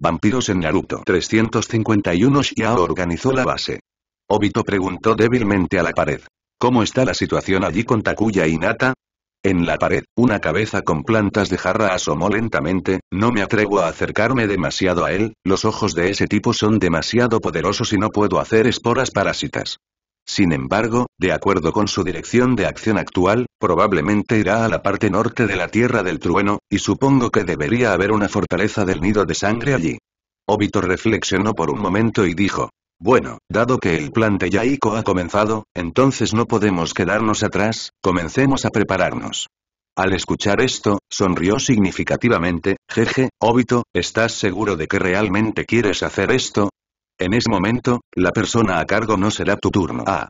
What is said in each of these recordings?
Vampiros en Naruto 351 Shia organizó la base. Obito preguntó débilmente a la pared. ¿Cómo está la situación allí con Takuya y Nata? En la pared, una cabeza con plantas de jarra asomó lentamente, no me atrevo a acercarme demasiado a él, los ojos de ese tipo son demasiado poderosos y no puedo hacer esporas parásitas. Sin embargo, de acuerdo con su dirección de acción actual, probablemente irá a la parte norte de la Tierra del Trueno, y supongo que debería haber una fortaleza del nido de sangre allí. Obito reflexionó por un momento y dijo, bueno, dado que el plan de Yaico ha comenzado, entonces no podemos quedarnos atrás, comencemos a prepararnos. Al escuchar esto, sonrió significativamente, jeje, Obito, ¿estás seguro de que realmente quieres hacer esto? En ese momento, la persona a cargo no será tu turno. Ah.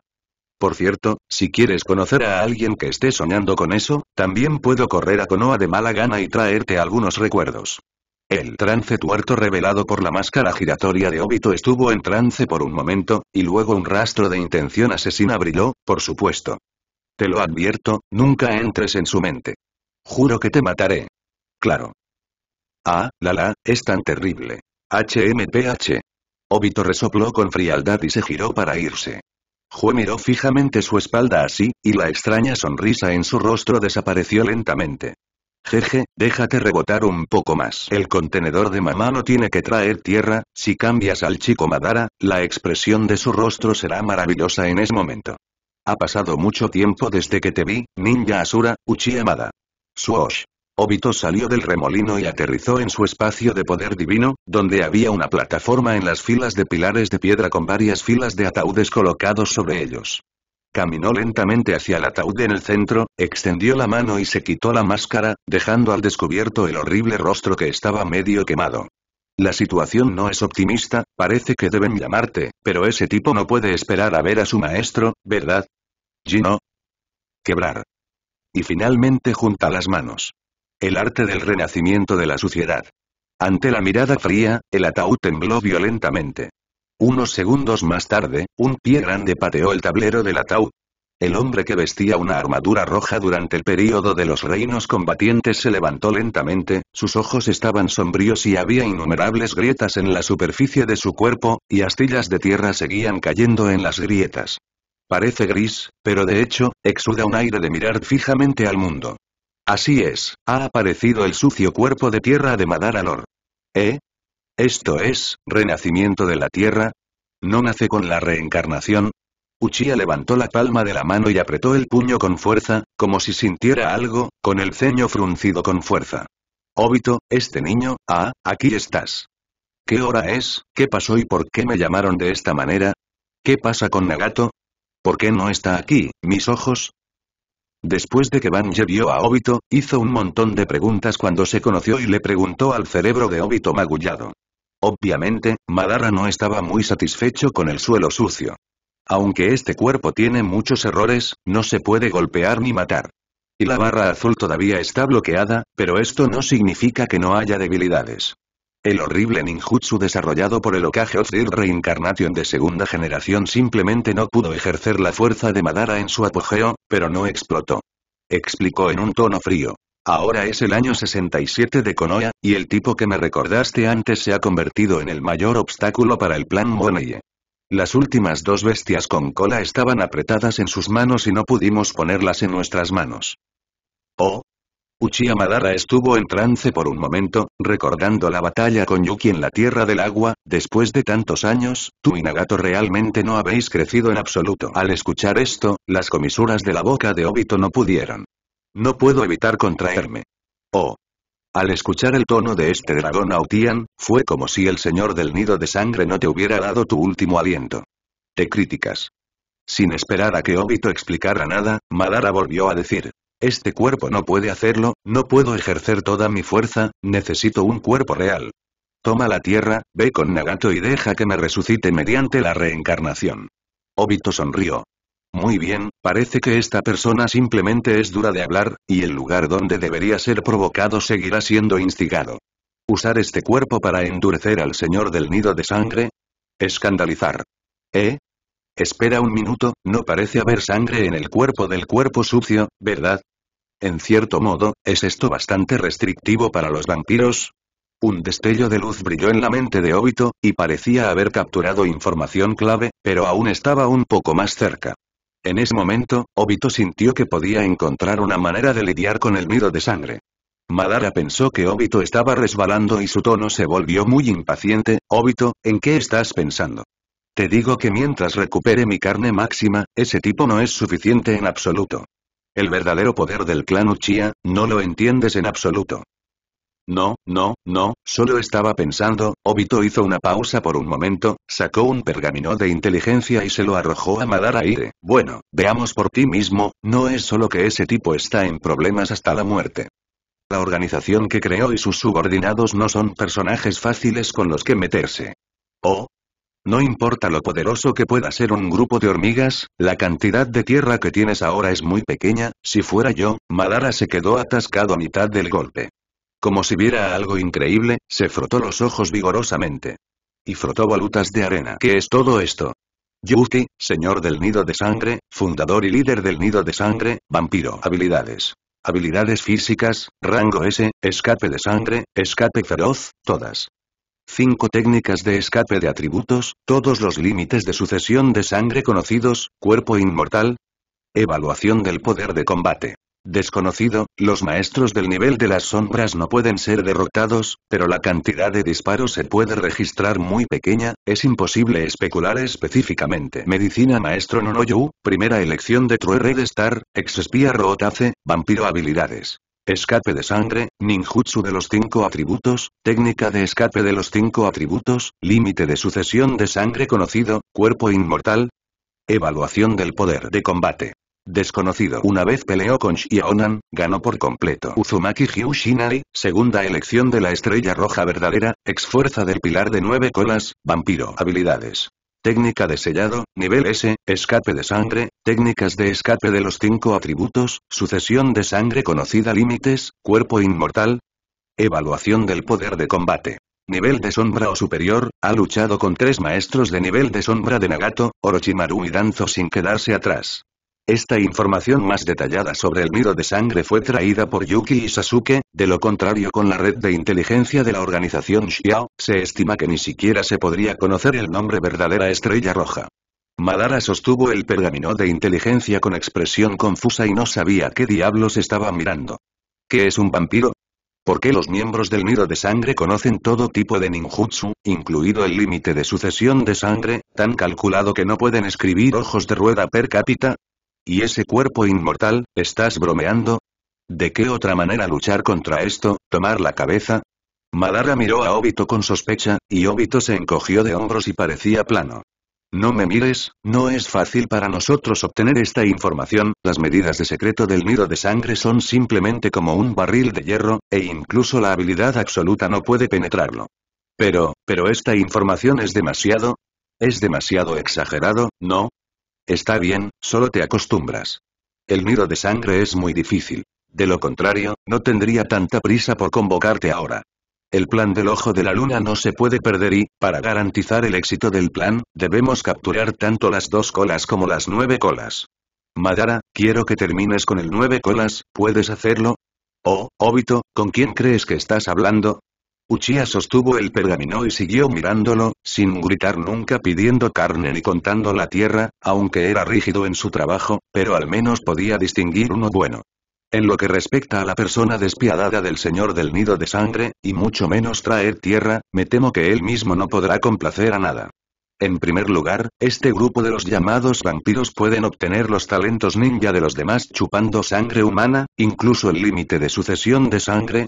Por cierto, si quieres conocer a alguien que esté soñando con eso, también puedo correr a Konoha de mala gana y traerte algunos recuerdos. El trance tuerto revelado por la máscara giratoria de Obito estuvo en trance por un momento, y luego un rastro de intención asesina brilló, por supuesto. Te lo advierto, nunca entres en su mente. Juro que te mataré. Claro. Ah, la la, es tan terrible. HMPH. Obito resopló con frialdad y se giró para irse. Jue miró fijamente su espalda así, y la extraña sonrisa en su rostro desapareció lentamente. Jeje, déjate rebotar un poco más. El contenedor de mamá no tiene que traer tierra, si cambias al chico Madara, la expresión de su rostro será maravillosa en ese momento. Ha pasado mucho tiempo desde que te vi, ninja Asura, Uchiha Mada. Suosh. Obito salió del remolino y aterrizó en su espacio de poder divino, donde había una plataforma en las filas de pilares de piedra con varias filas de ataúdes colocados sobre ellos. Caminó lentamente hacia el ataúd en el centro, extendió la mano y se quitó la máscara, dejando al descubierto el horrible rostro que estaba medio quemado. La situación no es optimista, parece que deben llamarte, pero ese tipo no puede esperar a ver a su maestro, ¿verdad? Gino. Quebrar. Y finalmente junta las manos. El arte del renacimiento de la suciedad. Ante la mirada fría, el ataúd tembló violentamente. Unos segundos más tarde, un pie grande pateó el tablero del ataúd. El hombre que vestía una armadura roja durante el período de los reinos combatientes se levantó lentamente, sus ojos estaban sombríos y había innumerables grietas en la superficie de su cuerpo, y astillas de tierra seguían cayendo en las grietas. Parece gris, pero de hecho, exuda un aire de mirar fijamente al mundo. Así es, ha aparecido el sucio cuerpo de tierra de Madara Lor. ¿Eh? Esto es, renacimiento de la tierra. ¿No nace con la reencarnación? Uchiha levantó la palma de la mano y apretó el puño con fuerza, como si sintiera algo, con el ceño fruncido con fuerza. Obito, este niño, ah, aquí estás. ¿Qué hora es? ¿Qué pasó y por qué me llamaron de esta manera? ¿Qué pasa con Nagato? ¿Por qué no está aquí, mis ojos? Después de que Banje vio a Obito, hizo un montón de preguntas cuando se conoció y le preguntó al cerebro de Obito magullado. Obviamente, Madara no estaba muy satisfecho con el suelo sucio. Aunque este cuerpo tiene muchos errores, no se puede golpear ni matar. Y la barra azul todavía está bloqueada, pero esto no significa que no haya debilidades. El horrible ninjutsu desarrollado por el Okage Otsir Reincarnation de segunda generación simplemente no pudo ejercer la fuerza de Madara en su apogeo, pero no explotó. Explicó en un tono frío. Ahora es el año 67 de Konoha, y el tipo que me recordaste antes se ha convertido en el mayor obstáculo para el plan Moneye. Las últimas dos bestias con cola estaban apretadas en sus manos y no pudimos ponerlas en nuestras manos. Oh, Uchiha Madara estuvo en trance por un momento, recordando la batalla con Yuki en la Tierra del Agua, después de tantos años, tú y Nagato realmente no habéis crecido en absoluto. Al escuchar esto, las comisuras de la boca de Obito no pudieron. No puedo evitar contraerme. Oh. Al escuchar el tono de este dragón Autian, fue como si el señor del nido de sangre no te hubiera dado tu último aliento. Te criticas. Sin esperar a que Obito explicara nada, Madara volvió a decir. Este cuerpo no puede hacerlo, no puedo ejercer toda mi fuerza, necesito un cuerpo real. Toma la tierra, ve con Nagato y deja que me resucite mediante la reencarnación. Obito sonrió. Muy bien, parece que esta persona simplemente es dura de hablar, y el lugar donde debería ser provocado seguirá siendo instigado. Usar este cuerpo para endurecer al señor del nido de sangre. Escandalizar. ¿Eh? Espera un minuto, no parece haber sangre en el cuerpo del cuerpo sucio, ¿verdad? En cierto modo, ¿es esto bastante restrictivo para los vampiros? Un destello de luz brilló en la mente de Obito, y parecía haber capturado información clave, pero aún estaba un poco más cerca. En ese momento, Obito sintió que podía encontrar una manera de lidiar con el miedo de sangre. Madara pensó que Obito estaba resbalando y su tono se volvió muy impaciente, Obito, ¿en qué estás pensando? Te digo que mientras recupere mi carne máxima, ese tipo no es suficiente en absoluto. El verdadero poder del clan Uchiha, no lo entiendes en absoluto. No, no, no, solo estaba pensando, Obito hizo una pausa por un momento, sacó un pergamino de inteligencia y se lo arrojó a Madara Aire. Bueno, veamos por ti mismo, no es solo que ese tipo está en problemas hasta la muerte. La organización que creó y sus subordinados no son personajes fáciles con los que meterse. Oh, no importa lo poderoso que pueda ser un grupo de hormigas, la cantidad de tierra que tienes ahora es muy pequeña, si fuera yo, Malara se quedó atascado a mitad del golpe. Como si viera algo increíble, se frotó los ojos vigorosamente. Y frotó balutas de arena. ¿Qué es todo esto? Yuki, señor del nido de sangre, fundador y líder del nido de sangre, vampiro. Habilidades. Habilidades físicas, rango S, escape de sangre, escape feroz, todas. 5 técnicas de escape de atributos, todos los límites de sucesión de sangre conocidos, cuerpo inmortal. Evaluación del poder de combate. Desconocido, los maestros del nivel de las sombras no pueden ser derrotados, pero la cantidad de disparos se puede registrar muy pequeña, es imposible especular específicamente. Medicina Maestro Nonoyu, primera elección de True Red Star, ex espía Rotace, vampiro habilidades. Escape de sangre, ninjutsu de los cinco atributos, técnica de escape de los cinco atributos, límite de sucesión de sangre conocido, cuerpo inmortal. Evaluación del poder de combate. Desconocido una vez peleó con Shionan, ganó por completo Uzumaki Hyushinari, segunda elección de la estrella roja verdadera, ex fuerza del pilar de nueve colas, vampiro habilidades. Técnica de sellado, nivel S, escape de sangre, técnicas de escape de los cinco atributos, sucesión de sangre conocida límites, cuerpo inmortal. Evaluación del poder de combate. Nivel de sombra o superior, ha luchado con tres maestros de nivel de sombra de Nagato, Orochimaru y Danzo sin quedarse atrás. Esta información más detallada sobre el Nido de sangre fue traída por Yuki y Sasuke, de lo contrario con la red de inteligencia de la organización Xiao, se estima que ni siquiera se podría conocer el nombre verdadera Estrella Roja. Madara sostuvo el pergamino de inteligencia con expresión confusa y no sabía qué diablos estaba mirando. ¿Qué es un vampiro? ¿Por qué los miembros del Nido de Sangre conocen todo tipo de ninjutsu, incluido el límite de sucesión de sangre, tan calculado que no pueden escribir ojos de rueda per cápita? ¿Y ese cuerpo inmortal, estás bromeando? ¿De qué otra manera luchar contra esto, tomar la cabeza? Madara miró a Obito con sospecha, y Obito se encogió de hombros y parecía plano. No me mires, no es fácil para nosotros obtener esta información, las medidas de secreto del nido de sangre son simplemente como un barril de hierro, e incluso la habilidad absoluta no puede penetrarlo. Pero, pero esta información es demasiado... Es demasiado exagerado, ¿no? Está bien, solo te acostumbras. El nido de sangre es muy difícil. De lo contrario, no tendría tanta prisa por convocarte ahora. El plan del ojo de la luna no se puede perder y, para garantizar el éxito del plan, debemos capturar tanto las dos colas como las nueve colas. Madara, quiero que termines con el nueve colas, ¿puedes hacerlo? Oh, Obito, ¿con quién crees que estás hablando? Uchiha sostuvo el pergamino y siguió mirándolo, sin gritar nunca pidiendo carne ni contando la tierra, aunque era rígido en su trabajo, pero al menos podía distinguir uno bueno. En lo que respecta a la persona despiadada del señor del nido de sangre, y mucho menos traer tierra, me temo que él mismo no podrá complacer a nada. En primer lugar, este grupo de los llamados vampiros pueden obtener los talentos ninja de los demás chupando sangre humana, incluso el límite de sucesión de sangre,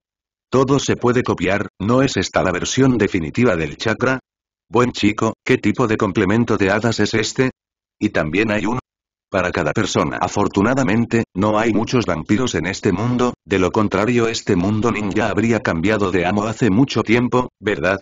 todo se puede copiar, ¿no es esta la versión definitiva del chakra? Buen chico, ¿qué tipo de complemento de hadas es este? Y también hay uno. Para cada persona afortunadamente, no hay muchos vampiros en este mundo, de lo contrario este mundo ninja habría cambiado de amo hace mucho tiempo, ¿verdad?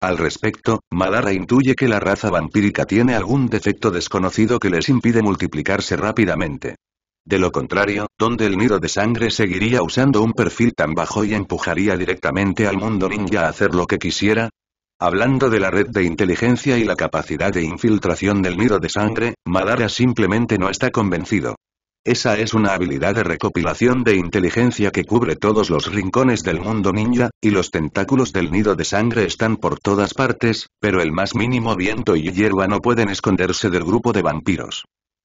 Al respecto, Malara intuye que la raza vampírica tiene algún defecto desconocido que les impide multiplicarse rápidamente. De lo contrario, donde el nido de sangre seguiría usando un perfil tan bajo y empujaría directamente al mundo ninja a hacer lo que quisiera? Hablando de la red de inteligencia y la capacidad de infiltración del nido de sangre, Madara simplemente no está convencido. Esa es una habilidad de recopilación de inteligencia que cubre todos los rincones del mundo ninja, y los tentáculos del nido de sangre están por todas partes, pero el más mínimo viento y hierba no pueden esconderse del grupo de vampiros.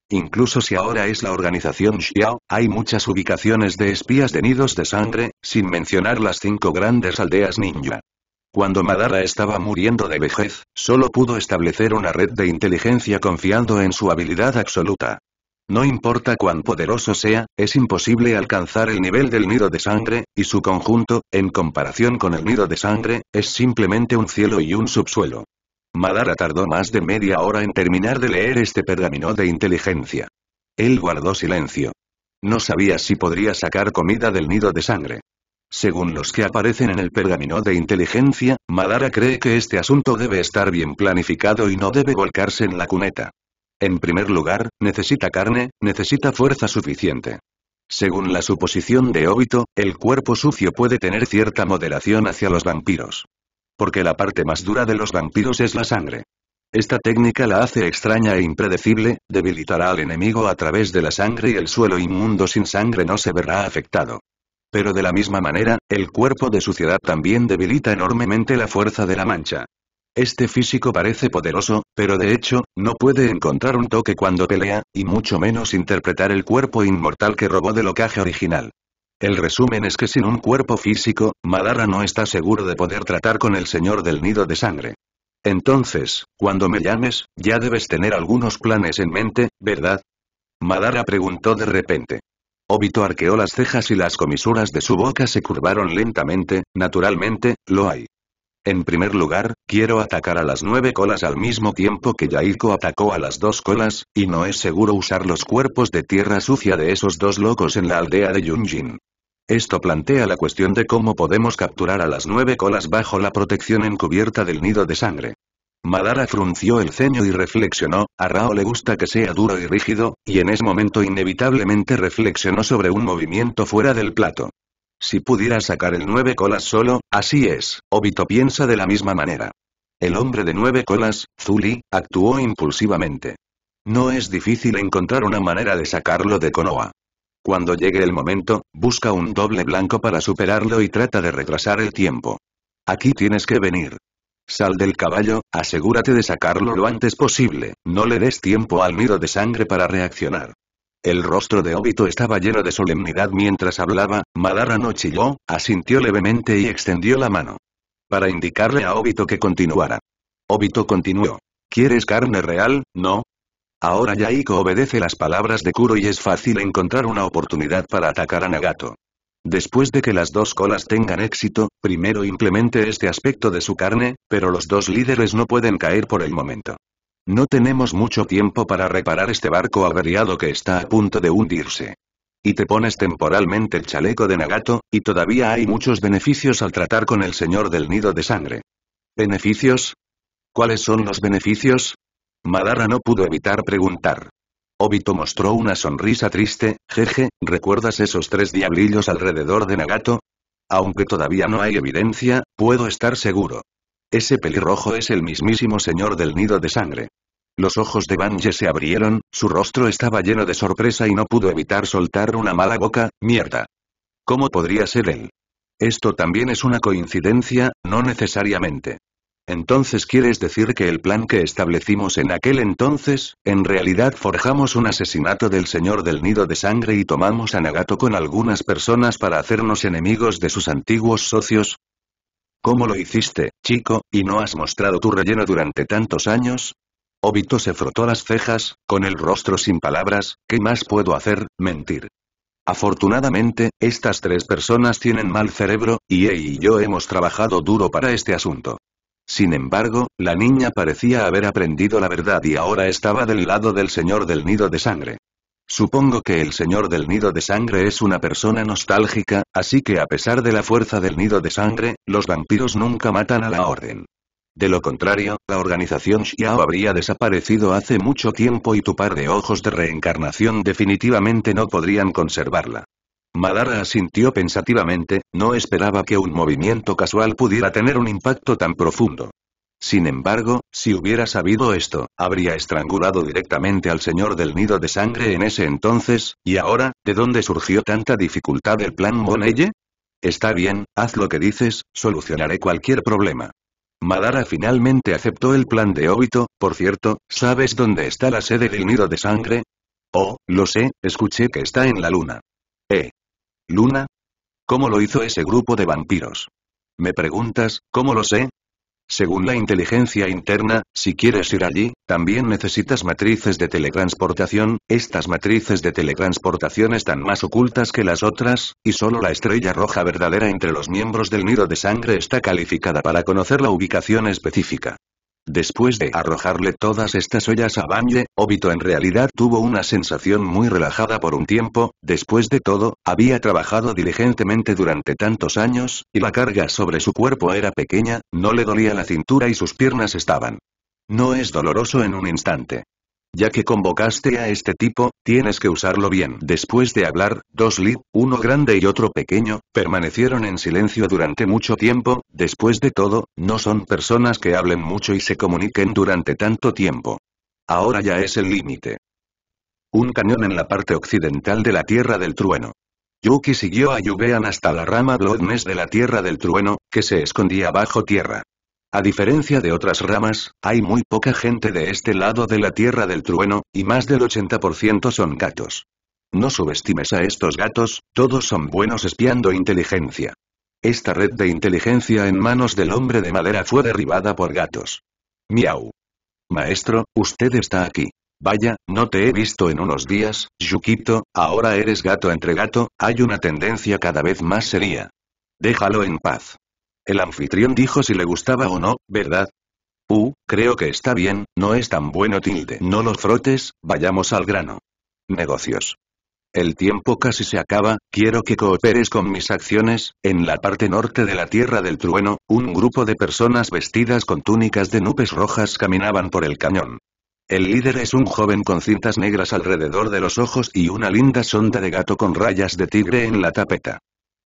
Incluso si ahora es la organización Xiao, hay muchas ubicaciones de espías de nidos de sangre, sin mencionar las cinco grandes aldeas ninja. Cuando Madara estaba muriendo de vejez, solo pudo establecer una red de inteligencia confiando en su habilidad absoluta. No importa cuán poderoso sea, es imposible alcanzar el nivel del nido de sangre, y su conjunto, en comparación con el nido de sangre, es simplemente un cielo y un subsuelo. Madara tardó más de media hora en terminar de leer este pergamino de inteligencia. Él guardó silencio. No sabía si podría sacar comida del nido de sangre. Según los que aparecen en el pergamino de inteligencia, Madara cree que este asunto debe estar bien planificado y no debe volcarse en la cuneta. En primer lugar, necesita carne, necesita fuerza suficiente. Según la suposición de Obito, el cuerpo sucio puede tener cierta moderación hacia los vampiros. Porque la parte más dura de los vampiros es la sangre. Esta técnica la hace extraña e impredecible, debilitará al enemigo a través de la sangre y el suelo inmundo sin sangre no se verá afectado. Pero de la misma manera, el cuerpo de suciedad también debilita enormemente la fuerza de la mancha. Este físico parece poderoso, pero de hecho, no puede encontrar un toque cuando pelea, y mucho menos interpretar el cuerpo inmortal que robó del locaje original. El resumen es que sin un cuerpo físico, Madara no está seguro de poder tratar con el señor del nido de sangre. Entonces, cuando me llames, ya debes tener algunos planes en mente, ¿verdad? Madara preguntó de repente. Obito arqueó las cejas y las comisuras de su boca se curvaron lentamente, naturalmente, lo hay. En primer lugar, quiero atacar a las nueve colas al mismo tiempo que Yaiko atacó a las dos colas, y no es seguro usar los cuerpos de tierra sucia de esos dos locos en la aldea de Yunjin. Esto plantea la cuestión de cómo podemos capturar a las nueve colas bajo la protección encubierta del nido de sangre. Madara frunció el ceño y reflexionó, a Rao le gusta que sea duro y rígido, y en ese momento inevitablemente reflexionó sobre un movimiento fuera del plato. Si pudiera sacar el nueve colas solo, así es, Obito piensa de la misma manera. El hombre de nueve colas, Zuli, actuó impulsivamente. No es difícil encontrar una manera de sacarlo de Konoha. Cuando llegue el momento, busca un doble blanco para superarlo y trata de retrasar el tiempo. Aquí tienes que venir. Sal del caballo, asegúrate de sacarlo lo antes posible, no le des tiempo al nido de sangre para reaccionar. El rostro de Obito estaba lleno de solemnidad mientras hablaba, Madara no chilló, asintió levemente y extendió la mano. Para indicarle a Obito que continuara. Obito continuó. ¿Quieres carne real, no? Ahora Yaiko obedece las palabras de Kuro y es fácil encontrar una oportunidad para atacar a Nagato. Después de que las dos colas tengan éxito, primero implemente este aspecto de su carne, pero los dos líderes no pueden caer por el momento. No tenemos mucho tiempo para reparar este barco averiado que está a punto de hundirse. Y te pones temporalmente el chaleco de Nagato, y todavía hay muchos beneficios al tratar con el señor del nido de sangre. ¿Beneficios? ¿Cuáles son los beneficios? Madara no pudo evitar preguntar. Obito mostró una sonrisa triste, jeje, ¿recuerdas esos tres diablillos alrededor de Nagato? Aunque todavía no hay evidencia, puedo estar seguro. Ese pelirrojo es el mismísimo señor del nido de sangre. Los ojos de Banje se abrieron, su rostro estaba lleno de sorpresa y no pudo evitar soltar una mala boca, mierda. ¿Cómo podría ser él? Esto también es una coincidencia, no necesariamente. Entonces quieres decir que el plan que establecimos en aquel entonces, en realidad forjamos un asesinato del señor del nido de sangre y tomamos a Nagato con algunas personas para hacernos enemigos de sus antiguos socios? ¿Cómo lo hiciste, chico, y no has mostrado tu relleno durante tantos años? Obito se frotó las cejas, con el rostro sin palabras, ¿qué más puedo hacer, mentir? Afortunadamente, estas tres personas tienen mal cerebro, y él y yo hemos trabajado duro para este asunto. Sin embargo, la niña parecía haber aprendido la verdad y ahora estaba del lado del señor del nido de sangre. Supongo que el señor del nido de sangre es una persona nostálgica, así que a pesar de la fuerza del nido de sangre, los vampiros nunca matan a la orden. De lo contrario, la organización Xiao habría desaparecido hace mucho tiempo y tu par de ojos de reencarnación definitivamente no podrían conservarla. Madara asintió pensativamente, no esperaba que un movimiento casual pudiera tener un impacto tan profundo. Sin embargo, si hubiera sabido esto, habría estrangulado directamente al señor del nido de sangre en ese entonces, y ahora, ¿de dónde surgió tanta dificultad el plan Monelle? Está bien, haz lo que dices, solucionaré cualquier problema. Madara finalmente aceptó el plan de Obito, por cierto, ¿sabes dónde está la sede del nido de sangre? Oh, lo sé, escuché que está en la luna. Eh, ¿Luna? ¿Cómo lo hizo ese grupo de vampiros? ¿Me preguntas, cómo lo sé? Según la inteligencia interna, si quieres ir allí, también necesitas matrices de teletransportación, estas matrices de teletransportación están más ocultas que las otras, y solo la estrella roja verdadera entre los miembros del nido de sangre está calificada para conocer la ubicación específica. Después de arrojarle todas estas ollas a Banye, Obito en realidad tuvo una sensación muy relajada por un tiempo, después de todo, había trabajado diligentemente durante tantos años, y la carga sobre su cuerpo era pequeña, no le dolía la cintura y sus piernas estaban. No es doloroso en un instante. Ya que convocaste a este tipo, tienes que usarlo bien. Después de hablar, dos Lee, uno grande y otro pequeño, permanecieron en silencio durante mucho tiempo, después de todo, no son personas que hablen mucho y se comuniquen durante tanto tiempo. Ahora ya es el límite. Un cañón en la parte occidental de la Tierra del Trueno. Yuki siguió a Yuvean hasta la rama Bloodness de la Tierra del Trueno, que se escondía bajo tierra. A diferencia de otras ramas, hay muy poca gente de este lado de la Tierra del Trueno, y más del 80% son gatos. No subestimes a estos gatos, todos son buenos espiando inteligencia. Esta red de inteligencia en manos del hombre de madera fue derribada por gatos. Miau. Maestro, usted está aquí. Vaya, no te he visto en unos días, Yukito, ahora eres gato entre gato, hay una tendencia cada vez más seria. Déjalo en paz. El anfitrión dijo si le gustaba o no, ¿verdad? Uh, creo que está bien, no es tan bueno tilde. No lo frotes, vayamos al grano. Negocios. El tiempo casi se acaba, quiero que cooperes con mis acciones. En la parte norte de la Tierra del Trueno, un grupo de personas vestidas con túnicas de nubes rojas caminaban por el cañón. El líder es un joven con cintas negras alrededor de los ojos y una linda sonda de gato con rayas de tigre en la tapeta.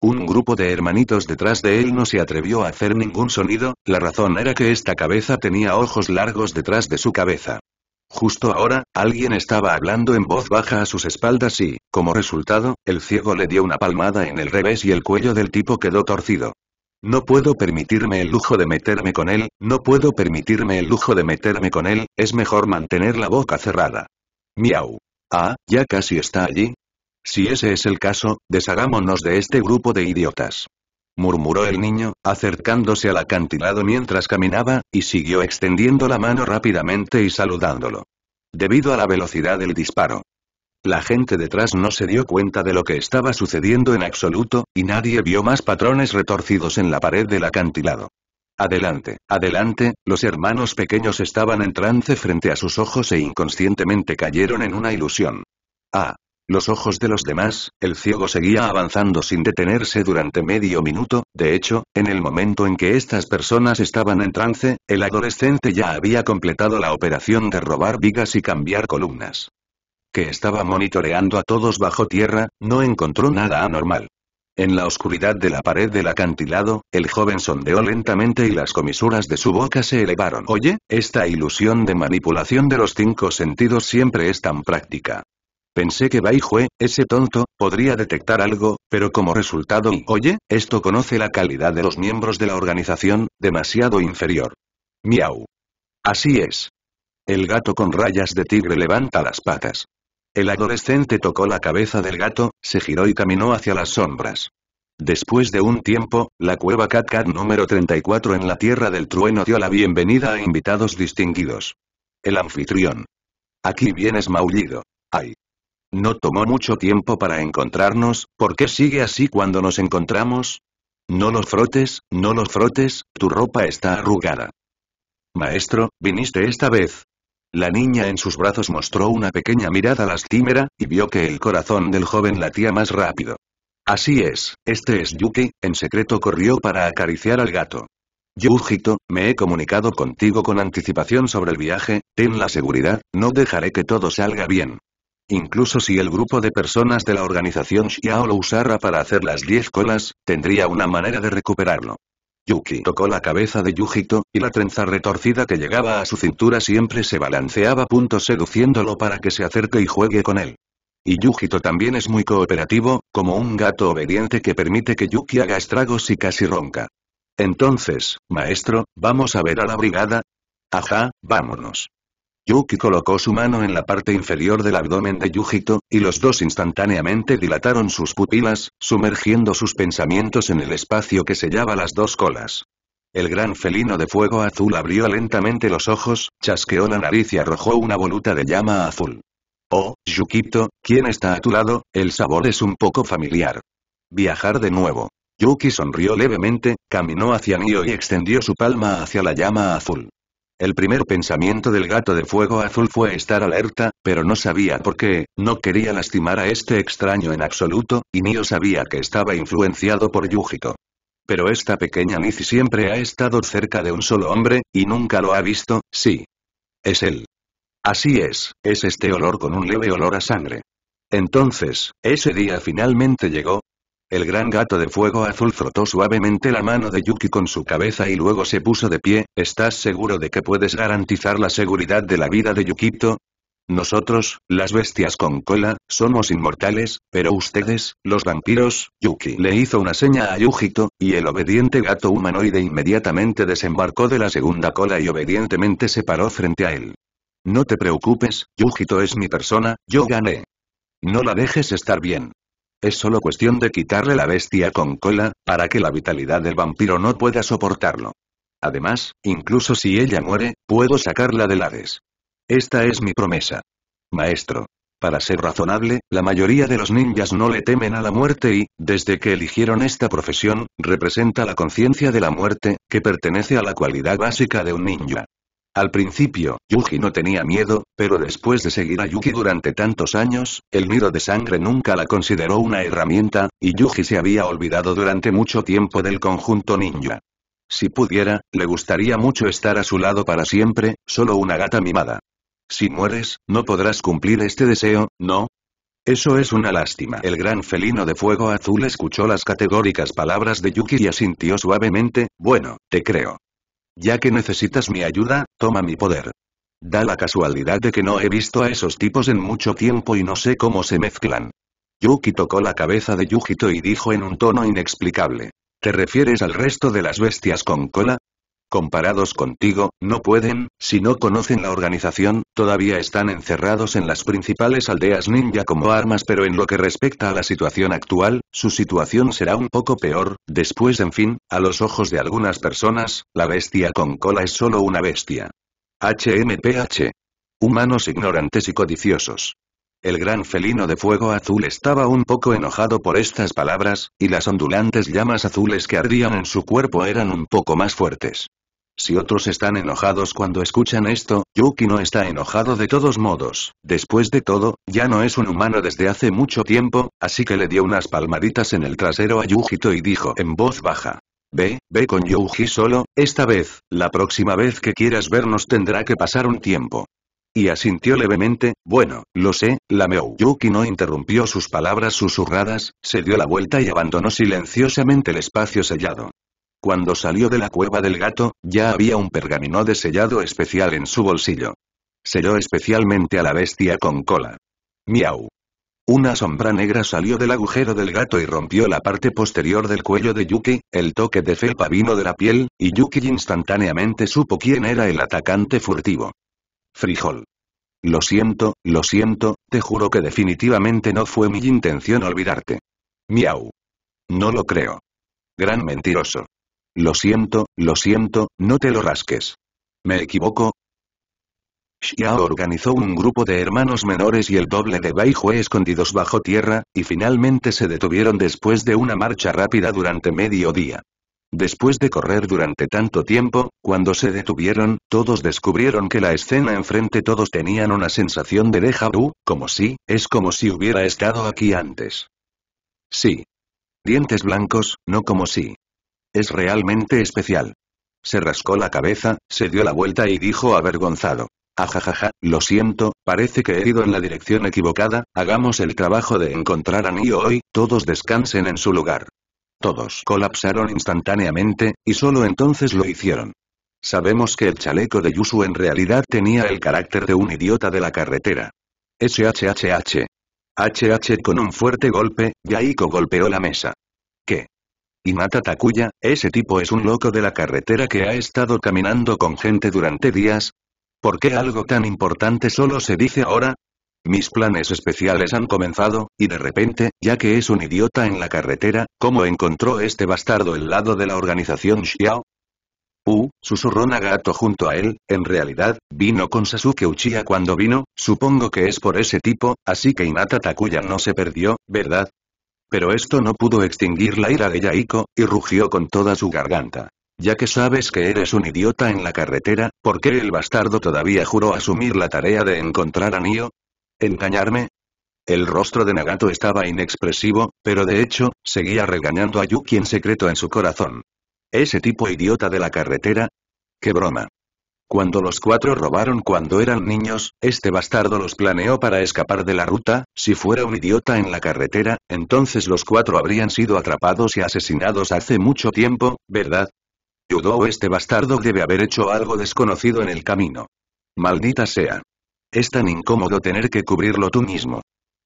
Un grupo de hermanitos detrás de él no se atrevió a hacer ningún sonido, la razón era que esta cabeza tenía ojos largos detrás de su cabeza. Justo ahora, alguien estaba hablando en voz baja a sus espaldas y, como resultado, el ciego le dio una palmada en el revés y el cuello del tipo quedó torcido. No puedo permitirme el lujo de meterme con él, no puedo permitirme el lujo de meterme con él, es mejor mantener la boca cerrada. Miau. Ah, ya casi está allí, si ese es el caso, deshagámonos de este grupo de idiotas. Murmuró el niño, acercándose al acantilado mientras caminaba, y siguió extendiendo la mano rápidamente y saludándolo. Debido a la velocidad del disparo. La gente detrás no se dio cuenta de lo que estaba sucediendo en absoluto, y nadie vio más patrones retorcidos en la pared del acantilado. Adelante, adelante, los hermanos pequeños estaban en trance frente a sus ojos e inconscientemente cayeron en una ilusión. Ah, los ojos de los demás, el ciego seguía avanzando sin detenerse durante medio minuto, de hecho, en el momento en que estas personas estaban en trance, el adolescente ya había completado la operación de robar vigas y cambiar columnas. Que estaba monitoreando a todos bajo tierra, no encontró nada anormal. En la oscuridad de la pared del acantilado, el joven sondeó lentamente y las comisuras de su boca se elevaron. Oye, esta ilusión de manipulación de los cinco sentidos siempre es tan práctica. Pensé que Bai ese tonto, podría detectar algo, pero como resultado y oye, esto conoce la calidad de los miembros de la organización, demasiado inferior. Miau. Así es. El gato con rayas de tigre levanta las patas. El adolescente tocó la cabeza del gato, se giró y caminó hacia las sombras. Después de un tiempo, la cueva Cat Cat número 34 en la Tierra del Trueno dio la bienvenida a invitados distinguidos. El anfitrión. Aquí vienes maullido. ¡Ay! No tomó mucho tiempo para encontrarnos, ¿por qué sigue así cuando nos encontramos? No los frotes, no los frotes, tu ropa está arrugada. Maestro, viniste esta vez. La niña en sus brazos mostró una pequeña mirada lastimera, y vio que el corazón del joven latía más rápido. Así es, este es Yuki, en secreto corrió para acariciar al gato. Yujito, me he comunicado contigo con anticipación sobre el viaje, ten la seguridad, no dejaré que todo salga bien. Incluso si el grupo de personas de la organización Xiao lo usara para hacer las 10 colas, tendría una manera de recuperarlo. Yuki tocó la cabeza de Yujito, y la trenza retorcida que llegaba a su cintura siempre se balanceaba punto seduciéndolo para que se acerque y juegue con él. Y Yujito también es muy cooperativo, como un gato obediente que permite que Yuki haga estragos y casi ronca. Entonces, maestro, ¿vamos a ver a la brigada? Ajá, vámonos. Yuki colocó su mano en la parte inferior del abdomen de Yujito, y los dos instantáneamente dilataron sus pupilas, sumergiendo sus pensamientos en el espacio que sellaba las dos colas. El gran felino de fuego azul abrió lentamente los ojos, chasqueó la nariz y arrojó una voluta de llama azul. Oh, Yukito, ¿quién está a tu lado? El sabor es un poco familiar. Viajar de nuevo. Yuki sonrió levemente, caminó hacia Nio y extendió su palma hacia la llama azul. El primer pensamiento del gato de fuego azul fue estar alerta, pero no sabía por qué, no quería lastimar a este extraño en absoluto, y Nio sabía que estaba influenciado por Yujito. Pero esta pequeña Nizi siempre ha estado cerca de un solo hombre, y nunca lo ha visto, sí. Es él. Así es, es este olor con un leve olor a sangre. Entonces, ese día finalmente llegó, el gran gato de fuego azul frotó suavemente la mano de Yuki con su cabeza y luego se puso de pie, ¿estás seguro de que puedes garantizar la seguridad de la vida de Yukito? Nosotros, las bestias con cola, somos inmortales, pero ustedes, los vampiros, Yuki le hizo una seña a Yujito, y el obediente gato humanoide inmediatamente desembarcó de la segunda cola y obedientemente se paró frente a él. No te preocupes, Yujito es mi persona, yo gané. No la dejes estar bien. Es solo cuestión de quitarle la bestia con cola, para que la vitalidad del vampiro no pueda soportarlo. Además, incluso si ella muere, puedo sacarla del Hades. Esta es mi promesa. Maestro. Para ser razonable, la mayoría de los ninjas no le temen a la muerte y, desde que eligieron esta profesión, representa la conciencia de la muerte, que pertenece a la cualidad básica de un ninja. Al principio, Yuji no tenía miedo, pero después de seguir a Yuki durante tantos años, el miro de sangre nunca la consideró una herramienta, y Yuji se había olvidado durante mucho tiempo del conjunto ninja. Si pudiera, le gustaría mucho estar a su lado para siempre, solo una gata mimada. Si mueres, no podrás cumplir este deseo, ¿no? Eso es una lástima. El gran felino de fuego azul escuchó las categóricas palabras de Yuki y asintió suavemente, bueno, te creo. Ya que necesitas mi ayuda, toma mi poder. Da la casualidad de que no he visto a esos tipos en mucho tiempo y no sé cómo se mezclan. Yuki tocó la cabeza de Yujito y dijo en un tono inexplicable. ¿Te refieres al resto de las bestias con cola? comparados contigo, no pueden, si no conocen la organización, todavía están encerrados en las principales aldeas ninja como armas pero en lo que respecta a la situación actual, su situación será un poco peor, después en fin, a los ojos de algunas personas, la bestia con cola es solo una bestia. HMPH. Humanos ignorantes y codiciosos. El gran felino de fuego azul estaba un poco enojado por estas palabras, y las ondulantes llamas azules que ardían en su cuerpo eran un poco más fuertes. Si otros están enojados cuando escuchan esto, Yuki no está enojado de todos modos. Después de todo, ya no es un humano desde hace mucho tiempo, así que le dio unas palmaditas en el trasero a Yujito y dijo en voz baja. Ve, ve con Yuji solo, esta vez, la próxima vez que quieras vernos tendrá que pasar un tiempo. Y asintió levemente, bueno, lo sé, la Yuki no interrumpió sus palabras susurradas, se dio la vuelta y abandonó silenciosamente el espacio sellado. Cuando salió de la cueva del gato, ya había un pergamino de sellado especial en su bolsillo. Selló especialmente a la bestia con cola. Miau. Una sombra negra salió del agujero del gato y rompió la parte posterior del cuello de Yuki, el toque de felpa vino de la piel, y Yuki instantáneamente supo quién era el atacante furtivo. Frijol. Lo siento, lo siento, te juro que definitivamente no fue mi intención olvidarte. Miau. No lo creo. Gran mentiroso. Lo siento, lo siento, no te lo rasques. ¿Me equivoco? Xiao organizó un grupo de hermanos menores y el doble de Bai Jue escondidos bajo tierra, y finalmente se detuvieron después de una marcha rápida durante medio día. Después de correr durante tanto tiempo, cuando se detuvieron, todos descubrieron que la escena enfrente todos tenían una sensación de deja vu, como si, es como si hubiera estado aquí antes. Sí. Dientes blancos, no como si. Es realmente especial. Se rascó la cabeza, se dio la vuelta y dijo avergonzado. Ajajaja, lo siento, parece que he ido en la dirección equivocada, hagamos el trabajo de encontrar a Nio hoy, todos descansen en su lugar. Todos colapsaron instantáneamente, y solo entonces lo hicieron. Sabemos que el chaleco de Yusu en realidad tenía el carácter de un idiota de la carretera. SHHH. HH con un fuerte golpe, Yaiko golpeó la mesa. ¿Qué? Mata Takuya, ese tipo es un loco de la carretera que ha estado caminando con gente durante días. ¿Por qué algo tan importante solo se dice ahora? Mis planes especiales han comenzado, y de repente, ya que es un idiota en la carretera, ¿cómo encontró este bastardo el lado de la organización Xiao? Uh, susurró Nagato junto a él, en realidad, vino con Sasuke Uchiha cuando vino, supongo que es por ese tipo, así que Inata Takuya no se perdió, ¿verdad? Pero esto no pudo extinguir la ira de Yaiko, y rugió con toda su garganta. Ya que sabes que eres un idiota en la carretera, ¿por qué el bastardo todavía juró asumir la tarea de encontrar a Nio? ¿Engañarme? El rostro de Nagato estaba inexpresivo, pero de hecho, seguía regañando a Yuki en secreto en su corazón. ¿Ese tipo idiota de la carretera? ¡Qué broma! Cuando los cuatro robaron cuando eran niños, este bastardo los planeó para escapar de la ruta, si fuera un idiota en la carretera, entonces los cuatro habrían sido atrapados y asesinados hace mucho tiempo, ¿verdad? Yudo, este bastardo debe haber hecho algo desconocido en el camino. Maldita sea. Es tan incómodo tener que cubrirlo tú mismo.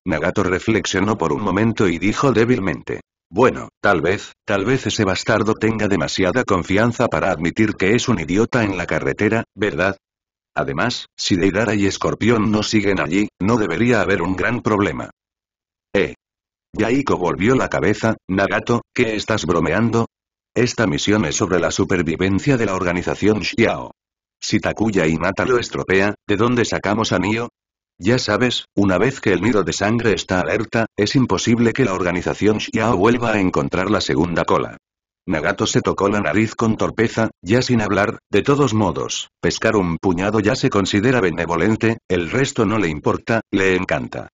Nagato reflexionó por un momento y dijo débilmente. Bueno, tal vez, tal vez ese bastardo tenga demasiada confianza para admitir que es un idiota en la carretera, ¿verdad? Además, si Deidara y Escorpión no siguen allí, no debería haber un gran problema. Eh. Yaiko volvió la cabeza, Nagato, ¿qué estás bromeando? Esta misión es sobre la supervivencia de la organización Xiao. Si Takuya y Mata lo estropea, ¿de dónde sacamos a Nio? Ya sabes, una vez que el nido de sangre está alerta, es imposible que la organización Xiao vuelva a encontrar la segunda cola. Nagato se tocó la nariz con torpeza, ya sin hablar, de todos modos, pescar un puñado ya se considera benevolente, el resto no le importa, le encanta.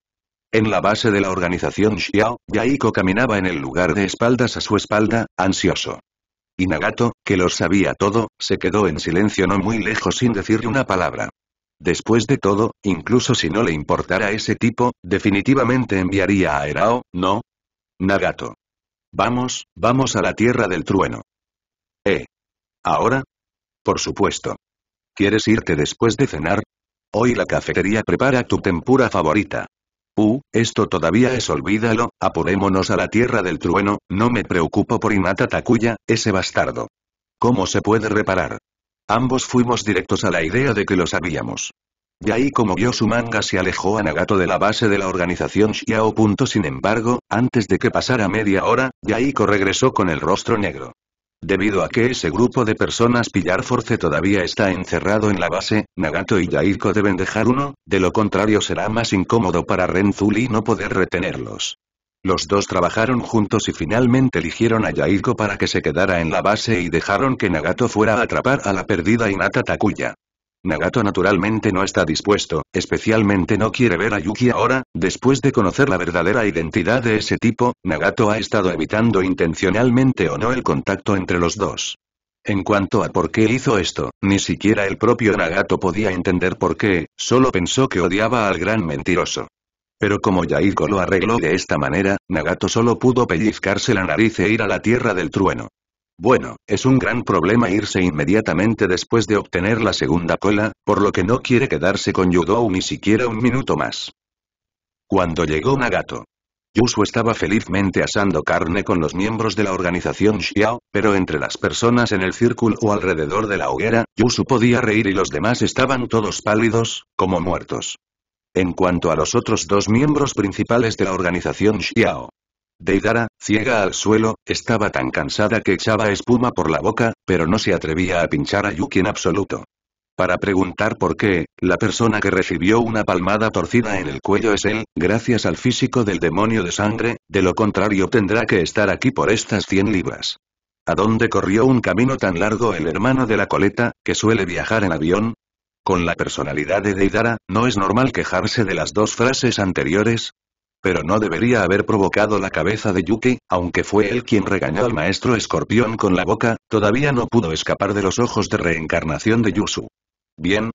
En la base de la organización Xiao, Yaiko caminaba en el lugar de espaldas a su espalda, ansioso. Y Nagato, que lo sabía todo, se quedó en silencio no muy lejos sin decir una palabra. Después de todo, incluso si no le importara ese tipo, definitivamente enviaría a Erao, ¿no? Nagato. Vamos, vamos a la tierra del trueno. ¿Eh? ¿Ahora? Por supuesto. ¿Quieres irte después de cenar? Hoy la cafetería prepara tu tempura favorita. Uh, esto todavía es olvídalo, apurémonos a la tierra del trueno, no me preocupo por Inata Takuya, ese bastardo. ¿Cómo se puede reparar? Ambos fuimos directos a la idea de que lo sabíamos. Yaiko como vio su manga se alejó a Nagato de la base de la organización Xiao. Sin embargo, antes de que pasara media hora, Yaiko regresó con el rostro negro. Debido a que ese grupo de personas Pillar Force todavía está encerrado en la base, Nagato y Yaiko deben dejar uno, de lo contrario será más incómodo para Renzuli no poder retenerlos. Los dos trabajaron juntos y finalmente eligieron a Yaiko para que se quedara en la base y dejaron que Nagato fuera a atrapar a la perdida Inata Takuya. Nagato naturalmente no está dispuesto, especialmente no quiere ver a Yuki ahora, después de conocer la verdadera identidad de ese tipo, Nagato ha estado evitando intencionalmente o no el contacto entre los dos. En cuanto a por qué hizo esto, ni siquiera el propio Nagato podía entender por qué, solo pensó que odiaba al gran mentiroso. Pero como Yaiko lo arregló de esta manera, Nagato solo pudo pellizcarse la nariz e ir a la tierra del trueno. Bueno, es un gran problema irse inmediatamente después de obtener la segunda cola, por lo que no quiere quedarse con Yudou ni siquiera un minuto más. Cuando llegó Nagato, Yusu estaba felizmente asando carne con los miembros de la organización Xiao, pero entre las personas en el círculo o alrededor de la hoguera, Yusu podía reír y los demás estaban todos pálidos, como muertos. En cuanto a los otros dos miembros principales de la organización Xiao, Deidara, ciega al suelo, estaba tan cansada que echaba espuma por la boca, pero no se atrevía a pinchar a Yuki en absoluto. Para preguntar por qué, la persona que recibió una palmada torcida en el cuello es él, gracias al físico del demonio de sangre, de lo contrario tendrá que estar aquí por estas 100 libras. ¿A dónde corrió un camino tan largo el hermano de la coleta, que suele viajar en avión? Con la personalidad de Deidara, ¿no es normal quejarse de las dos frases anteriores? Pero no debería haber provocado la cabeza de Yuki, aunque fue él quien regañó al maestro escorpión con la boca, todavía no pudo escapar de los ojos de reencarnación de Yusu. Bien.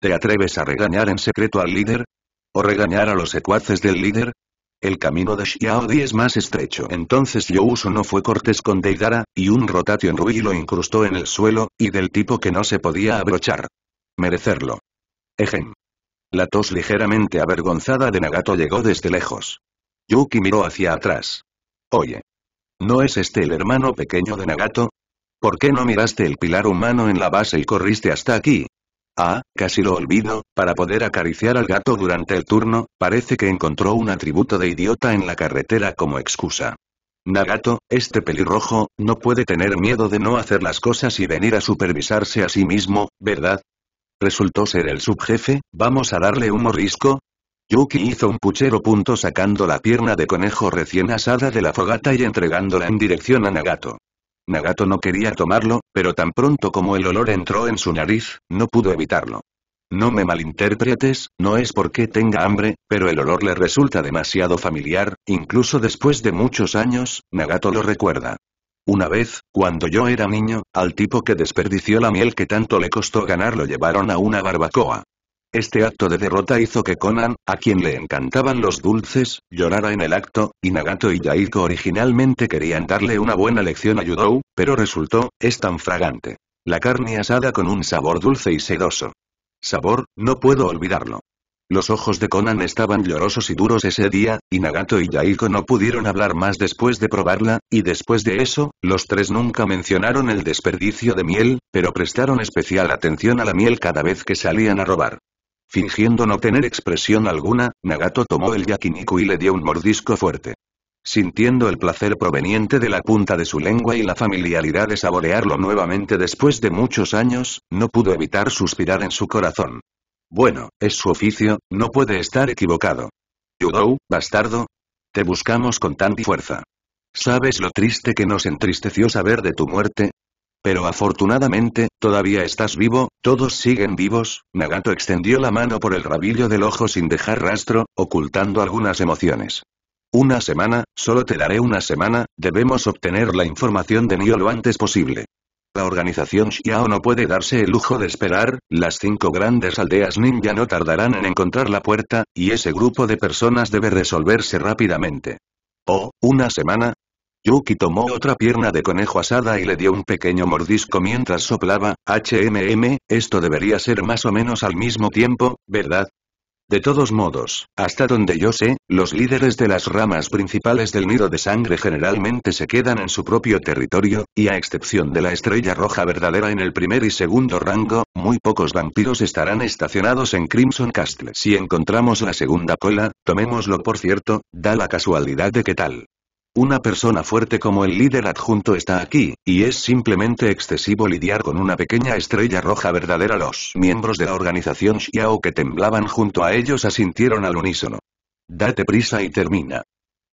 ¿Te atreves a regañar en secreto al líder? ¿O regañar a los secuaces del líder? El camino de Xiaodi es más estrecho. Entonces Yusu no fue cortés con Deidara, y un en Rui lo incrustó en el suelo, y del tipo que no se podía abrochar. Merecerlo. Ejem. La tos ligeramente avergonzada de Nagato llegó desde lejos. Yuki miró hacia atrás. Oye. ¿No es este el hermano pequeño de Nagato? ¿Por qué no miraste el pilar humano en la base y corriste hasta aquí? Ah, casi lo olvido, para poder acariciar al gato durante el turno, parece que encontró un atributo de idiota en la carretera como excusa. Nagato, este pelirrojo, no puede tener miedo de no hacer las cosas y venir a supervisarse a sí mismo, ¿verdad? Resultó ser el subjefe, vamos a darle un morrisco. Yuki hizo un puchero punto sacando la pierna de conejo recién asada de la fogata y entregándola en dirección a Nagato. Nagato no quería tomarlo, pero tan pronto como el olor entró en su nariz, no pudo evitarlo. No me malinterpretes, no es porque tenga hambre, pero el olor le resulta demasiado familiar, incluso después de muchos años, Nagato lo recuerda. Una vez, cuando yo era niño, al tipo que desperdició la miel que tanto le costó ganar lo llevaron a una barbacoa. Este acto de derrota hizo que Conan, a quien le encantaban los dulces, llorara en el acto, y Nagato y Yaiko originalmente querían darle una buena lección a Yudou, pero resultó, es tan fragante. La carne asada con un sabor dulce y sedoso. Sabor, no puedo olvidarlo. Los ojos de Conan estaban llorosos y duros ese día, y Nagato y Yaiko no pudieron hablar más después de probarla, y después de eso, los tres nunca mencionaron el desperdicio de miel, pero prestaron especial atención a la miel cada vez que salían a robar. Fingiendo no tener expresión alguna, Nagato tomó el yakiniku y le dio un mordisco fuerte. Sintiendo el placer proveniente de la punta de su lengua y la familiaridad de saborearlo nuevamente después de muchos años, no pudo evitar suspirar en su corazón. Bueno, es su oficio, no puede estar equivocado. Yudou, bastardo. Te buscamos con tanta fuerza. ¿Sabes lo triste que nos entristeció saber de tu muerte? Pero afortunadamente, todavía estás vivo, todos siguen vivos, Nagato extendió la mano por el rabillo del ojo sin dejar rastro, ocultando algunas emociones. Una semana, solo te daré una semana, debemos obtener la información de Nio lo antes posible. La organización Xiao no puede darse el lujo de esperar, las cinco grandes aldeas ninja no tardarán en encontrar la puerta, y ese grupo de personas debe resolverse rápidamente. ¿Oh, una semana? Yuki tomó otra pierna de conejo asada y le dio un pequeño mordisco mientras soplaba, HMM, esto debería ser más o menos al mismo tiempo, ¿verdad? De todos modos, hasta donde yo sé, los líderes de las ramas principales del nido de sangre generalmente se quedan en su propio territorio, y a excepción de la estrella roja verdadera en el primer y segundo rango, muy pocos vampiros estarán estacionados en Crimson Castle. Si encontramos la segunda cola, tomémoslo por cierto, da la casualidad de que tal una persona fuerte como el líder adjunto está aquí, y es simplemente excesivo lidiar con una pequeña estrella roja verdadera. Los miembros de la organización Xiao que temblaban junto a ellos asintieron al unísono. Date prisa y termina.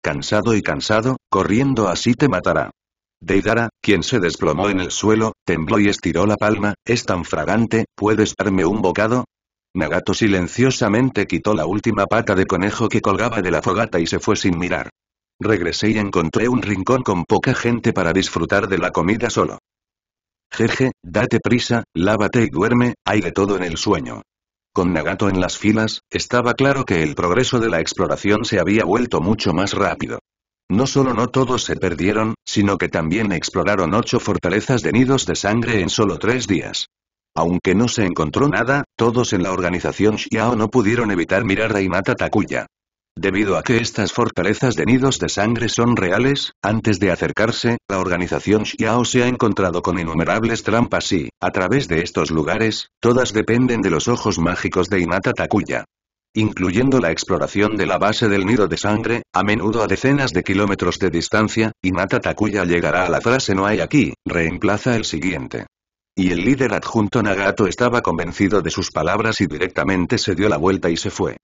Cansado y cansado, corriendo así te matará. Deidara, quien se desplomó en el suelo, tembló y estiró la palma, es tan fragante, ¿puedes darme un bocado? Nagato silenciosamente quitó la última pata de conejo que colgaba de la fogata y se fue sin mirar. Regresé y encontré un rincón con poca gente para disfrutar de la comida solo. Jeje, date prisa, lávate y duerme, hay de todo en el sueño. Con Nagato en las filas, estaba claro que el progreso de la exploración se había vuelto mucho más rápido. No solo no todos se perdieron, sino que también exploraron ocho fortalezas de nidos de sangre en solo tres días. Aunque no se encontró nada, todos en la organización Xiao no pudieron evitar mirar a Imata Takuya. Debido a que estas fortalezas de nidos de sangre son reales, antes de acercarse, la organización Xiao se ha encontrado con innumerables trampas y, a través de estos lugares, todas dependen de los ojos mágicos de Inata Takuya. Incluyendo la exploración de la base del nido de sangre, a menudo a decenas de kilómetros de distancia, Inata Takuya llegará a la frase no hay aquí, reemplaza el siguiente. Y el líder adjunto Nagato estaba convencido de sus palabras y directamente se dio la vuelta y se fue.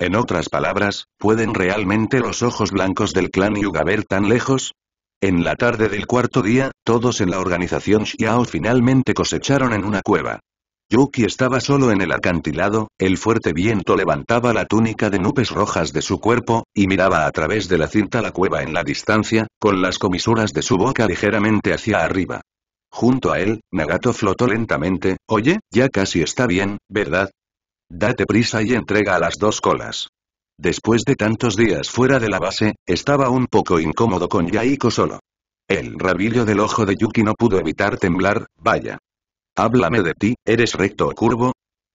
En otras palabras, ¿pueden realmente los ojos blancos del clan Yuga ver tan lejos? En la tarde del cuarto día, todos en la organización Xiao finalmente cosecharon en una cueva. Yuki estaba solo en el acantilado, el fuerte viento levantaba la túnica de nubes rojas de su cuerpo, y miraba a través de la cinta la cueva en la distancia, con las comisuras de su boca ligeramente hacia arriba. Junto a él, Nagato flotó lentamente, oye, ya casi está bien, ¿verdad? Date prisa y entrega a las dos colas. Después de tantos días fuera de la base, estaba un poco incómodo con Yaiko solo. El rabillo del ojo de Yuki no pudo evitar temblar, vaya. Háblame de ti, ¿eres recto o curvo?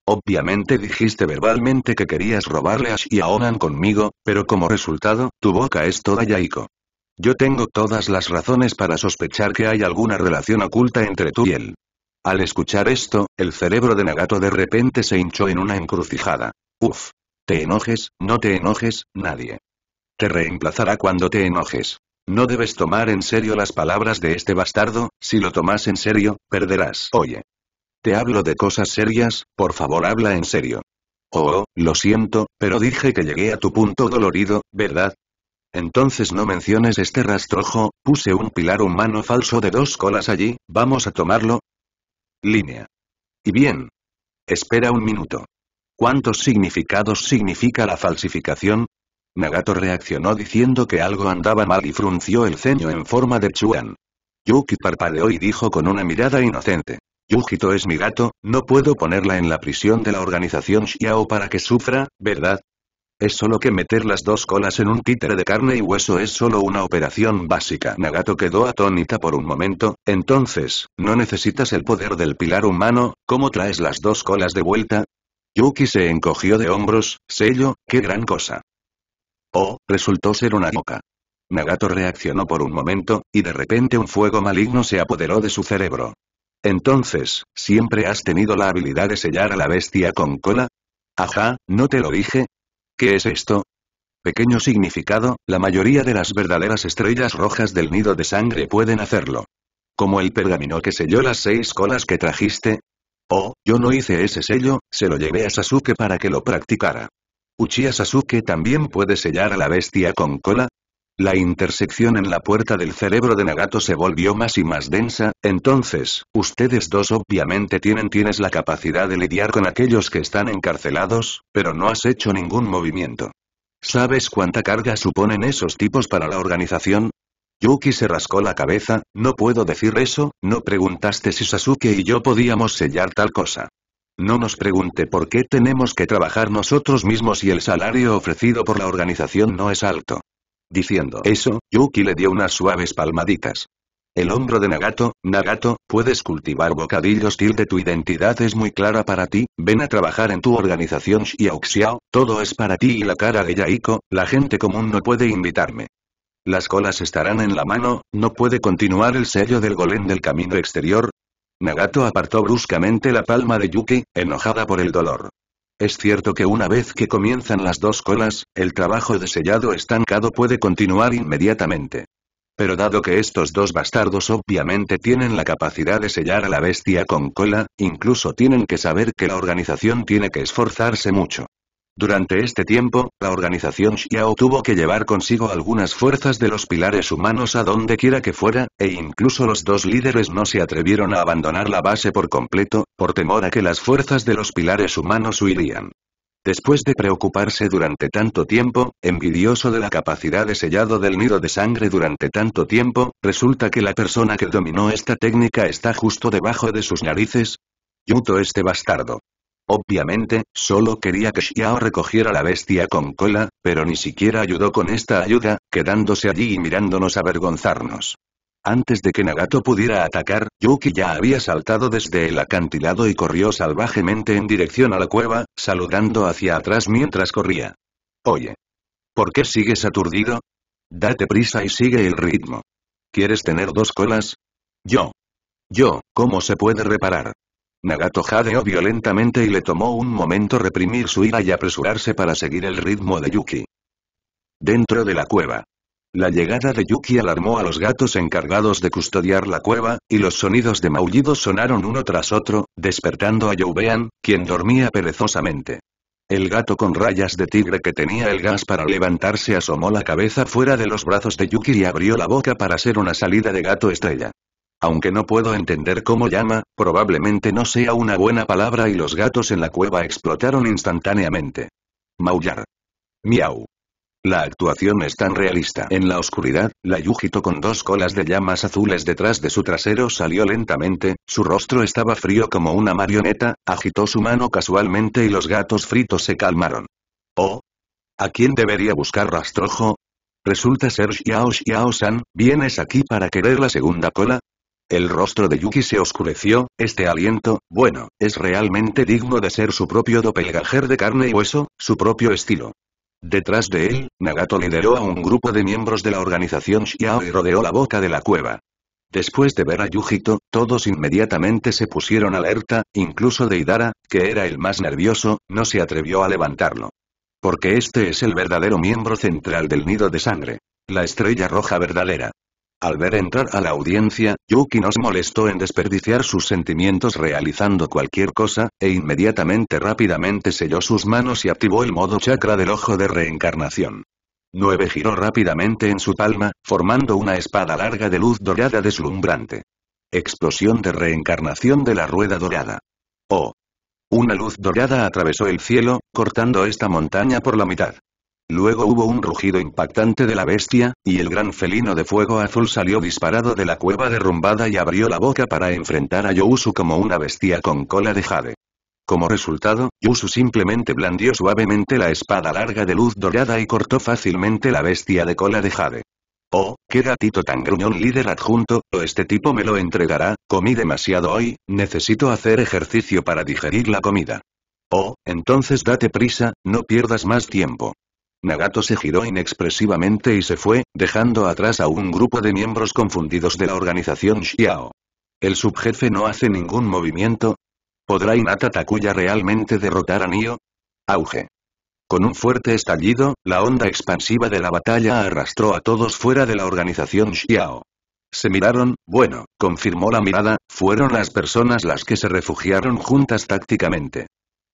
Obviamente dijiste verbalmente que querías robarle a Shiaonan conmigo, pero como resultado, tu boca es toda Yaiko. Yo tengo todas las razones para sospechar que hay alguna relación oculta entre tú y él. Al escuchar esto, el cerebro de Nagato de repente se hinchó en una encrucijada. Uf. Te enojes, no te enojes, nadie. Te reemplazará cuando te enojes. No debes tomar en serio las palabras de este bastardo, si lo tomas en serio, perderás. Oye. Te hablo de cosas serias, por favor habla en serio. Oh, lo siento, pero dije que llegué a tu punto dolorido, ¿verdad? Entonces no menciones este rastrojo, puse un pilar humano falso de dos colas allí, vamos a tomarlo, línea. Y bien. Espera un minuto. ¿Cuántos significados significa la falsificación? Nagato reaccionó diciendo que algo andaba mal y frunció el ceño en forma de chuan. Yuki parpadeó y dijo con una mirada inocente. Yujito es mi gato, no puedo ponerla en la prisión de la organización Xiao para que sufra, ¿verdad? Es solo que meter las dos colas en un títere de carne y hueso es solo una operación básica. Nagato quedó atónita por un momento, entonces, ¿no necesitas el poder del pilar humano? ¿Cómo traes las dos colas de vuelta? Yuki se encogió de hombros, sello, qué gran cosa. Oh, resultó ser una loca. Nagato reaccionó por un momento, y de repente un fuego maligno se apoderó de su cerebro. Entonces, ¿siempre has tenido la habilidad de sellar a la bestia con cola? Ajá, no te lo dije, ¿Qué es esto? Pequeño significado, la mayoría de las verdaderas estrellas rojas del nido de sangre pueden hacerlo. Como el pergamino que selló las seis colas que trajiste. Oh, yo no hice ese sello, se lo llevé a Sasuke para que lo practicara. Uchiha Sasuke también puede sellar a la bestia con cola, la intersección en la puerta del cerebro de Nagato se volvió más y más densa, entonces, ustedes dos obviamente tienen tienes la capacidad de lidiar con aquellos que están encarcelados, pero no has hecho ningún movimiento. ¿Sabes cuánta carga suponen esos tipos para la organización? Yuki se rascó la cabeza, no puedo decir eso, no preguntaste si Sasuke y yo podíamos sellar tal cosa. No nos pregunte por qué tenemos que trabajar nosotros mismos y el salario ofrecido por la organización no es alto. Diciendo eso, Yuki le dio unas suaves palmaditas. El hombro de Nagato, Nagato, puedes cultivar bocadillos de tu identidad es muy clara para ti, ven a trabajar en tu organización Xiao todo es para ti y la cara de Yaiko, la gente común no puede invitarme. Las colas estarán en la mano, no puede continuar el sello del golem del camino exterior. Nagato apartó bruscamente la palma de Yuki, enojada por el dolor. Es cierto que una vez que comienzan las dos colas, el trabajo de sellado estancado puede continuar inmediatamente. Pero dado que estos dos bastardos obviamente tienen la capacidad de sellar a la bestia con cola, incluso tienen que saber que la organización tiene que esforzarse mucho. Durante este tiempo, la organización Xiao tuvo que llevar consigo algunas fuerzas de los pilares humanos a donde quiera que fuera, e incluso los dos líderes no se atrevieron a abandonar la base por completo, por temor a que las fuerzas de los pilares humanos huirían. Después de preocuparse durante tanto tiempo, envidioso de la capacidad de sellado del nido de sangre durante tanto tiempo, resulta que la persona que dominó esta técnica está justo debajo de sus narices. Yuto este bastardo. Obviamente, solo quería que Xiao recogiera la bestia con cola, pero ni siquiera ayudó con esta ayuda, quedándose allí y mirándonos avergonzarnos. Antes de que Nagato pudiera atacar, Yuki ya había saltado desde el acantilado y corrió salvajemente en dirección a la cueva, saludando hacia atrás mientras corría. Oye. ¿Por qué sigues aturdido? Date prisa y sigue el ritmo. ¿Quieres tener dos colas? Yo. Yo, ¿cómo se puede reparar? Nagato jadeó violentamente y le tomó un momento reprimir su ira y apresurarse para seguir el ritmo de Yuki. Dentro de la cueva. La llegada de Yuki alarmó a los gatos encargados de custodiar la cueva, y los sonidos de maullidos sonaron uno tras otro, despertando a Youbean, quien dormía perezosamente. El gato con rayas de tigre que tenía el gas para levantarse asomó la cabeza fuera de los brazos de Yuki y abrió la boca para hacer una salida de gato estrella. Aunque no puedo entender cómo llama, probablemente no sea una buena palabra y los gatos en la cueva explotaron instantáneamente. Maullar. Miau. La actuación es tan realista. En la oscuridad, la Yujito con dos colas de llamas azules detrás de su trasero salió lentamente, su rostro estaba frío como una marioneta, agitó su mano casualmente y los gatos fritos se calmaron. Oh. ¿A quién debería buscar rastrojo? Resulta ser Xiao Xiao San, ¿vienes aquí para querer la segunda cola? El rostro de Yuki se oscureció, este aliento, bueno, es realmente digno de ser su propio doppelganger de carne y hueso, su propio estilo. Detrás de él, Nagato lideró a un grupo de miembros de la organización Xiao y rodeó la boca de la cueva. Después de ver a Yujito, todos inmediatamente se pusieron alerta, incluso Deidara, que era el más nervioso, no se atrevió a levantarlo. Porque este es el verdadero miembro central del nido de sangre. La estrella roja verdadera. Al ver entrar a la audiencia, Yuki nos molestó en desperdiciar sus sentimientos realizando cualquier cosa, e inmediatamente rápidamente selló sus manos y activó el modo chakra del ojo de reencarnación. 9 giró rápidamente en su palma, formando una espada larga de luz dorada deslumbrante. Explosión de reencarnación de la rueda dorada. Oh. Una luz dorada atravesó el cielo, cortando esta montaña por la mitad. Luego hubo un rugido impactante de la bestia, y el gran felino de fuego azul salió disparado de la cueva derrumbada y abrió la boca para enfrentar a Yousu como una bestia con cola de jade. Como resultado, Yusu simplemente blandió suavemente la espada larga de luz dorada y cortó fácilmente la bestia de cola de jade. Oh, qué gatito tan gruñón líder adjunto, o este tipo me lo entregará, comí demasiado hoy, necesito hacer ejercicio para digerir la comida. Oh, entonces date prisa, no pierdas más tiempo. Nagato se giró inexpresivamente y se fue, dejando atrás a un grupo de miembros confundidos de la organización Xiao. ¿El subjefe no hace ningún movimiento? ¿Podrá Inata Takuya realmente derrotar a Nio? Auge. Con un fuerte estallido, la onda expansiva de la batalla arrastró a todos fuera de la organización Xiao. Se miraron, bueno, confirmó la mirada, fueron las personas las que se refugiaron juntas tácticamente.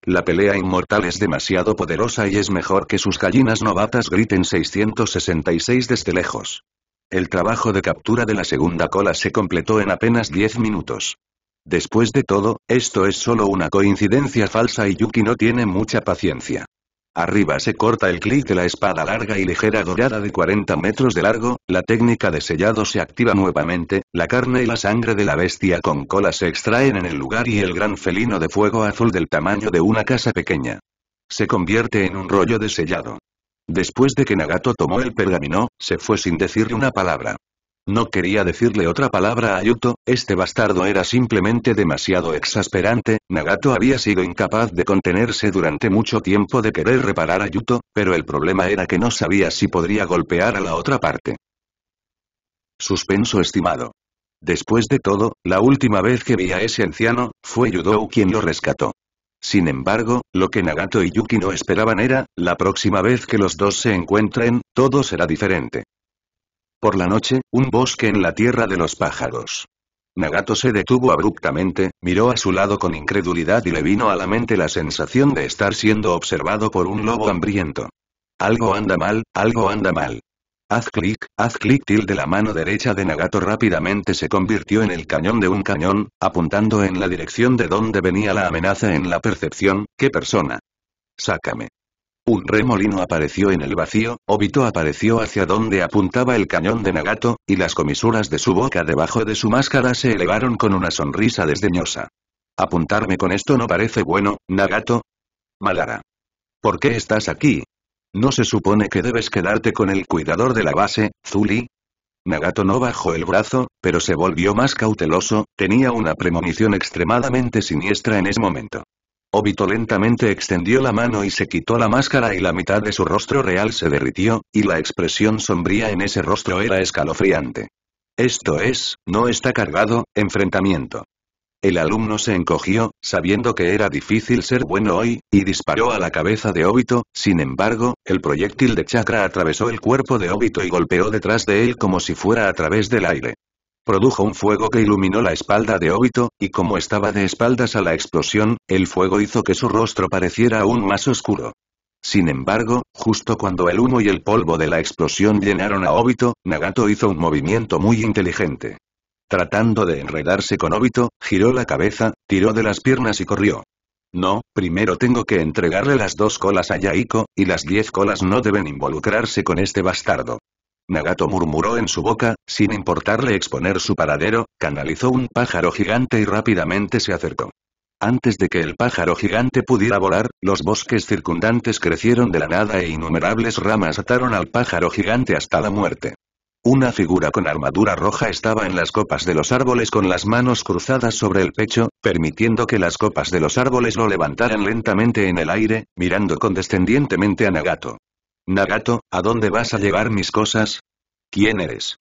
La pelea inmortal es demasiado poderosa y es mejor que sus gallinas novatas griten 666 desde lejos. El trabajo de captura de la segunda cola se completó en apenas 10 minutos. Después de todo, esto es solo una coincidencia falsa y Yuki no tiene mucha paciencia. Arriba se corta el clic de la espada larga y ligera dorada de 40 metros de largo, la técnica de sellado se activa nuevamente, la carne y la sangre de la bestia con cola se extraen en el lugar y el gran felino de fuego azul del tamaño de una casa pequeña. Se convierte en un rollo de sellado. Después de que Nagato tomó el pergamino, se fue sin decir una palabra. No quería decirle otra palabra a Yuto, este bastardo era simplemente demasiado exasperante, Nagato había sido incapaz de contenerse durante mucho tiempo de querer reparar a Yuto, pero el problema era que no sabía si podría golpear a la otra parte. Suspenso estimado. Después de todo, la última vez que vi a ese anciano, fue Yudou quien lo rescató. Sin embargo, lo que Nagato y Yuki no esperaban era, la próxima vez que los dos se encuentren, todo será diferente. Por la noche, un bosque en la tierra de los pájaros. Nagato se detuvo abruptamente, miró a su lado con incredulidad y le vino a la mente la sensación de estar siendo observado por un lobo hambriento. Algo anda mal, algo anda mal. Haz clic, haz clic tilde la mano derecha de Nagato rápidamente se convirtió en el cañón de un cañón, apuntando en la dirección de donde venía la amenaza en la percepción, ¿qué persona? Sácame. Un remolino apareció en el vacío, Obito apareció hacia donde apuntaba el cañón de Nagato, y las comisuras de su boca debajo de su máscara se elevaron con una sonrisa desdeñosa. Apuntarme con esto no parece bueno, Nagato. Malara. ¿Por qué estás aquí? ¿No se supone que debes quedarte con el cuidador de la base, Zuli? Nagato no bajó el brazo, pero se volvió más cauteloso, tenía una premonición extremadamente siniestra en ese momento. Obito lentamente extendió la mano y se quitó la máscara y la mitad de su rostro real se derritió, y la expresión sombría en ese rostro era escalofriante. Esto es, no está cargado, enfrentamiento. El alumno se encogió, sabiendo que era difícil ser bueno hoy, y disparó a la cabeza de Obito, sin embargo, el proyectil de chakra atravesó el cuerpo de Obito y golpeó detrás de él como si fuera a través del aire. Produjo un fuego que iluminó la espalda de Obito, y como estaba de espaldas a la explosión, el fuego hizo que su rostro pareciera aún más oscuro. Sin embargo, justo cuando el humo y el polvo de la explosión llenaron a Obito, Nagato hizo un movimiento muy inteligente. Tratando de enredarse con Obito, giró la cabeza, tiró de las piernas y corrió. No, primero tengo que entregarle las dos colas a Yaiko, y las diez colas no deben involucrarse con este bastardo. Nagato murmuró en su boca, sin importarle exponer su paradero, canalizó un pájaro gigante y rápidamente se acercó. Antes de que el pájaro gigante pudiera volar, los bosques circundantes crecieron de la nada e innumerables ramas ataron al pájaro gigante hasta la muerte. Una figura con armadura roja estaba en las copas de los árboles con las manos cruzadas sobre el pecho, permitiendo que las copas de los árboles lo levantaran lentamente en el aire, mirando condescendientemente a Nagato. Nagato, ¿a dónde vas a llevar mis cosas? ¿Quién eres?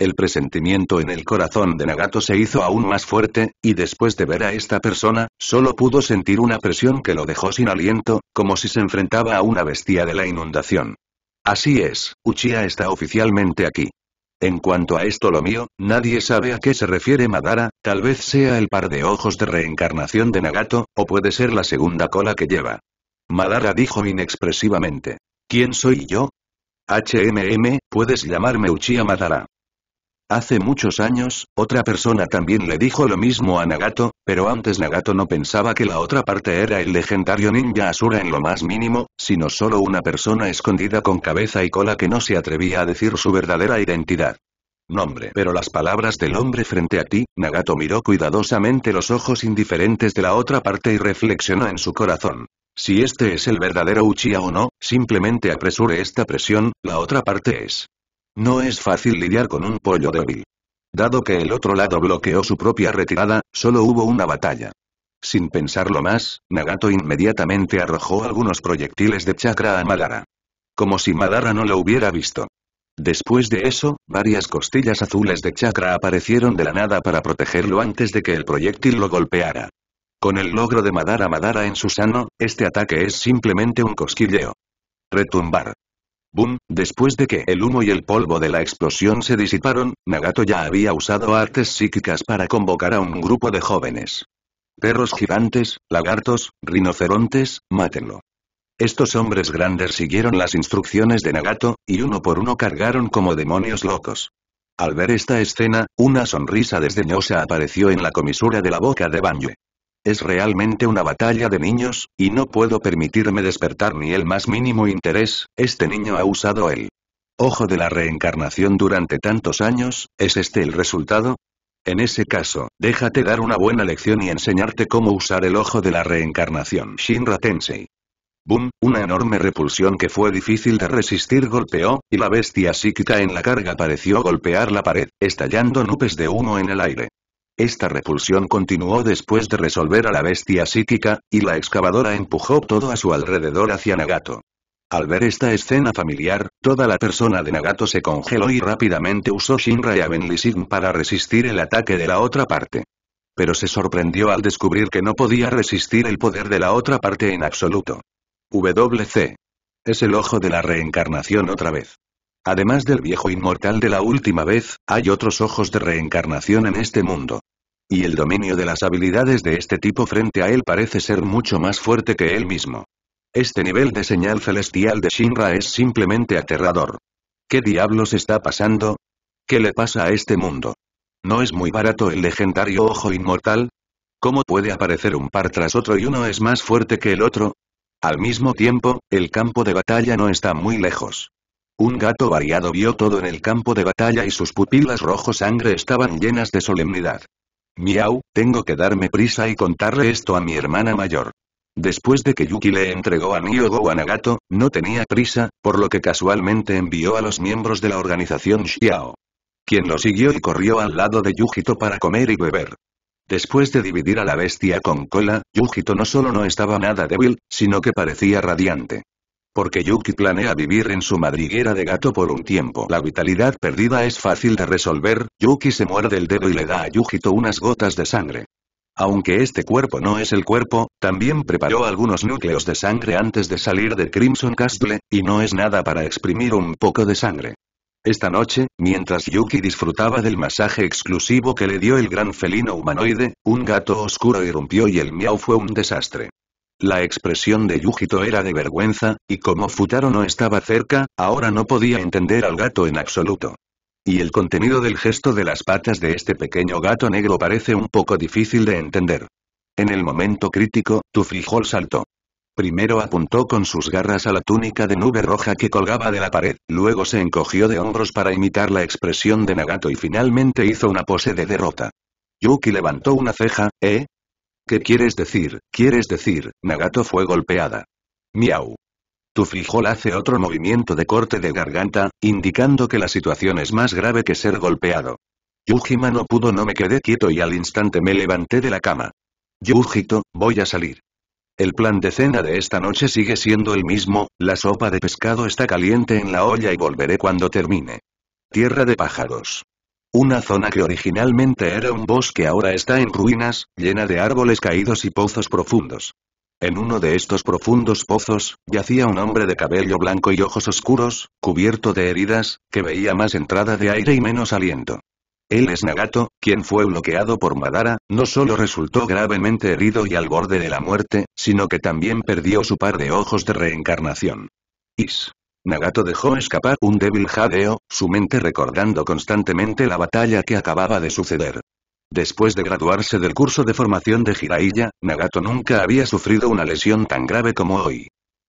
El presentimiento en el corazón de Nagato se hizo aún más fuerte, y después de ver a esta persona, solo pudo sentir una presión que lo dejó sin aliento, como si se enfrentaba a una bestia de la inundación. Así es, Uchiha está oficialmente aquí. En cuanto a esto lo mío, nadie sabe a qué se refiere Madara, tal vez sea el par de ojos de reencarnación de Nagato, o puede ser la segunda cola que lleva. Madara dijo inexpresivamente. ¿Quién soy yo? HMM, puedes llamarme Uchiha Madara. Hace muchos años, otra persona también le dijo lo mismo a Nagato, pero antes Nagato no pensaba que la otra parte era el legendario ninja Asura en lo más mínimo, sino solo una persona escondida con cabeza y cola que no se atrevía a decir su verdadera identidad. Nombre. Pero las palabras del hombre frente a ti, Nagato miró cuidadosamente los ojos indiferentes de la otra parte y reflexionó en su corazón. Si este es el verdadero Uchiha o no, simplemente apresure esta presión, la otra parte es. No es fácil lidiar con un pollo débil. Dado que el otro lado bloqueó su propia retirada, solo hubo una batalla. Sin pensarlo más, Nagato inmediatamente arrojó algunos proyectiles de chakra a Madara. Como si Madara no lo hubiera visto. Después de eso, varias costillas azules de chakra aparecieron de la nada para protegerlo antes de que el proyectil lo golpeara. Con el logro de Madara Madara en su sano, este ataque es simplemente un cosquilleo. Retumbar. Boom, después de que el humo y el polvo de la explosión se disiparon, Nagato ya había usado artes psíquicas para convocar a un grupo de jóvenes. Perros gigantes, lagartos, rinocerontes, mátenlo. Estos hombres grandes siguieron las instrucciones de Nagato, y uno por uno cargaron como demonios locos. Al ver esta escena, una sonrisa desdeñosa apareció en la comisura de la boca de Banye. Es realmente una batalla de niños, y no puedo permitirme despertar ni el más mínimo interés, este niño ha usado el ojo de la reencarnación durante tantos años, ¿es este el resultado? En ese caso, déjate dar una buena lección y enseñarte cómo usar el ojo de la reencarnación Shinra Tensei. Boom, una enorme repulsión que fue difícil de resistir golpeó, y la bestia psíquica en la carga pareció golpear la pared, estallando nubes de humo en el aire. Esta repulsión continuó después de resolver a la bestia psíquica, y la excavadora empujó todo a su alrededor hacia Nagato. Al ver esta escena familiar, toda la persona de Nagato se congeló y rápidamente usó Shinra y para resistir el ataque de la otra parte. Pero se sorprendió al descubrir que no podía resistir el poder de la otra parte en absoluto. WC. Es el ojo de la reencarnación otra vez. Además del viejo inmortal de la última vez, hay otros ojos de reencarnación en este mundo. Y el dominio de las habilidades de este tipo frente a él parece ser mucho más fuerte que él mismo. Este nivel de señal celestial de Shinra es simplemente aterrador. ¿Qué diablos está pasando? ¿Qué le pasa a este mundo? ¿No es muy barato el legendario ojo inmortal? ¿Cómo puede aparecer un par tras otro y uno es más fuerte que el otro? Al mismo tiempo, el campo de batalla no está muy lejos. Un gato variado vio todo en el campo de batalla y sus pupilas rojo sangre estaban llenas de solemnidad. Miau, tengo que darme prisa y contarle esto a mi hermana mayor. Después de que Yuki le entregó a Gohan a Gato, no tenía prisa, por lo que casualmente envió a los miembros de la organización Xiao. Quien lo siguió y corrió al lado de Yujito para comer y beber. Después de dividir a la bestia con cola, Yujito no solo no estaba nada débil, sino que parecía radiante. Porque Yuki planea vivir en su madriguera de gato por un tiempo. La vitalidad perdida es fácil de resolver, Yuki se muerde el dedo y le da a Yujito unas gotas de sangre. Aunque este cuerpo no es el cuerpo, también preparó algunos núcleos de sangre antes de salir de Crimson Castle, y no es nada para exprimir un poco de sangre. Esta noche, mientras Yuki disfrutaba del masaje exclusivo que le dio el gran felino humanoide, un gato oscuro irrumpió y el miau fue un desastre. La expresión de Yujito era de vergüenza, y como Futaro no estaba cerca, ahora no podía entender al gato en absoluto. Y el contenido del gesto de las patas de este pequeño gato negro parece un poco difícil de entender. En el momento crítico, tu saltó. Primero apuntó con sus garras a la túnica de nube roja que colgaba de la pared, luego se encogió de hombros para imitar la expresión de Nagato y finalmente hizo una pose de derrota. Yuki levantó una ceja, ¿eh? ¿Qué quieres decir? ¿Quieres decir? Nagato fue golpeada. Miau. Tu frijol hace otro movimiento de corte de garganta, indicando que la situación es más grave que ser golpeado. Yujima no pudo no me quedé quieto y al instante me levanté de la cama. Yujito, voy a salir. El plan de cena de esta noche sigue siendo el mismo, la sopa de pescado está caliente en la olla y volveré cuando termine. Tierra de pájaros. Una zona que originalmente era un bosque ahora está en ruinas, llena de árboles caídos y pozos profundos. En uno de estos profundos pozos, yacía un hombre de cabello blanco y ojos oscuros, cubierto de heridas, que veía más entrada de aire y menos aliento. El es Nagato, quien fue bloqueado por Madara, no solo resultó gravemente herido y al borde de la muerte, sino que también perdió su par de ojos de reencarnación. Is. Nagato dejó escapar un débil jadeo, su mente recordando constantemente la batalla que acababa de suceder. Después de graduarse del curso de formación de Jiraiya, Nagato nunca había sufrido una lesión tan grave como hoy.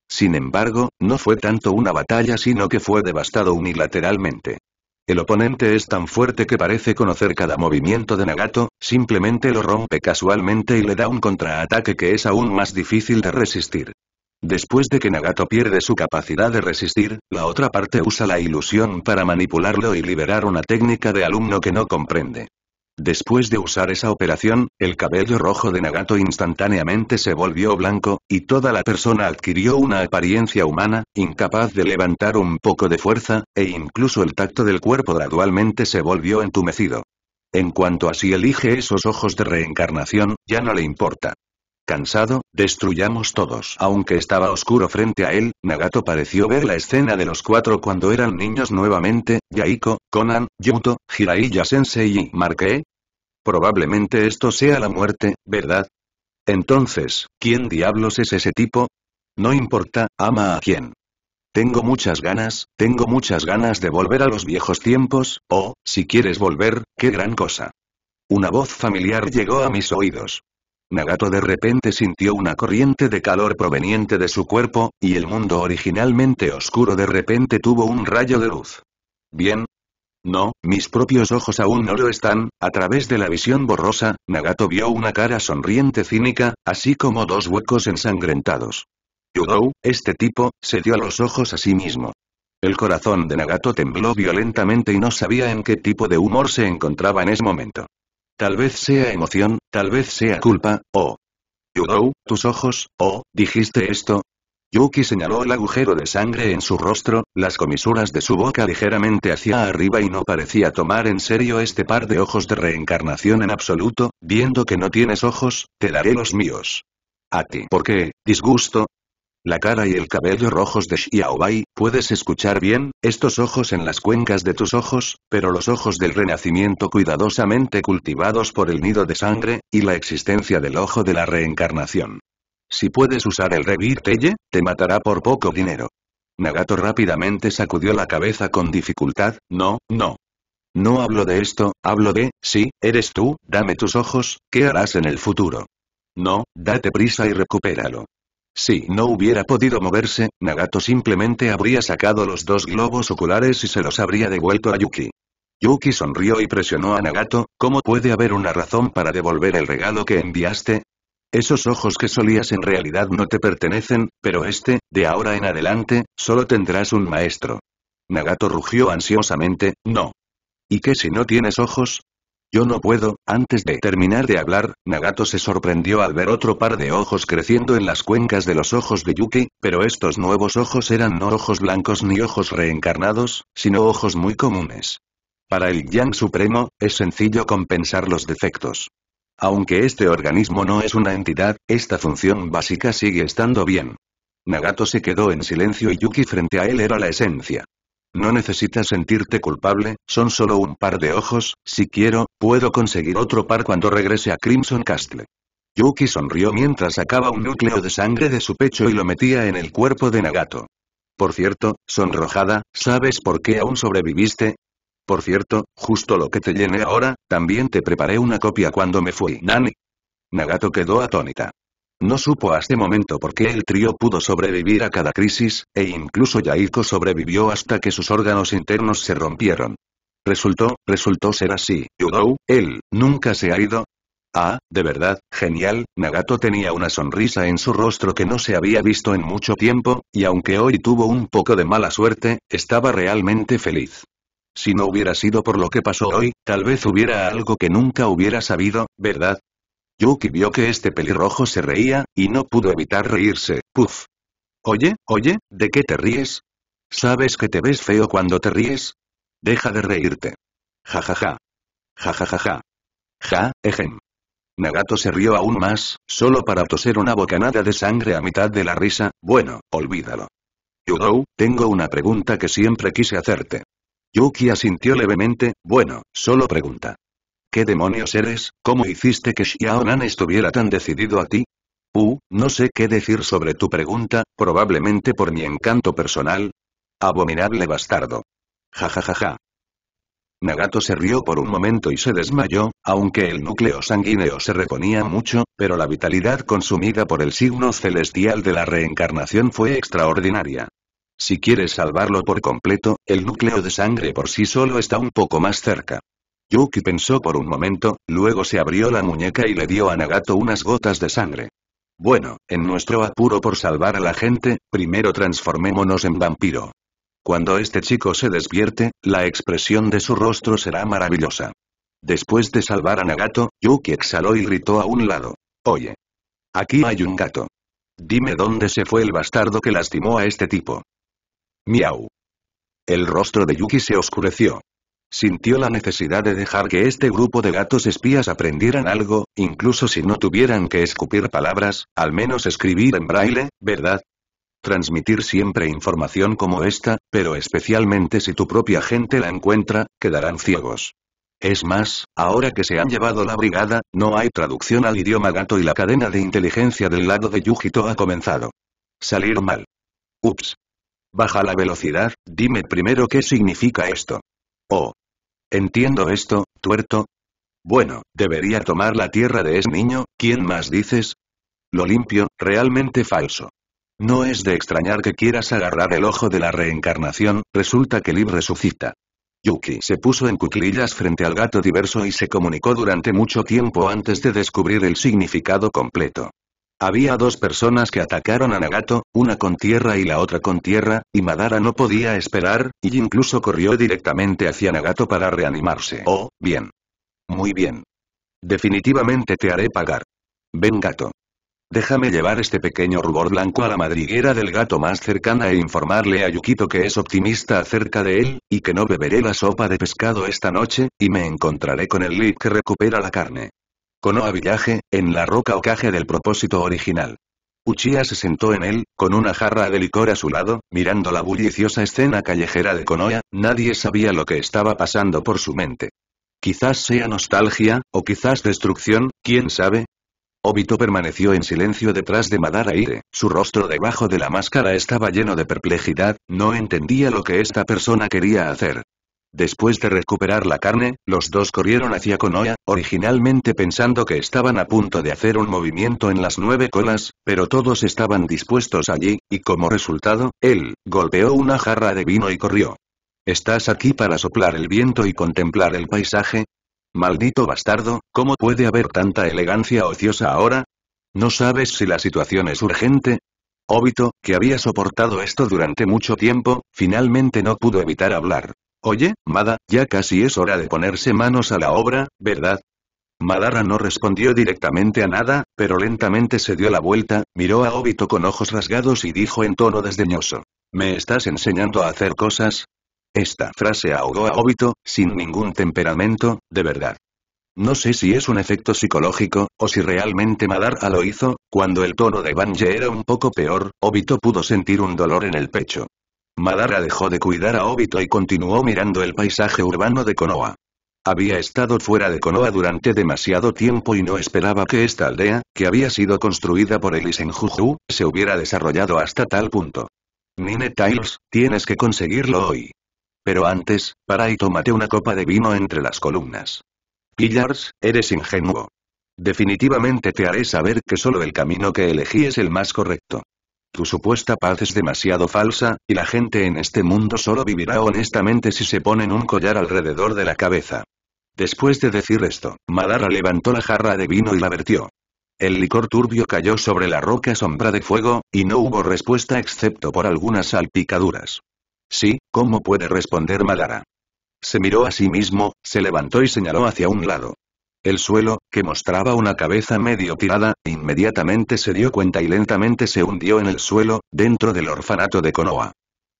Sin embargo, no fue tanto una batalla sino que fue devastado unilateralmente. El oponente es tan fuerte que parece conocer cada movimiento de Nagato, simplemente lo rompe casualmente y le da un contraataque que es aún más difícil de resistir. Después de que Nagato pierde su capacidad de resistir, la otra parte usa la ilusión para manipularlo y liberar una técnica de alumno que no comprende. Después de usar esa operación, el cabello rojo de Nagato instantáneamente se volvió blanco, y toda la persona adquirió una apariencia humana, incapaz de levantar un poco de fuerza, e incluso el tacto del cuerpo gradualmente se volvió entumecido. En cuanto así elige esos ojos de reencarnación, ya no le importa. Cansado, destruyamos todos. Aunque estaba oscuro frente a él, Nagato pareció ver la escena de los cuatro cuando eran niños nuevamente, Yaiko, Conan, Yuto, hiraiya Sensei y Marque. Probablemente esto sea la muerte, ¿verdad? Entonces, ¿quién diablos es ese tipo? No importa, ama a quién. Tengo muchas ganas, tengo muchas ganas de volver a los viejos tiempos, o, si quieres volver, qué gran cosa. Una voz familiar llegó a mis oídos. Nagato de repente sintió una corriente de calor proveniente de su cuerpo, y el mundo originalmente oscuro de repente tuvo un rayo de luz. Bien. No, mis propios ojos aún no lo están, a través de la visión borrosa, Nagato vio una cara sonriente cínica, así como dos huecos ensangrentados. Yudou, este tipo, se dio a los ojos a sí mismo. El corazón de Nagato tembló violentamente y no sabía en qué tipo de humor se encontraba en ese momento. Tal vez sea emoción, tal vez sea culpa, o... Oh. Yudou, tus ojos, oh, ¿dijiste esto? Yuki señaló el agujero de sangre en su rostro, las comisuras de su boca ligeramente hacia arriba y no parecía tomar en serio este par de ojos de reencarnación en absoluto, viendo que no tienes ojos, te daré los míos. A ti. ¿Por qué? Disgusto, la cara y el cabello rojos de Xiaobai, puedes escuchar bien, estos ojos en las cuencas de tus ojos, pero los ojos del renacimiento cuidadosamente cultivados por el nido de sangre, y la existencia del ojo de la reencarnación. Si puedes usar el Revir te matará por poco dinero. Nagato rápidamente sacudió la cabeza con dificultad, no, no. No hablo de esto, hablo de, sí, eres tú, dame tus ojos, ¿qué harás en el futuro? No, date prisa y recupéralo. Si no hubiera podido moverse, Nagato simplemente habría sacado los dos globos oculares y se los habría devuelto a Yuki. Yuki sonrió y presionó a Nagato, ¿cómo puede haber una razón para devolver el regalo que enviaste? Esos ojos que solías en realidad no te pertenecen, pero este, de ahora en adelante, solo tendrás un maestro. Nagato rugió ansiosamente, no. ¿Y qué si no tienes ojos? Yo no puedo, antes de terminar de hablar, Nagato se sorprendió al ver otro par de ojos creciendo en las cuencas de los ojos de Yuki, pero estos nuevos ojos eran no ojos blancos ni ojos reencarnados, sino ojos muy comunes. Para el Yang Supremo, es sencillo compensar los defectos. Aunque este organismo no es una entidad, esta función básica sigue estando bien. Nagato se quedó en silencio y Yuki frente a él era la esencia. No necesitas sentirte culpable, son solo un par de ojos, si quiero, puedo conseguir otro par cuando regrese a Crimson Castle. Yuki sonrió mientras sacaba un núcleo de sangre de su pecho y lo metía en el cuerpo de Nagato. Por cierto, sonrojada, ¿sabes por qué aún sobreviviste? Por cierto, justo lo que te llené ahora, también te preparé una copia cuando me fui. Nani. Nagato quedó atónita. No supo hasta este momento por qué el trío pudo sobrevivir a cada crisis, e incluso Yaiko sobrevivió hasta que sus órganos internos se rompieron. Resultó, resultó ser así, Yudou, él, nunca se ha ido, Ah, de verdad, genial, Nagato tenía una sonrisa en su rostro que no se había visto en mucho tiempo, y aunque hoy tuvo un poco de mala suerte, estaba realmente feliz. Si no hubiera sido por lo que pasó hoy, tal vez hubiera algo que nunca hubiera sabido, ¿verdad? Yuki vio que este pelirrojo se reía, y no pudo evitar reírse, puf. Oye, oye, ¿de qué te ríes? ¿Sabes que te ves feo cuando te ríes? Deja de reírte. Ja ja ja. Ja ja ja ja. Ja, ejem. Nagato se rió aún más, solo para toser una bocanada de sangre a mitad de la risa, bueno, olvídalo. Yudou, tengo una pregunta que siempre quise hacerte. Yuki asintió levemente, bueno, solo pregunta. ¿Qué demonios eres? ¿Cómo hiciste que Xiaonan estuviera tan decidido a ti? Uh, no sé qué decir sobre tu pregunta, probablemente por mi encanto personal. Abominable bastardo. Ja ja ja Nagato se rió por un momento y se desmayó, aunque el núcleo sanguíneo se reponía mucho, pero la vitalidad consumida por el signo celestial de la reencarnación fue extraordinaria. Si quieres salvarlo por completo, el núcleo de sangre por sí solo está un poco más cerca. Yuki pensó por un momento, luego se abrió la muñeca y le dio a Nagato unas gotas de sangre. Bueno, en nuestro apuro por salvar a la gente, primero transformémonos en vampiro. Cuando este chico se despierte, la expresión de su rostro será maravillosa. Después de salvar a Nagato, Yuki exhaló y gritó a un lado. Oye. Aquí hay un gato. Dime dónde se fue el bastardo que lastimó a este tipo. Miau. El rostro de Yuki se oscureció. Sintió la necesidad de dejar que este grupo de gatos espías aprendieran algo, incluso si no tuvieran que escupir palabras, al menos escribir en braille, ¿verdad? Transmitir siempre información como esta, pero especialmente si tu propia gente la encuentra, quedarán ciegos. Es más, ahora que se han llevado la brigada, no hay traducción al idioma gato y la cadena de inteligencia del lado de Yujito ha comenzado. Salir mal. Ups. Baja la velocidad, dime primero qué significa esto. Oh. Entiendo esto, tuerto. Bueno, debería tomar la tierra de ese niño, ¿quién más dices? Lo limpio, realmente falso. No es de extrañar que quieras agarrar el ojo de la reencarnación, resulta que Lib resucita. Yuki se puso en cuclillas frente al gato diverso y se comunicó durante mucho tiempo antes de descubrir el significado completo. Había dos personas que atacaron a Nagato, una con tierra y la otra con tierra, y Madara no podía esperar, y incluso corrió directamente hacia Nagato para reanimarse. Oh, bien. Muy bien. Definitivamente te haré pagar. Ven gato. Déjame llevar este pequeño rubor blanco a la madriguera del gato más cercana e informarle a Yukito que es optimista acerca de él, y que no beberé la sopa de pescado esta noche, y me encontraré con el Lee que recupera la carne. Conoa Villaje, en la roca ocaje del propósito original. Uchiha se sentó en él, con una jarra de licor a su lado, mirando la bulliciosa escena callejera de Konoha, nadie sabía lo que estaba pasando por su mente. Quizás sea nostalgia, o quizás destrucción, quién sabe. Obito permaneció en silencio detrás de Madara Ire, su rostro debajo de la máscara estaba lleno de perplejidad, no entendía lo que esta persona quería hacer. Después de recuperar la carne, los dos corrieron hacia Konoya, originalmente pensando que estaban a punto de hacer un movimiento en las nueve colas, pero todos estaban dispuestos allí, y como resultado, él, golpeó una jarra de vino y corrió. ¿Estás aquí para soplar el viento y contemplar el paisaje? Maldito bastardo, ¿cómo puede haber tanta elegancia ociosa ahora? ¿No sabes si la situación es urgente? Obito, que había soportado esto durante mucho tiempo, finalmente no pudo evitar hablar. Oye, Mada, ya casi es hora de ponerse manos a la obra, ¿verdad? Madara no respondió directamente a nada, pero lentamente se dio la vuelta, miró a Obito con ojos rasgados y dijo en tono desdeñoso. ¿Me estás enseñando a hacer cosas? Esta frase ahogó a Obito, sin ningún temperamento, de verdad. No sé si es un efecto psicológico, o si realmente Madara lo hizo, cuando el tono de Banje era un poco peor, Obito pudo sentir un dolor en el pecho. Madara dejó de cuidar a Obito y continuó mirando el paisaje urbano de Konoha. Había estado fuera de Konoha durante demasiado tiempo y no esperaba que esta aldea, que había sido construida por el se hubiera desarrollado hasta tal punto. Nine Tiles, tienes que conseguirlo hoy. Pero antes, para y tómate una copa de vino entre las columnas. Pillars, eres ingenuo. Definitivamente te haré saber que solo el camino que elegí es el más correcto. Tu supuesta paz es demasiado falsa, y la gente en este mundo solo vivirá honestamente si se ponen un collar alrededor de la cabeza. Después de decir esto, Madara levantó la jarra de vino y la vertió. El licor turbio cayó sobre la roca sombra de fuego, y no hubo respuesta excepto por algunas salpicaduras. Sí, ¿cómo puede responder Madara? Se miró a sí mismo, se levantó y señaló hacia un lado. El suelo, que mostraba una cabeza medio tirada, inmediatamente se dio cuenta y lentamente se hundió en el suelo, dentro del orfanato de Konoha.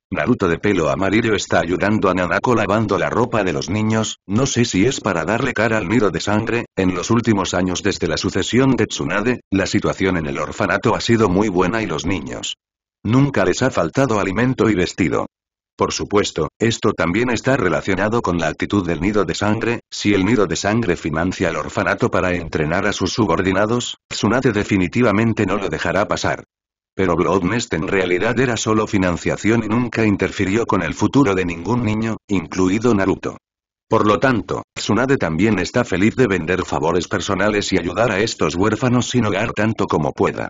Naruto de pelo amarillo está ayudando a Nanako lavando la ropa de los niños, no sé si es para darle cara al nido de sangre, en los últimos años desde la sucesión de Tsunade, la situación en el orfanato ha sido muy buena y los niños. Nunca les ha faltado alimento y vestido. Por supuesto, esto también está relacionado con la actitud del nido de sangre, si el nido de sangre financia al orfanato para entrenar a sus subordinados, Tsunade definitivamente no lo dejará pasar. Pero Bloodnest en realidad era solo financiación y nunca interfirió con el futuro de ningún niño, incluido Naruto. Por lo tanto, Tsunade también está feliz de vender favores personales y ayudar a estos huérfanos sin hogar tanto como pueda.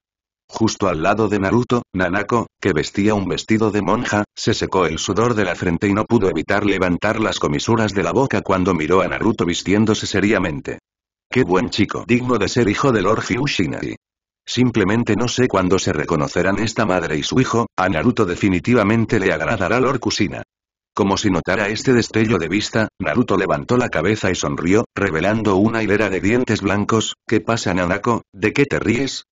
Justo al lado de Naruto, Nanako, que vestía un vestido de monja, se secó el sudor de la frente y no pudo evitar levantar las comisuras de la boca cuando miró a Naruto vistiéndose seriamente. ¡Qué buen chico! Digno de ser hijo de Lord Hyushinari! Simplemente no sé cuándo se reconocerán esta madre y su hijo, a Naruto definitivamente le agradará Lord Kusina. Como si notara este destello de vista, Naruto levantó la cabeza y sonrió, revelando una hilera de dientes blancos, ¿qué pasa Nanako, de qué te ríes?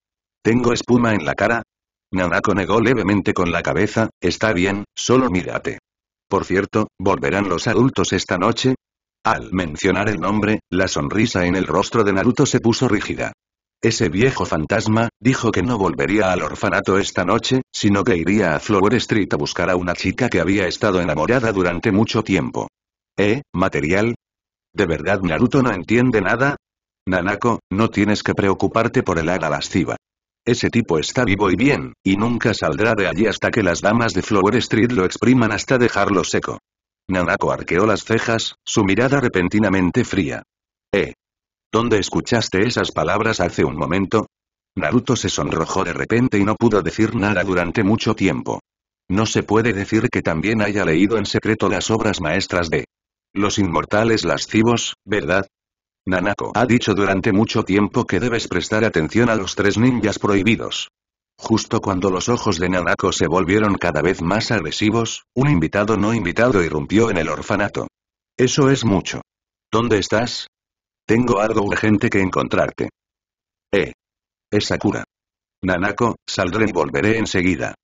¿Tengo espuma en la cara? Nanako negó levemente con la cabeza, está bien, solo mírate. Por cierto, ¿volverán los adultos esta noche? Al mencionar el nombre, la sonrisa en el rostro de Naruto se puso rígida. Ese viejo fantasma, dijo que no volvería al orfanato esta noche, sino que iría a Flower Street a buscar a una chica que había estado enamorada durante mucho tiempo. ¿Eh, material? ¿De verdad Naruto no entiende nada? Nanako, no tienes que preocuparte por el ala lasciva. Ese tipo está vivo y bien, y nunca saldrá de allí hasta que las damas de Flower Street lo expriman hasta dejarlo seco. Nanako arqueó las cejas, su mirada repentinamente fría. ¿Eh? ¿Dónde escuchaste esas palabras hace un momento? Naruto se sonrojó de repente y no pudo decir nada durante mucho tiempo. No se puede decir que también haya leído en secreto las obras maestras de los inmortales lascivos, ¿verdad? Nanako ha dicho durante mucho tiempo que debes prestar atención a los tres ninjas prohibidos. Justo cuando los ojos de Nanako se volvieron cada vez más agresivos, un invitado no invitado irrumpió en el orfanato. Eso es mucho. ¿Dónde estás? Tengo algo urgente que encontrarte. Eh. Es Sakura. Nanako, saldré y volveré enseguida.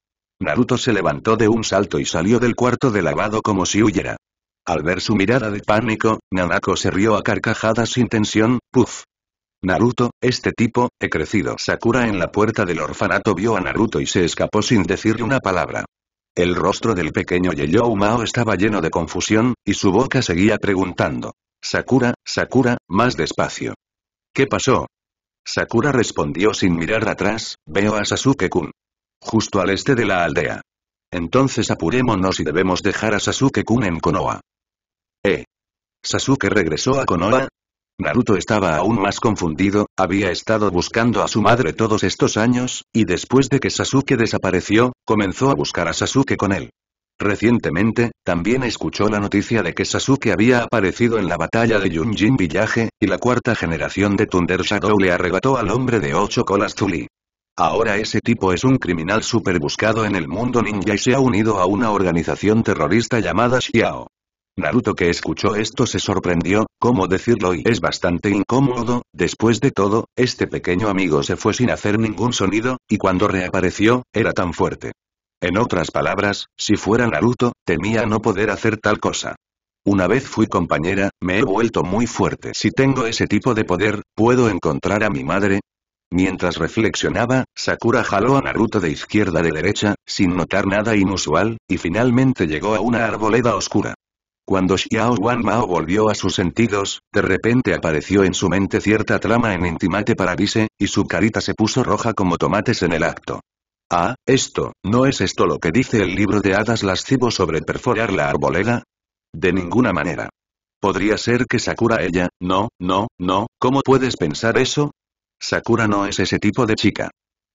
Naruto se levantó de un salto y salió del cuarto de lavado como si huyera. Al ver su mirada de pánico, Nanako se rió a carcajadas sin tensión, Puf. Naruto, este tipo, he crecido. Sakura en la puerta del orfanato vio a Naruto y se escapó sin decirle una palabra. El rostro del pequeño Yeyou Mao estaba lleno de confusión, y su boca seguía preguntando. Sakura, Sakura, más despacio. ¿Qué pasó? Sakura respondió sin mirar atrás, veo a Sasuke-kun. Justo al este de la aldea. Entonces apurémonos y debemos dejar a Sasuke-kun en Konoha. Eh. ¿Sasuke regresó a Konoha? Naruto estaba aún más confundido, había estado buscando a su madre todos estos años, y después de que Sasuke desapareció, comenzó a buscar a Sasuke con él. Recientemente, también escuchó la noticia de que Sasuke había aparecido en la batalla de Yunjin Village, y la cuarta generación de Thunder Shadow le arrebató al hombre de ocho colas Zuli. Ahora ese tipo es un criminal super buscado en el mundo ninja y se ha unido a una organización terrorista llamada Xiao. Naruto que escuchó esto se sorprendió, cómo decirlo y es bastante incómodo, después de todo, este pequeño amigo se fue sin hacer ningún sonido, y cuando reapareció, era tan fuerte. En otras palabras, si fuera Naruto, temía no poder hacer tal cosa. Una vez fui compañera, me he vuelto muy fuerte. Si tengo ese tipo de poder, ¿puedo encontrar a mi madre? Mientras reflexionaba, Sakura jaló a Naruto de izquierda de derecha, sin notar nada inusual, y finalmente llegó a una arboleda oscura. Cuando Xiao Wan Mao volvió a sus sentidos, de repente apareció en su mente cierta trama en Intimate Paradise, y su carita se puso roja como tomates en el acto. Ah, esto, ¿no es esto lo que dice el libro de hadas lascivo sobre perforar la arboleda? De ninguna manera. Podría ser que Sakura ella, no, no, no, ¿cómo puedes pensar eso? Sakura no es ese tipo de chica.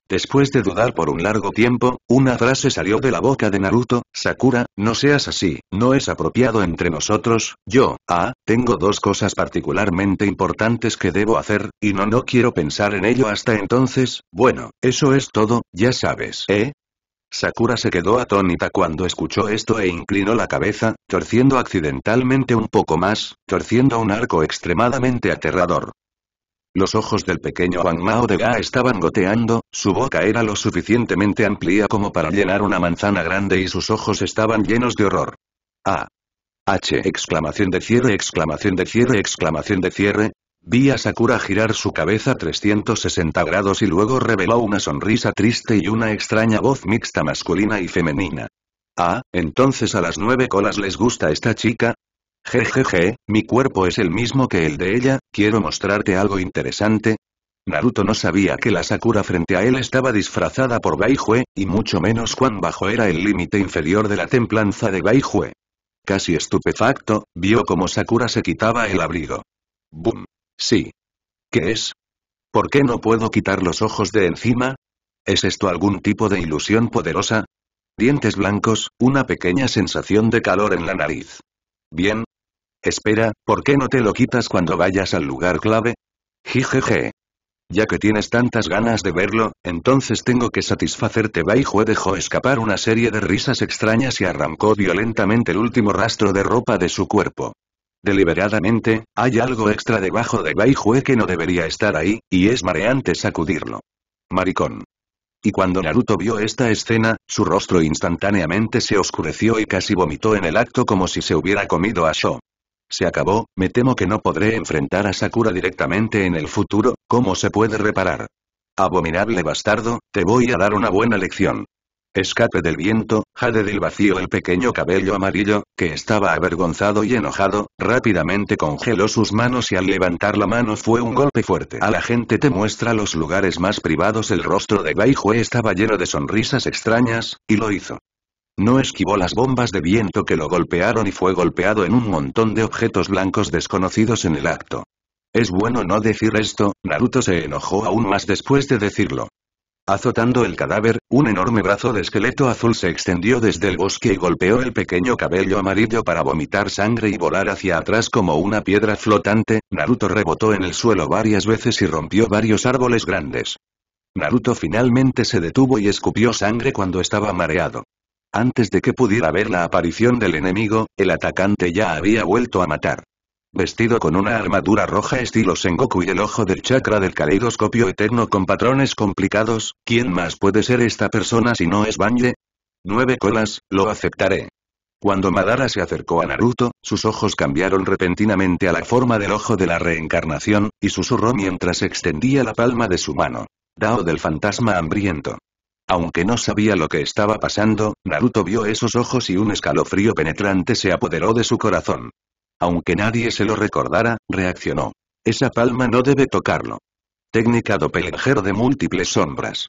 Después de dudar por un largo tiempo, una frase salió de la boca de Naruto, Sakura, no seas así, no es apropiado entre nosotros, yo, ah, tengo dos cosas particularmente importantes que debo hacer, y no no quiero pensar en ello hasta entonces, bueno, eso es todo, ya sabes, ¿eh? Sakura se quedó atónita cuando escuchó esto e inclinó la cabeza, torciendo accidentalmente un poco más, torciendo un arco extremadamente aterrador. Los ojos del pequeño Wang Mao de Ga estaban goteando, su boca era lo suficientemente amplia como para llenar una manzana grande y sus ojos estaban llenos de horror. ¡Ah! H. Exclamación de cierre, exclamación de cierre, exclamación de cierre. Vi a Sakura girar su cabeza 360 grados y luego reveló una sonrisa triste y una extraña voz mixta masculina y femenina. Ah, entonces a las nueve colas les gusta esta chica, Jejeje, mi cuerpo es el mismo que el de ella, quiero mostrarte algo interesante. Naruto no sabía que la Sakura frente a él estaba disfrazada por Baijue, y mucho menos cuán bajo era el límite inferior de la templanza de Baijue. Casi estupefacto, vio como Sakura se quitaba el abrigo. ¡Bum! Sí. ¿Qué es? ¿Por qué no puedo quitar los ojos de encima? ¿Es esto algún tipo de ilusión poderosa? Dientes blancos, una pequeña sensación de calor en la nariz. Bien, Espera, ¿por qué no te lo quitas cuando vayas al lugar clave? Jijeje. Ya que tienes tantas ganas de verlo, entonces tengo que satisfacerte. Baihue dejó escapar una serie de risas extrañas y arrancó violentamente el último rastro de ropa de su cuerpo. Deliberadamente, hay algo extra debajo de Baijue que no debería estar ahí, y es mareante sacudirlo. Maricón. Y cuando Naruto vio esta escena, su rostro instantáneamente se oscureció y casi vomitó en el acto como si se hubiera comido a Sho. Se acabó, me temo que no podré enfrentar a Sakura directamente en el futuro, ¿cómo se puede reparar? Abominable bastardo, te voy a dar una buena lección. Escape del viento, jade del vacío el pequeño cabello amarillo, que estaba avergonzado y enojado, rápidamente congeló sus manos y al levantar la mano fue un golpe fuerte. A la gente te muestra los lugares más privados el rostro de Gaihue estaba lleno de sonrisas extrañas, y lo hizo. No esquivó las bombas de viento que lo golpearon y fue golpeado en un montón de objetos blancos desconocidos en el acto. Es bueno no decir esto, Naruto se enojó aún más después de decirlo. Azotando el cadáver, un enorme brazo de esqueleto azul se extendió desde el bosque y golpeó el pequeño cabello amarillo para vomitar sangre y volar hacia atrás como una piedra flotante, Naruto rebotó en el suelo varias veces y rompió varios árboles grandes. Naruto finalmente se detuvo y escupió sangre cuando estaba mareado. Antes de que pudiera ver la aparición del enemigo, el atacante ya había vuelto a matar. Vestido con una armadura roja estilo Sengoku y el ojo del chakra del caleidoscopio eterno con patrones complicados, ¿quién más puede ser esta persona si no es Banje? Nueve colas, lo aceptaré. Cuando Madara se acercó a Naruto, sus ojos cambiaron repentinamente a la forma del ojo de la reencarnación, y susurró mientras extendía la palma de su mano. Dao del fantasma hambriento. Aunque no sabía lo que estaba pasando, Naruto vio esos ojos y un escalofrío penetrante se apoderó de su corazón. Aunque nadie se lo recordara, reaccionó. Esa palma no debe tocarlo. Técnica doppelganger de múltiples sombras.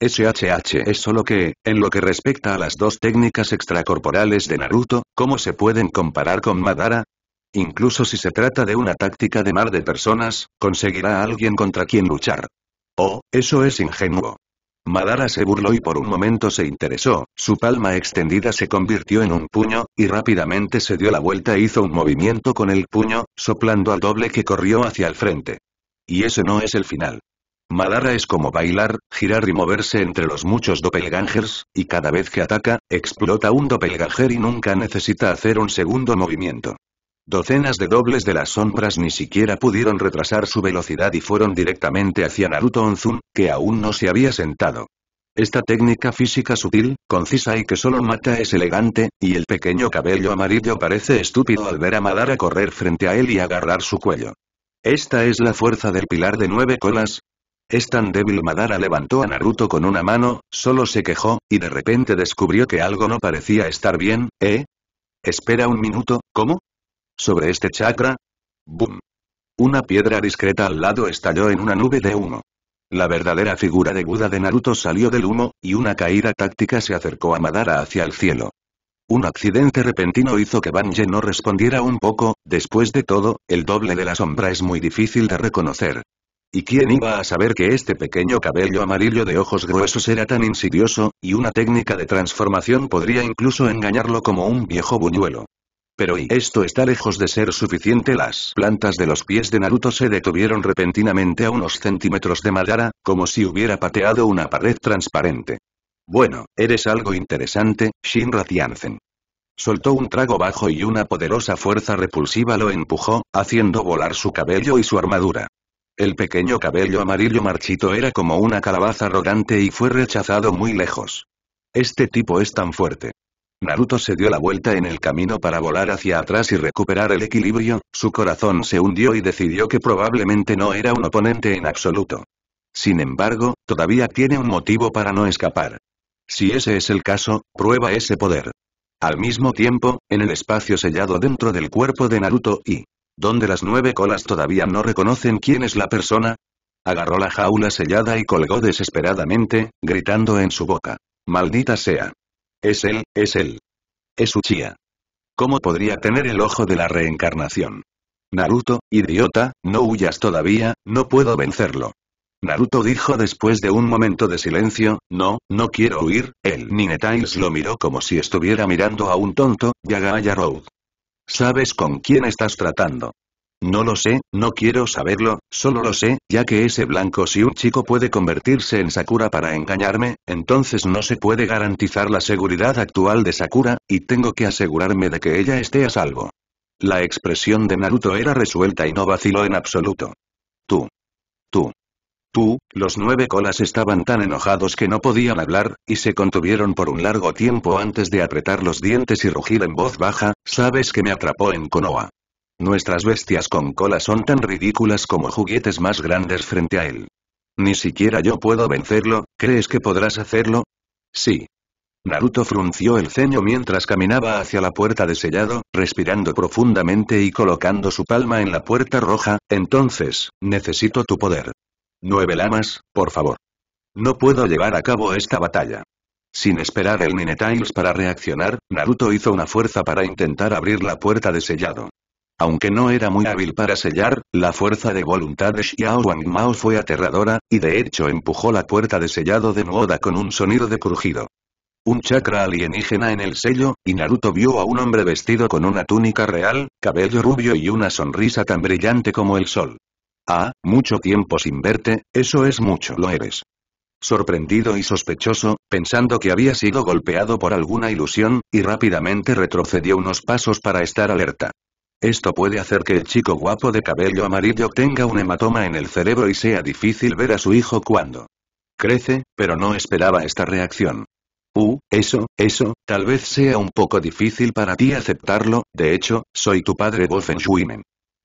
SHH es solo que, en lo que respecta a las dos técnicas extracorporales de Naruto, ¿cómo se pueden comparar con Madara? Incluso si se trata de una táctica de mar de personas, conseguirá alguien contra quien luchar. Oh, eso es ingenuo. Madara se burló y por un momento se interesó, su palma extendida se convirtió en un puño, y rápidamente se dio la vuelta e hizo un movimiento con el puño, soplando al doble que corrió hacia el frente. Y ese no es el final. Madara es como bailar, girar y moverse entre los muchos doppelgangers, y cada vez que ataca, explota un doppelganger y nunca necesita hacer un segundo movimiento. Docenas de dobles de las sombras ni siquiera pudieron retrasar su velocidad y fueron directamente hacia Naruto Onzun, que aún no se había sentado. Esta técnica física sutil, concisa y que solo mata es elegante, y el pequeño cabello amarillo parece estúpido al ver a Madara correr frente a él y agarrar su cuello. Esta es la fuerza del pilar de nueve colas, es tan débil Madara levantó a Naruto con una mano, solo se quejó, y de repente descubrió que algo no parecía estar bien, ¿eh? Espera un minuto, ¿cómo? sobre este chakra. ¡Bum! Una piedra discreta al lado estalló en una nube de humo. La verdadera figura de Buda de Naruto salió del humo, y una caída táctica se acercó a Madara hacia el cielo. Un accidente repentino hizo que Banje no respondiera un poco, después de todo, el doble de la sombra es muy difícil de reconocer. ¿Y quién iba a saber que este pequeño cabello amarillo de ojos gruesos era tan insidioso, y una técnica de transformación podría incluso engañarlo como un viejo buñuelo? Pero y esto está lejos de ser suficiente las plantas de los pies de Naruto se detuvieron repentinamente a unos centímetros de Madara, como si hubiera pateado una pared transparente. Bueno, eres algo interesante, Shinra Tianzen. Soltó un trago bajo y una poderosa fuerza repulsiva lo empujó, haciendo volar su cabello y su armadura. El pequeño cabello amarillo marchito era como una calabaza arrogante y fue rechazado muy lejos. Este tipo es tan fuerte. Naruto se dio la vuelta en el camino para volar hacia atrás y recuperar el equilibrio, su corazón se hundió y decidió que probablemente no era un oponente en absoluto. Sin embargo, todavía tiene un motivo para no escapar. Si ese es el caso, prueba ese poder. Al mismo tiempo, en el espacio sellado dentro del cuerpo de Naruto y donde las nueve colas todavía no reconocen quién es la persona, agarró la jaula sellada y colgó desesperadamente, gritando en su boca. Maldita sea. Es él, es él. Es Uchiha. ¿Cómo podría tener el ojo de la reencarnación? Naruto, idiota, no huyas todavía, no puedo vencerlo. Naruto dijo después de un momento de silencio, no, no quiero huir, el Ninetales lo miró como si estuviera mirando a un tonto, Yagaya Road. ¿Sabes con quién estás tratando? No lo sé, no quiero saberlo, solo lo sé, ya que ese blanco si un chico puede convertirse en Sakura para engañarme, entonces no se puede garantizar la seguridad actual de Sakura, y tengo que asegurarme de que ella esté a salvo. La expresión de Naruto era resuelta y no vaciló en absoluto. Tú. Tú. Tú, los nueve colas estaban tan enojados que no podían hablar, y se contuvieron por un largo tiempo antes de apretar los dientes y rugir en voz baja, sabes que me atrapó en Konoha. Nuestras bestias con cola son tan ridículas como juguetes más grandes frente a él. Ni siquiera yo puedo vencerlo, ¿crees que podrás hacerlo? Sí. Naruto frunció el ceño mientras caminaba hacia la puerta de sellado, respirando profundamente y colocando su palma en la puerta roja, entonces, necesito tu poder. Nueve lamas, por favor. No puedo llevar a cabo esta batalla. Sin esperar el Minetails para reaccionar, Naruto hizo una fuerza para intentar abrir la puerta de sellado. Aunque no era muy hábil para sellar, la fuerza de voluntad de Xiao Wang Mao fue aterradora, y de hecho empujó la puerta de sellado de Nuoda con un sonido de crujido. Un chakra alienígena en el sello, y Naruto vio a un hombre vestido con una túnica real, cabello rubio y una sonrisa tan brillante como el sol. Ah, mucho tiempo sin verte, eso es mucho lo eres. Sorprendido y sospechoso, pensando que había sido golpeado por alguna ilusión, y rápidamente retrocedió unos pasos para estar alerta. Esto puede hacer que el chico guapo de cabello amarillo tenga un hematoma en el cerebro y sea difícil ver a su hijo cuando crece, pero no esperaba esta reacción. Uh, eso, eso, tal vez sea un poco difícil para ti aceptarlo, de hecho, soy tu padre Bofen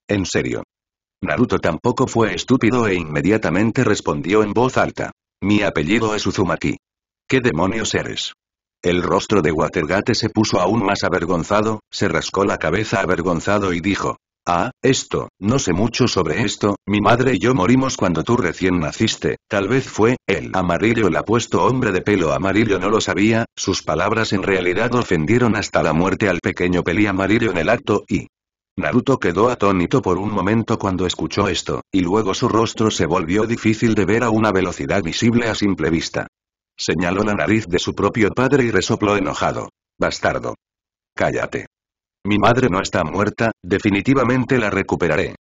En serio. Naruto tampoco fue estúpido e inmediatamente respondió en voz alta. Mi apellido es Uzumaki. ¿Qué demonios eres? El rostro de Watergate se puso aún más avergonzado, se rascó la cabeza avergonzado y dijo. Ah, esto, no sé mucho sobre esto, mi madre y yo morimos cuando tú recién naciste, tal vez fue, el amarillo el apuesto hombre de pelo amarillo no lo sabía, sus palabras en realidad ofendieron hasta la muerte al pequeño peli amarillo en el acto y... Naruto quedó atónito por un momento cuando escuchó esto, y luego su rostro se volvió difícil de ver a una velocidad visible a simple vista. Señaló la nariz de su propio padre y resopló enojado. Bastardo. Cállate. Mi madre no está muerta, definitivamente la recuperaré.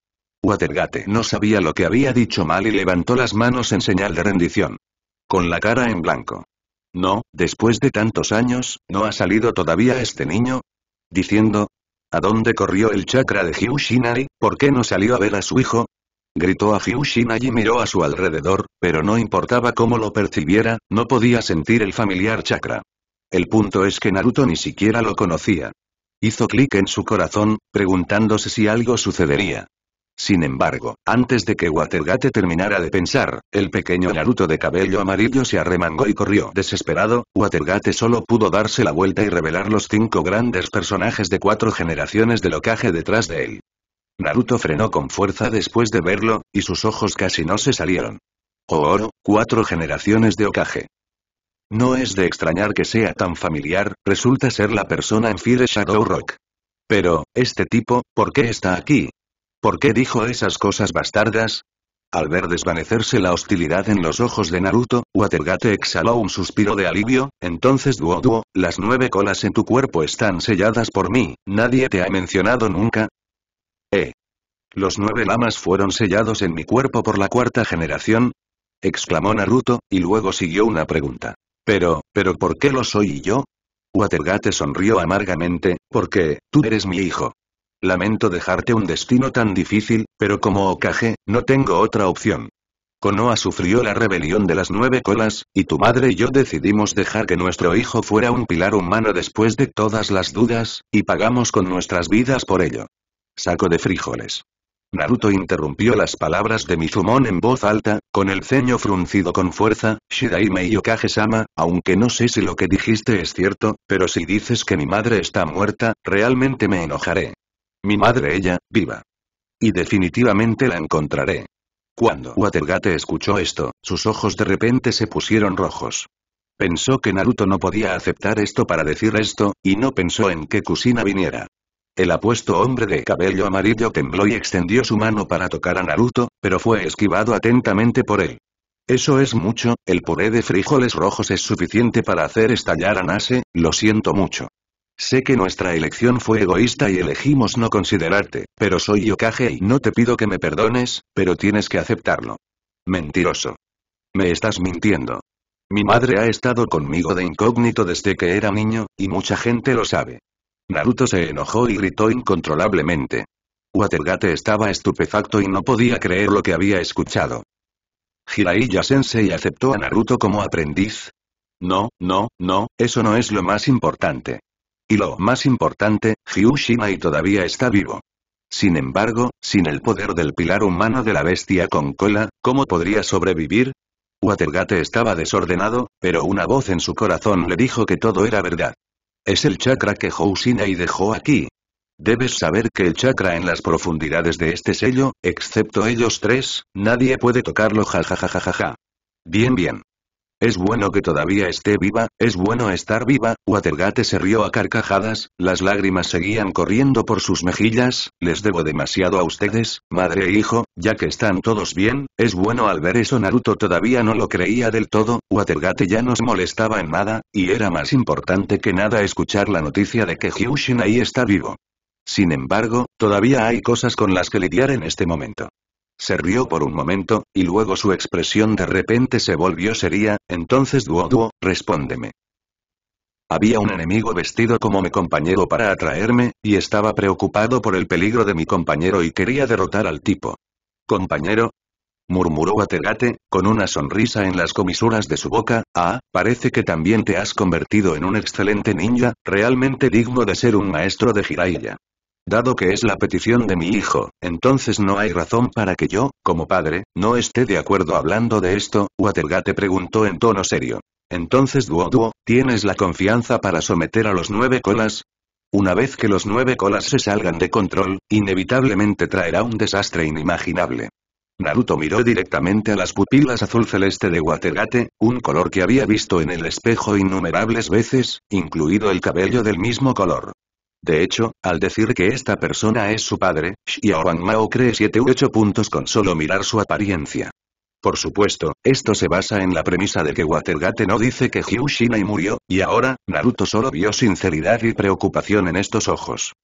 Watergate no sabía lo que había dicho mal y levantó las manos en señal de rendición. Con la cara en blanco. No, después de tantos años, ¿no ha salido todavía este niño? Diciendo, ¿a dónde corrió el chakra de y ¿Por qué no salió a ver a su hijo? gritó a Hyushin y miró a su alrededor, pero no importaba cómo lo percibiera, no podía sentir el familiar chakra. El punto es que Naruto ni siquiera lo conocía. Hizo clic en su corazón, preguntándose si algo sucedería. Sin embargo, antes de que Watergate terminara de pensar, el pequeño Naruto de cabello amarillo se arremangó y corrió desesperado, Watergate solo pudo darse la vuelta y revelar los cinco grandes personajes de cuatro generaciones de locaje detrás de él. Naruto frenó con fuerza después de verlo, y sus ojos casi no se salieron. Oh, oro, cuatro generaciones de Okage. No es de extrañar que sea tan familiar, resulta ser la persona en Fire Shadow Rock. Pero, este tipo, ¿por qué está aquí? ¿Por qué dijo esas cosas bastardas? Al ver desvanecerse la hostilidad en los ojos de Naruto, Watergate exhaló un suspiro de alivio, entonces Duo Duo, las nueve colas en tu cuerpo están selladas por mí, nadie te ha mencionado nunca, eh, los nueve lamas fueron sellados en mi cuerpo por la cuarta generación, exclamó Naruto, y luego siguió una pregunta. Pero, pero ¿por qué lo soy yo? Watergate sonrió amargamente, porque, tú eres mi hijo. Lamento dejarte un destino tan difícil, pero como Okage, no tengo otra opción. Konoha sufrió la rebelión de las nueve colas, y tu madre y yo decidimos dejar que nuestro hijo fuera un pilar humano después de todas las dudas, y pagamos con nuestras vidas por ello. Saco de frijoles. Naruto interrumpió las palabras de Mizumon en voz alta, con el ceño fruncido con fuerza, Shiraime y sama aunque no sé si lo que dijiste es cierto, pero si dices que mi madre está muerta, realmente me enojaré. Mi madre ella, viva. Y definitivamente la encontraré. Cuando Watergate escuchó esto, sus ojos de repente se pusieron rojos. Pensó que Naruto no podía aceptar esto para decir esto, y no pensó en que Kusina viniera. El apuesto hombre de cabello amarillo tembló y extendió su mano para tocar a Naruto, pero fue esquivado atentamente por él. Eso es mucho, el puré de frijoles rojos es suficiente para hacer estallar a Nase, lo siento mucho. Sé que nuestra elección fue egoísta y elegimos no considerarte, pero soy Yokage y no te pido que me perdones, pero tienes que aceptarlo. Mentiroso. Me estás mintiendo. Mi madre ha estado conmigo de incógnito desde que era niño, y mucha gente lo sabe. Naruto se enojó y gritó incontrolablemente. Watergate estaba estupefacto y no podía creer lo que había escuchado. ¿Jiraiya-sensei aceptó a Naruto como aprendiz? No, no, no, eso no es lo más importante. Y lo más importante, y todavía está vivo. Sin embargo, sin el poder del pilar humano de la bestia con cola, ¿cómo podría sobrevivir? Watergate estaba desordenado, pero una voz en su corazón le dijo que todo era verdad. Es el chakra que y dejó aquí. Debes saber que el chakra en las profundidades de este sello, excepto ellos tres, nadie puede tocarlo jajajajaja. Bien bien. Es bueno que todavía esté viva, es bueno estar viva, Watergate se rió a carcajadas, las lágrimas seguían corriendo por sus mejillas, les debo demasiado a ustedes, madre e hijo, ya que están todos bien, es bueno al ver eso Naruto todavía no lo creía del todo, Watergate ya nos molestaba en nada, y era más importante que nada escuchar la noticia de que Hyushin ahí está vivo. Sin embargo, todavía hay cosas con las que lidiar en este momento. Se rió por un momento, y luego su expresión de repente se volvió seria, entonces Duoduo, respóndeme. Había un enemigo vestido como mi compañero para atraerme, y estaba preocupado por el peligro de mi compañero y quería derrotar al tipo. Compañero, murmuró Atergate, con una sonrisa en las comisuras de su boca, ah, parece que también te has convertido en un excelente ninja, realmente digno de ser un maestro de Jiraiya. Dado que es la petición de mi hijo, entonces no hay razón para que yo, como padre, no esté de acuerdo hablando de esto, Watergate preguntó en tono serio. Entonces Duo ¿tienes la confianza para someter a los nueve colas? Una vez que los nueve colas se salgan de control, inevitablemente traerá un desastre inimaginable. Naruto miró directamente a las pupilas azul celeste de Watergate, un color que había visto en el espejo innumerables veces, incluido el cabello del mismo color. De hecho, al decir que esta persona es su padre, Wang Mao cree 7 u 8 puntos con solo mirar su apariencia. Por supuesto, esto se basa en la premisa de que Watergate no dice que Hyushinai murió, y ahora, Naruto solo vio sinceridad y preocupación en estos ojos.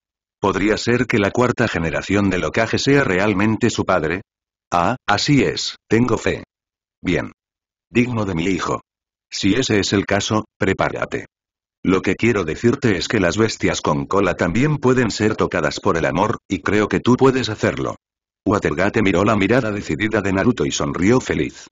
¿Podría ser que la cuarta generación del locaje sea realmente su padre? Ah, así es, tengo fe. Bien. Digno de mi hijo. Si ese es el caso, prepárate. Lo que quiero decirte es que las bestias con cola también pueden ser tocadas por el amor, y creo que tú puedes hacerlo. Watergate miró la mirada decidida de Naruto y sonrió feliz.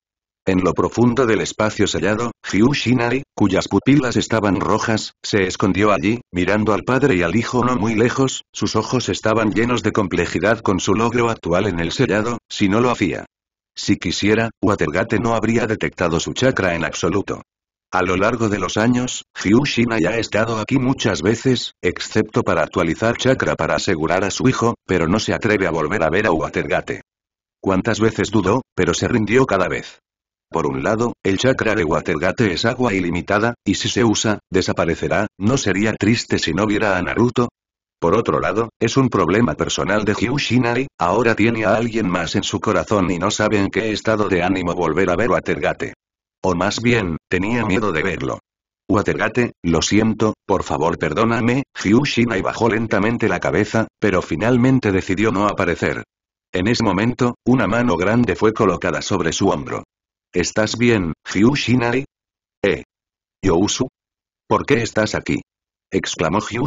En lo profundo del espacio sellado, Hyushinari, cuyas pupilas estaban rojas, se escondió allí, mirando al padre y al hijo no muy lejos, sus ojos estaban llenos de complejidad con su logro actual en el sellado, si no lo hacía. Si quisiera, Watergate no habría detectado su chakra en absoluto. A lo largo de los años, Hyushina ya ha estado aquí muchas veces, excepto para actualizar chakra para asegurar a su hijo, pero no se atreve a volver a ver a Watergate. Cuántas veces dudó, pero se rindió cada vez. Por un lado, el chakra de Watergate es agua ilimitada, y si se usa, desaparecerá, ¿no sería triste si no viera a Naruto? Por otro lado, es un problema personal de Hyushina ahora tiene a alguien más en su corazón y no sabe en qué estado de ánimo volver a ver Watergate. O más bien, tenía miedo de verlo. Watergate, lo siento, por favor perdóname, Hyu bajó lentamente la cabeza, pero finalmente decidió no aparecer. En ese momento, una mano grande fue colocada sobre su hombro. ¿Estás bien, Hyu ¿Eh? ¿Yousu? ¿Por qué estás aquí? exclamó Hyu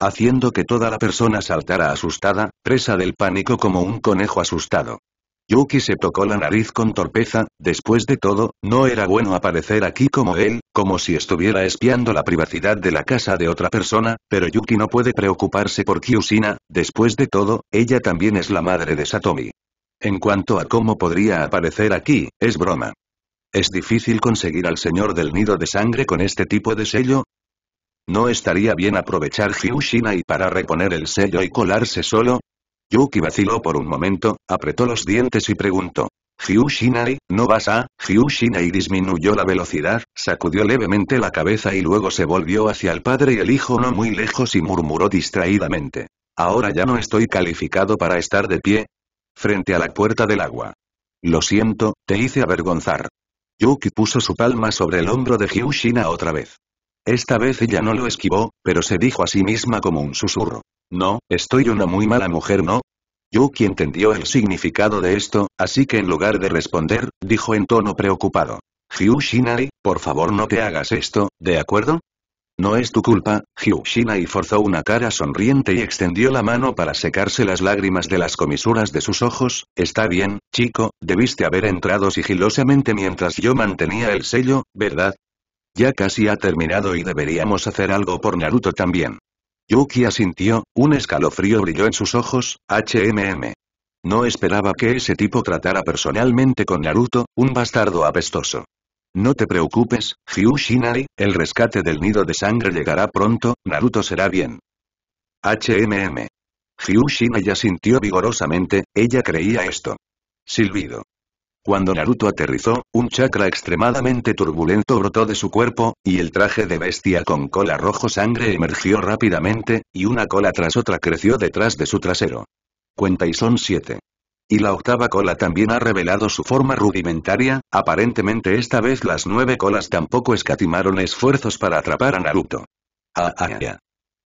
haciendo que toda la persona saltara asustada, presa del pánico como un conejo asustado. Yuki se tocó la nariz con torpeza, después de todo, no era bueno aparecer aquí como él, como si estuviera espiando la privacidad de la casa de otra persona, pero Yuki no puede preocuparse por Kyushina, después de todo, ella también es la madre de Satomi. En cuanto a cómo podría aparecer aquí, es broma. ¿Es difícil conseguir al señor del nido de sangre con este tipo de sello? ¿No estaría bien aprovechar Kyushina y para reponer el sello y colarse solo? Yuki vaciló por un momento, apretó los dientes y preguntó. Hyushinai, ¿no vas a...? Y disminuyó la velocidad, sacudió levemente la cabeza y luego se volvió hacia el padre y el hijo no muy lejos y murmuró distraídamente. Ahora ya no estoy calificado para estar de pie. Frente a la puerta del agua. Lo siento, te hice avergonzar. Yuki puso su palma sobre el hombro de Hyushina otra vez. Esta vez ella no lo esquivó, pero se dijo a sí misma como un susurro. No, estoy una muy mala mujer, ¿no? Yuki entendió el significado de esto, así que en lugar de responder, dijo en tono preocupado. Hiu Shinai, por favor no te hagas esto, ¿de acuerdo? No es tu culpa, Hiu Shinai forzó una cara sonriente y extendió la mano para secarse las lágrimas de las comisuras de sus ojos, está bien, chico, debiste haber entrado sigilosamente mientras yo mantenía el sello, ¿verdad? Ya casi ha terminado y deberíamos hacer algo por Naruto también. Yuki asintió, un escalofrío brilló en sus ojos, HMM. No esperaba que ese tipo tratara personalmente con Naruto, un bastardo apestoso. No te preocupes, Hyushinari, el rescate del nido de sangre llegará pronto, Naruto será bien. HMM. Hyushinari asintió vigorosamente, ella creía esto. Silbido. Cuando Naruto aterrizó, un chakra extremadamente turbulento brotó de su cuerpo, y el traje de bestia con cola rojo sangre emergió rápidamente, y una cola tras otra creció detrás de su trasero. Cuenta y son siete. Y la octava cola también ha revelado su forma rudimentaria, aparentemente esta vez las nueve colas tampoco escatimaron esfuerzos para atrapar a Naruto. Ah, ah, ah.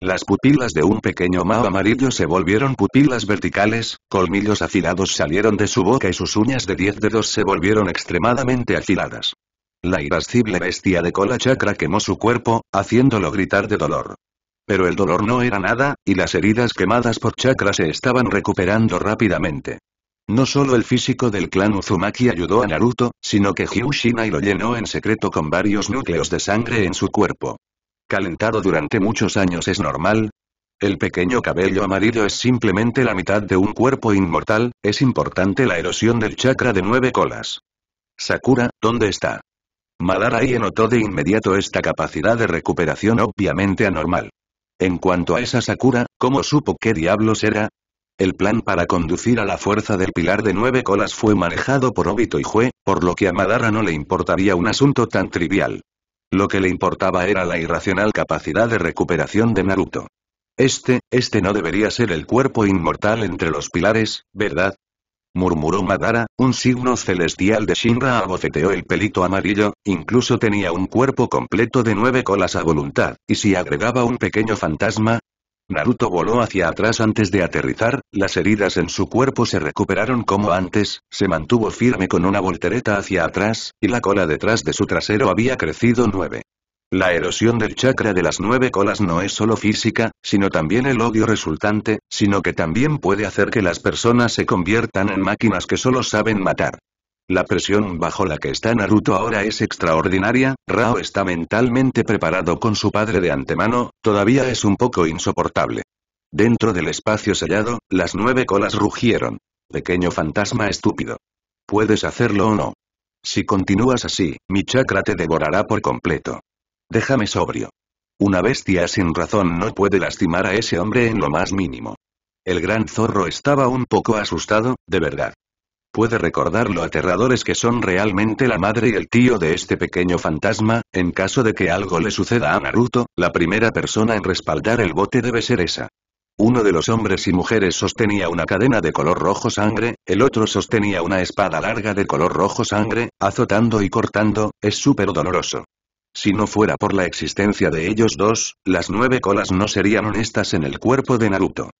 Las pupilas de un pequeño mao amarillo se volvieron pupilas verticales, colmillos afilados salieron de su boca y sus uñas de diez dedos se volvieron extremadamente afiladas. La irascible bestia de cola chakra quemó su cuerpo, haciéndolo gritar de dolor. Pero el dolor no era nada, y las heridas quemadas por chakra se estaban recuperando rápidamente. No solo el físico del clan Uzumaki ayudó a Naruto, sino que Hyushinai lo llenó en secreto con varios núcleos de sangre en su cuerpo calentado durante muchos años es normal? El pequeño cabello amarillo es simplemente la mitad de un cuerpo inmortal, es importante la erosión del chakra de nueve colas. Sakura, ¿dónde está? Madara y notó de inmediato esta capacidad de recuperación obviamente anormal. En cuanto a esa Sakura, ¿cómo supo qué diablos era? El plan para conducir a la fuerza del pilar de nueve colas fue manejado por Obito y Jue, por lo que a Madara no le importaría un asunto tan trivial. Lo que le importaba era la irracional capacidad de recuperación de Naruto. Este, este no debería ser el cuerpo inmortal entre los pilares, ¿verdad? murmuró Madara, un signo celestial de Shinra abofeteó el pelito amarillo, incluso tenía un cuerpo completo de nueve colas a voluntad, y si agregaba un pequeño fantasma, Naruto voló hacia atrás antes de aterrizar, las heridas en su cuerpo se recuperaron como antes, se mantuvo firme con una voltereta hacia atrás, y la cola detrás de su trasero había crecido nueve. La erosión del chakra de las nueve colas no es solo física, sino también el odio resultante, sino que también puede hacer que las personas se conviertan en máquinas que solo saben matar. La presión bajo la que está Naruto ahora es extraordinaria, Rao está mentalmente preparado con su padre de antemano, todavía es un poco insoportable. Dentro del espacio sellado, las nueve colas rugieron. Pequeño fantasma estúpido. Puedes hacerlo o no. Si continúas así, mi chakra te devorará por completo. Déjame sobrio. Una bestia sin razón no puede lastimar a ese hombre en lo más mínimo. El gran zorro estaba un poco asustado, de verdad puede recordar lo aterradores que son realmente la madre y el tío de este pequeño fantasma, en caso de que algo le suceda a Naruto, la primera persona en respaldar el bote debe ser esa. Uno de los hombres y mujeres sostenía una cadena de color rojo sangre, el otro sostenía una espada larga de color rojo sangre, azotando y cortando, es súper doloroso. Si no fuera por la existencia de ellos dos, las nueve colas no serían honestas en el cuerpo de Naruto.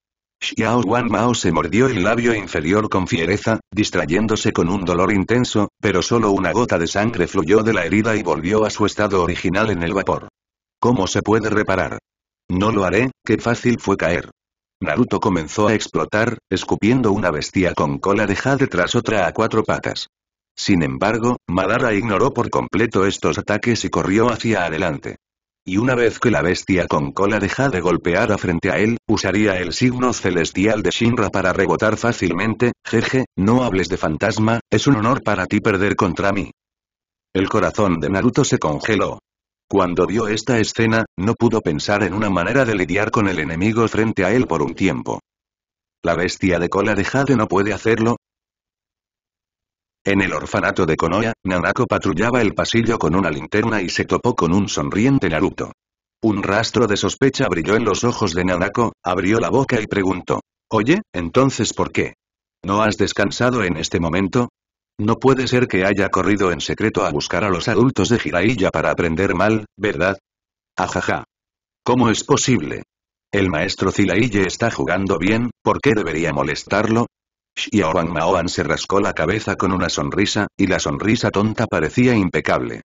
Xiao Wan Mao se mordió el labio inferior con fiereza, distrayéndose con un dolor intenso, pero solo una gota de sangre fluyó de la herida y volvió a su estado original en el vapor. ¿Cómo se puede reparar? No lo haré, qué fácil fue caer. Naruto comenzó a explotar, escupiendo una bestia con cola dejada tras otra a cuatro patas. Sin embargo, Madara ignoró por completo estos ataques y corrió hacia adelante. Y una vez que la bestia con cola deja de a frente a él, usaría el signo celestial de Shinra para rebotar fácilmente, jeje, no hables de fantasma, es un honor para ti perder contra mí. El corazón de Naruto se congeló. Cuando vio esta escena, no pudo pensar en una manera de lidiar con el enemigo frente a él por un tiempo. La bestia de cola de Jade no puede hacerlo, en el orfanato de Konoha, Nanako patrullaba el pasillo con una linterna y se topó con un sonriente Naruto. Un rastro de sospecha brilló en los ojos de Nanako, abrió la boca y preguntó. Oye, entonces ¿por qué? ¿No has descansado en este momento? No puede ser que haya corrido en secreto a buscar a los adultos de Jiraiya para aprender mal, ¿verdad? Ajaja. ¿Cómo es posible? El maestro Zilaille está jugando bien, ¿por qué debería molestarlo? Maoan se rascó la cabeza con una sonrisa, y la sonrisa tonta parecía impecable.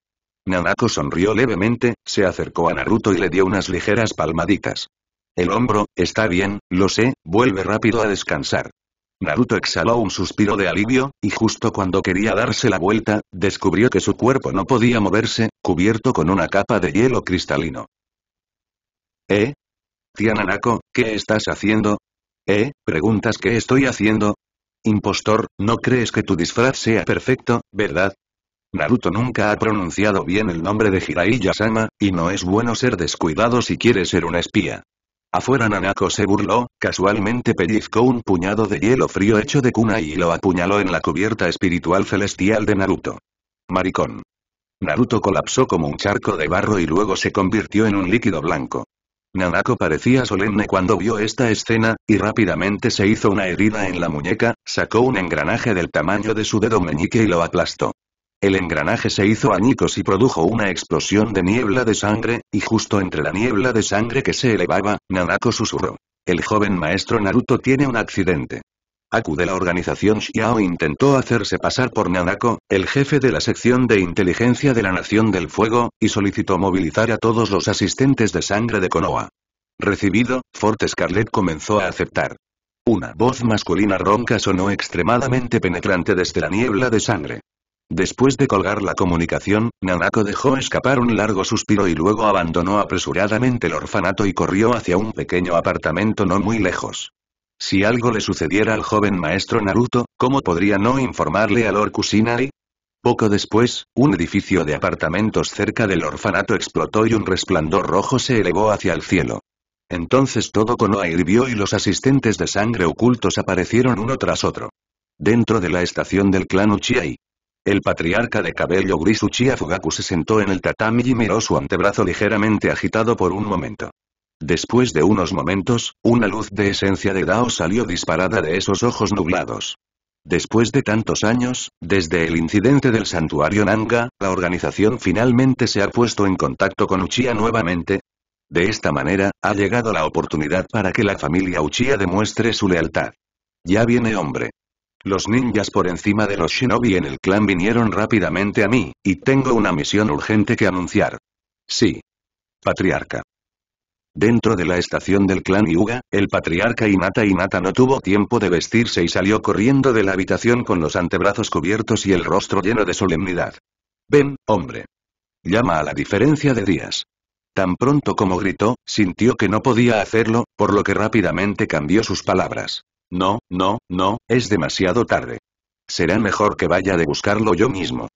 Nanako sonrió levemente, se acercó a Naruto y le dio unas ligeras palmaditas. El hombro, está bien, lo sé, vuelve rápido a descansar. Naruto exhaló un suspiro de alivio, y justo cuando quería darse la vuelta, descubrió que su cuerpo no podía moverse, cubierto con una capa de hielo cristalino. ¿Eh? Tía Nanako, ¿qué estás haciendo? ¿Eh? ¿Preguntas qué estoy haciendo? Impostor, no crees que tu disfraz sea perfecto, ¿verdad? Naruto nunca ha pronunciado bien el nombre de Jiraiya-sama, y no es bueno ser descuidado si quieres ser un espía. Afuera Nanako se burló, casualmente pellizcó un puñado de hielo frío hecho de kunai y lo apuñaló en la cubierta espiritual celestial de Naruto. Maricón. Naruto colapsó como un charco de barro y luego se convirtió en un líquido blanco. Nanako parecía solemne cuando vio esta escena, y rápidamente se hizo una herida en la muñeca, sacó un engranaje del tamaño de su dedo meñique y lo aplastó. El engranaje se hizo añicos y produjo una explosión de niebla de sangre, y justo entre la niebla de sangre que se elevaba, Nanako susurró. El joven maestro Naruto tiene un accidente. Aku de la organización Xiao intentó hacerse pasar por Nanako, el jefe de la sección de inteligencia de la Nación del Fuego, y solicitó movilizar a todos los asistentes de sangre de Konoha. Recibido, Fort Scarlet comenzó a aceptar. Una voz masculina ronca sonó extremadamente penetrante desde la niebla de sangre. Después de colgar la comunicación, Nanako dejó escapar un largo suspiro y luego abandonó apresuradamente el orfanato y corrió hacia un pequeño apartamento no muy lejos. Si algo le sucediera al joven maestro Naruto, ¿cómo podría no informarle a Lord Poco después, un edificio de apartamentos cerca del orfanato explotó y un resplandor rojo se elevó hacia el cielo. Entonces todo Konoha hirvió y los asistentes de sangre ocultos aparecieron uno tras otro. Dentro de la estación del clan Uchiai. El patriarca de cabello gris Uchiha Fugaku se sentó en el tatami y miró su antebrazo ligeramente agitado por un momento. Después de unos momentos, una luz de esencia de Dao salió disparada de esos ojos nublados. Después de tantos años, desde el incidente del santuario Nanga, la organización finalmente se ha puesto en contacto con Uchiha nuevamente. De esta manera, ha llegado la oportunidad para que la familia Uchiha demuestre su lealtad. Ya viene hombre. Los ninjas por encima de los shinobi en el clan vinieron rápidamente a mí, y tengo una misión urgente que anunciar. Sí. Patriarca. Dentro de la estación del clan Yuga, el patriarca Inata Inata no tuvo tiempo de vestirse y salió corriendo de la habitación con los antebrazos cubiertos y el rostro lleno de solemnidad. Ven, hombre. Llama a la diferencia de días. Tan pronto como gritó, sintió que no podía hacerlo, por lo que rápidamente cambió sus palabras. No, no, no, es demasiado tarde. Será mejor que vaya de buscarlo yo mismo.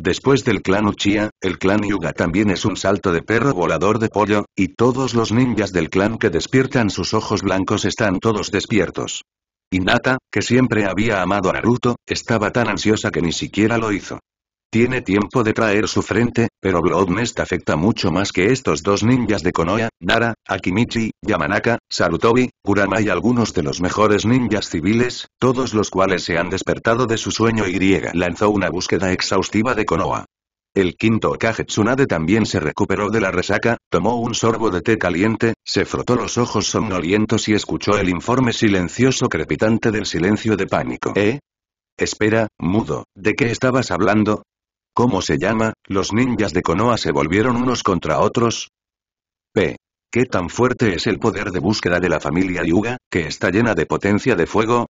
Después del clan Uchiha, el clan Yuga también es un salto de perro volador de pollo, y todos los ninjas del clan que despiertan sus ojos blancos están todos despiertos. Hinata, que siempre había amado a Naruto, estaba tan ansiosa que ni siquiera lo hizo. Tiene tiempo de traer su frente, pero Bloodnest afecta mucho más que estos dos ninjas de Konoha, Nara, Akimichi, Yamanaka, Sarutobi, Kurama y algunos de los mejores ninjas civiles, todos los cuales se han despertado de su sueño y lanzó una búsqueda exhaustiva de Konoha. El quinto Okage Tsunade también se recuperó de la resaca, tomó un sorbo de té caliente, se frotó los ojos somnolientos y escuchó el informe silencioso crepitante del silencio de pánico. ¿Eh? Espera, mudo, ¿de qué estabas hablando? ¿Cómo se llama? Los ninjas de Konoha se volvieron unos contra otros. P. ¿Qué tan fuerte es el poder de búsqueda de la familia Yuga, que está llena de potencia de fuego?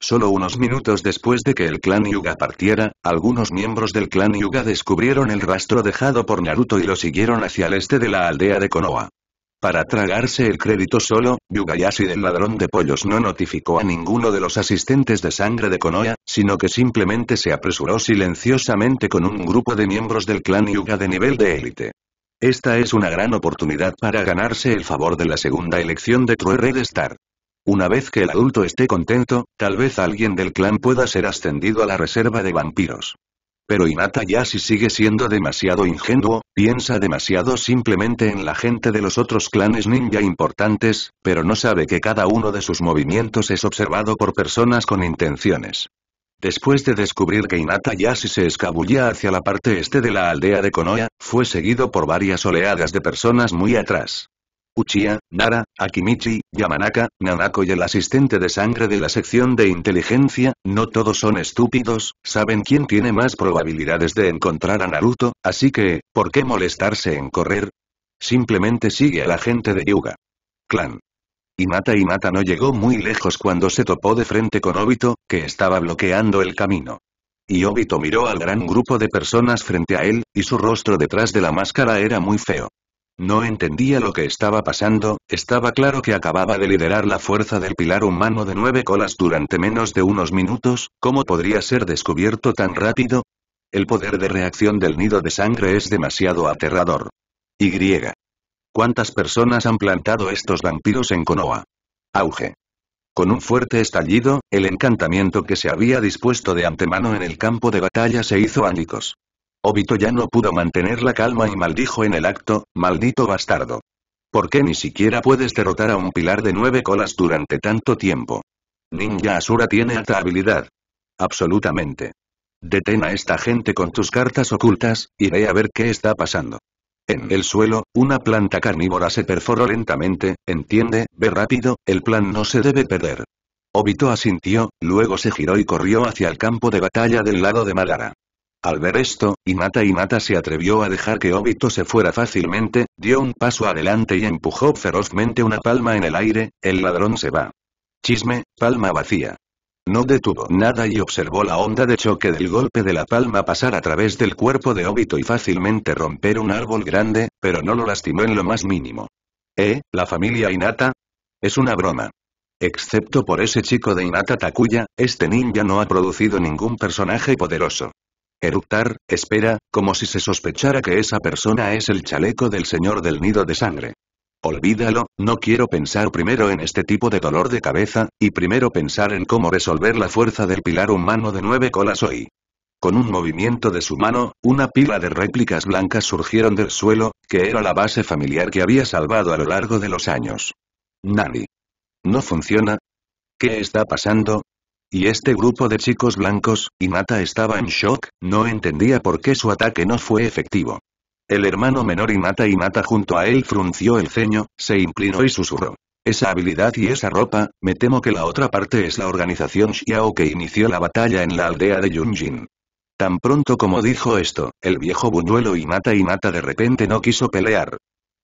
Solo unos minutos después de que el clan Yuga partiera, algunos miembros del clan Yuga descubrieron el rastro dejado por Naruto y lo siguieron hacia el este de la aldea de Konoha. Para tragarse el crédito solo, Yugayashi del ladrón de pollos no notificó a ninguno de los asistentes de sangre de Konoha, sino que simplemente se apresuró silenciosamente con un grupo de miembros del clan Yuga de nivel de élite. Esta es una gran oportunidad para ganarse el favor de la segunda elección de True Red Star. Una vez que el adulto esté contento, tal vez alguien del clan pueda ser ascendido a la reserva de vampiros. Pero Hinata Yashi sigue siendo demasiado ingenuo, piensa demasiado simplemente en la gente de los otros clanes ninja importantes, pero no sabe que cada uno de sus movimientos es observado por personas con intenciones. Después de descubrir que Inata Yashi se escabullía hacia la parte este de la aldea de Konoha, fue seguido por varias oleadas de personas muy atrás. Uchiha, Nara, Akimichi, Yamanaka, Nanako y el asistente de sangre de la sección de inteligencia, no todos son estúpidos, saben quién tiene más probabilidades de encontrar a Naruto, así que, ¿por qué molestarse en correr? Simplemente sigue a la gente de Yuga. Clan. y mata. no llegó muy lejos cuando se topó de frente con Obito, que estaba bloqueando el camino. Y Obito miró al gran grupo de personas frente a él, y su rostro detrás de la máscara era muy feo. No entendía lo que estaba pasando, estaba claro que acababa de liderar la fuerza del pilar humano de nueve colas durante menos de unos minutos, ¿cómo podría ser descubierto tan rápido? El poder de reacción del nido de sangre es demasiado aterrador. Y. ¿Cuántas personas han plantado estos vampiros en Konoha? Auge. Con un fuerte estallido, el encantamiento que se había dispuesto de antemano en el campo de batalla se hizo ánicos. Obito ya no pudo mantener la calma y maldijo en el acto, maldito bastardo. ¿Por qué ni siquiera puedes derrotar a un pilar de nueve colas durante tanto tiempo? Ninja Asura tiene alta habilidad. Absolutamente. Detén a esta gente con tus cartas ocultas, iré a ver qué está pasando. En el suelo, una planta carnívora se perforó lentamente, entiende, ve rápido, el plan no se debe perder. Obito asintió, luego se giró y corrió hacia el campo de batalla del lado de Madara. Al ver esto, Inata Inata se atrevió a dejar que Obito se fuera fácilmente, dio un paso adelante y empujó ferozmente una palma en el aire, el ladrón se va. Chisme, palma vacía. No detuvo nada y observó la onda de choque del golpe de la palma pasar a través del cuerpo de Obito y fácilmente romper un árbol grande, pero no lo lastimó en lo más mínimo. ¿Eh, la familia Inata. Es una broma. Excepto por ese chico de Inata Takuya, este ninja no ha producido ningún personaje poderoso. Eructar, espera, como si se sospechara que esa persona es el chaleco del señor del nido de sangre. Olvídalo, no quiero pensar primero en este tipo de dolor de cabeza, y primero pensar en cómo resolver la fuerza del pilar humano de nueve colas hoy. Con un movimiento de su mano, una pila de réplicas blancas surgieron del suelo, que era la base familiar que había salvado a lo largo de los años. Nani. ¿No funciona? ¿Qué está pasando? Y este grupo de chicos blancos, Mata estaba en shock, no entendía por qué su ataque no fue efectivo. El hermano menor y Mata junto a él frunció el ceño, se inclinó y susurró. Esa habilidad y esa ropa, me temo que la otra parte es la organización Xiao que inició la batalla en la aldea de Yunjin. Tan pronto como dijo esto, el viejo buñuelo y Mata de repente no quiso pelear.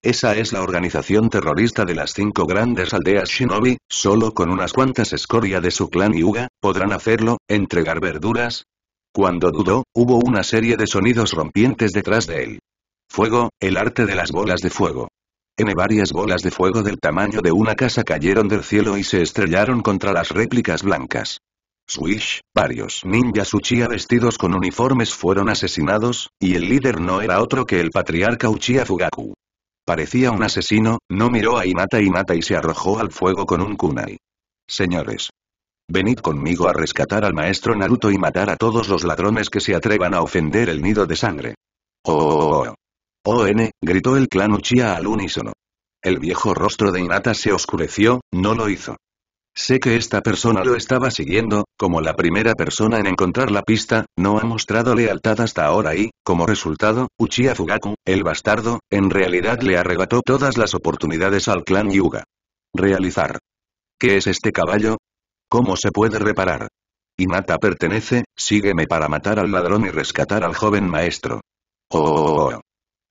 Esa es la organización terrorista de las cinco grandes aldeas Shinobi, solo con unas cuantas escoria de su clan Yuga, podrán hacerlo, entregar verduras. Cuando dudó, hubo una serie de sonidos rompientes detrás de él. Fuego, el arte de las bolas de fuego. N varias bolas de fuego del tamaño de una casa cayeron del cielo y se estrellaron contra las réplicas blancas. Swish, varios ninjas Uchiha vestidos con uniformes fueron asesinados, y el líder no era otro que el patriarca Uchiha Fugaku. Parecía un asesino, no miró a Hinata Inata y se arrojó al fuego con un kunai. Señores. Venid conmigo a rescatar al maestro Naruto y matar a todos los ladrones que se atrevan a ofender el nido de sangre. ¡Oh! oh, oh. oh, oh n», gritó el clan Uchiha al unísono. El viejo rostro de Hinata se oscureció, no lo hizo. Sé que esta persona lo estaba siguiendo, como la primera persona en encontrar la pista, no ha mostrado lealtad hasta ahora y, como resultado, Uchiha Fugaku, el bastardo, en realidad le arrebató todas las oportunidades al clan Yuga. Realizar. ¿Qué es este caballo? ¿Cómo se puede reparar? Mata pertenece, sígueme para matar al ladrón y rescatar al joven maestro. Oh, oh, oh, oh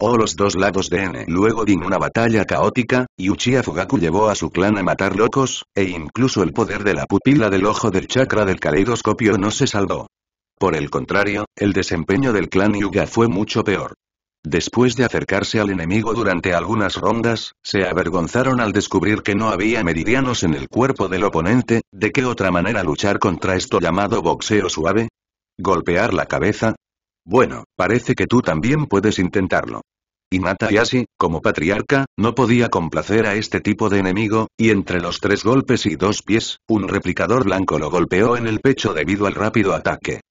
o los dos lados de N. Luego vino una batalla caótica, y Uchiha Fugaku llevó a su clan a matar locos, e incluso el poder de la pupila del ojo del chakra del caleidoscopio no se salvó. Por el contrario, el desempeño del clan Yuga fue mucho peor. Después de acercarse al enemigo durante algunas rondas, se avergonzaron al descubrir que no había meridianos en el cuerpo del oponente, ¿de qué otra manera luchar contra esto llamado boxeo suave? ¿Golpear la cabeza? Bueno, parece que tú también puedes intentarlo y Yasi, como patriarca, no podía complacer a este tipo de enemigo, y entre los tres golpes y dos pies, un replicador blanco lo golpeó en el pecho debido al rápido ataque.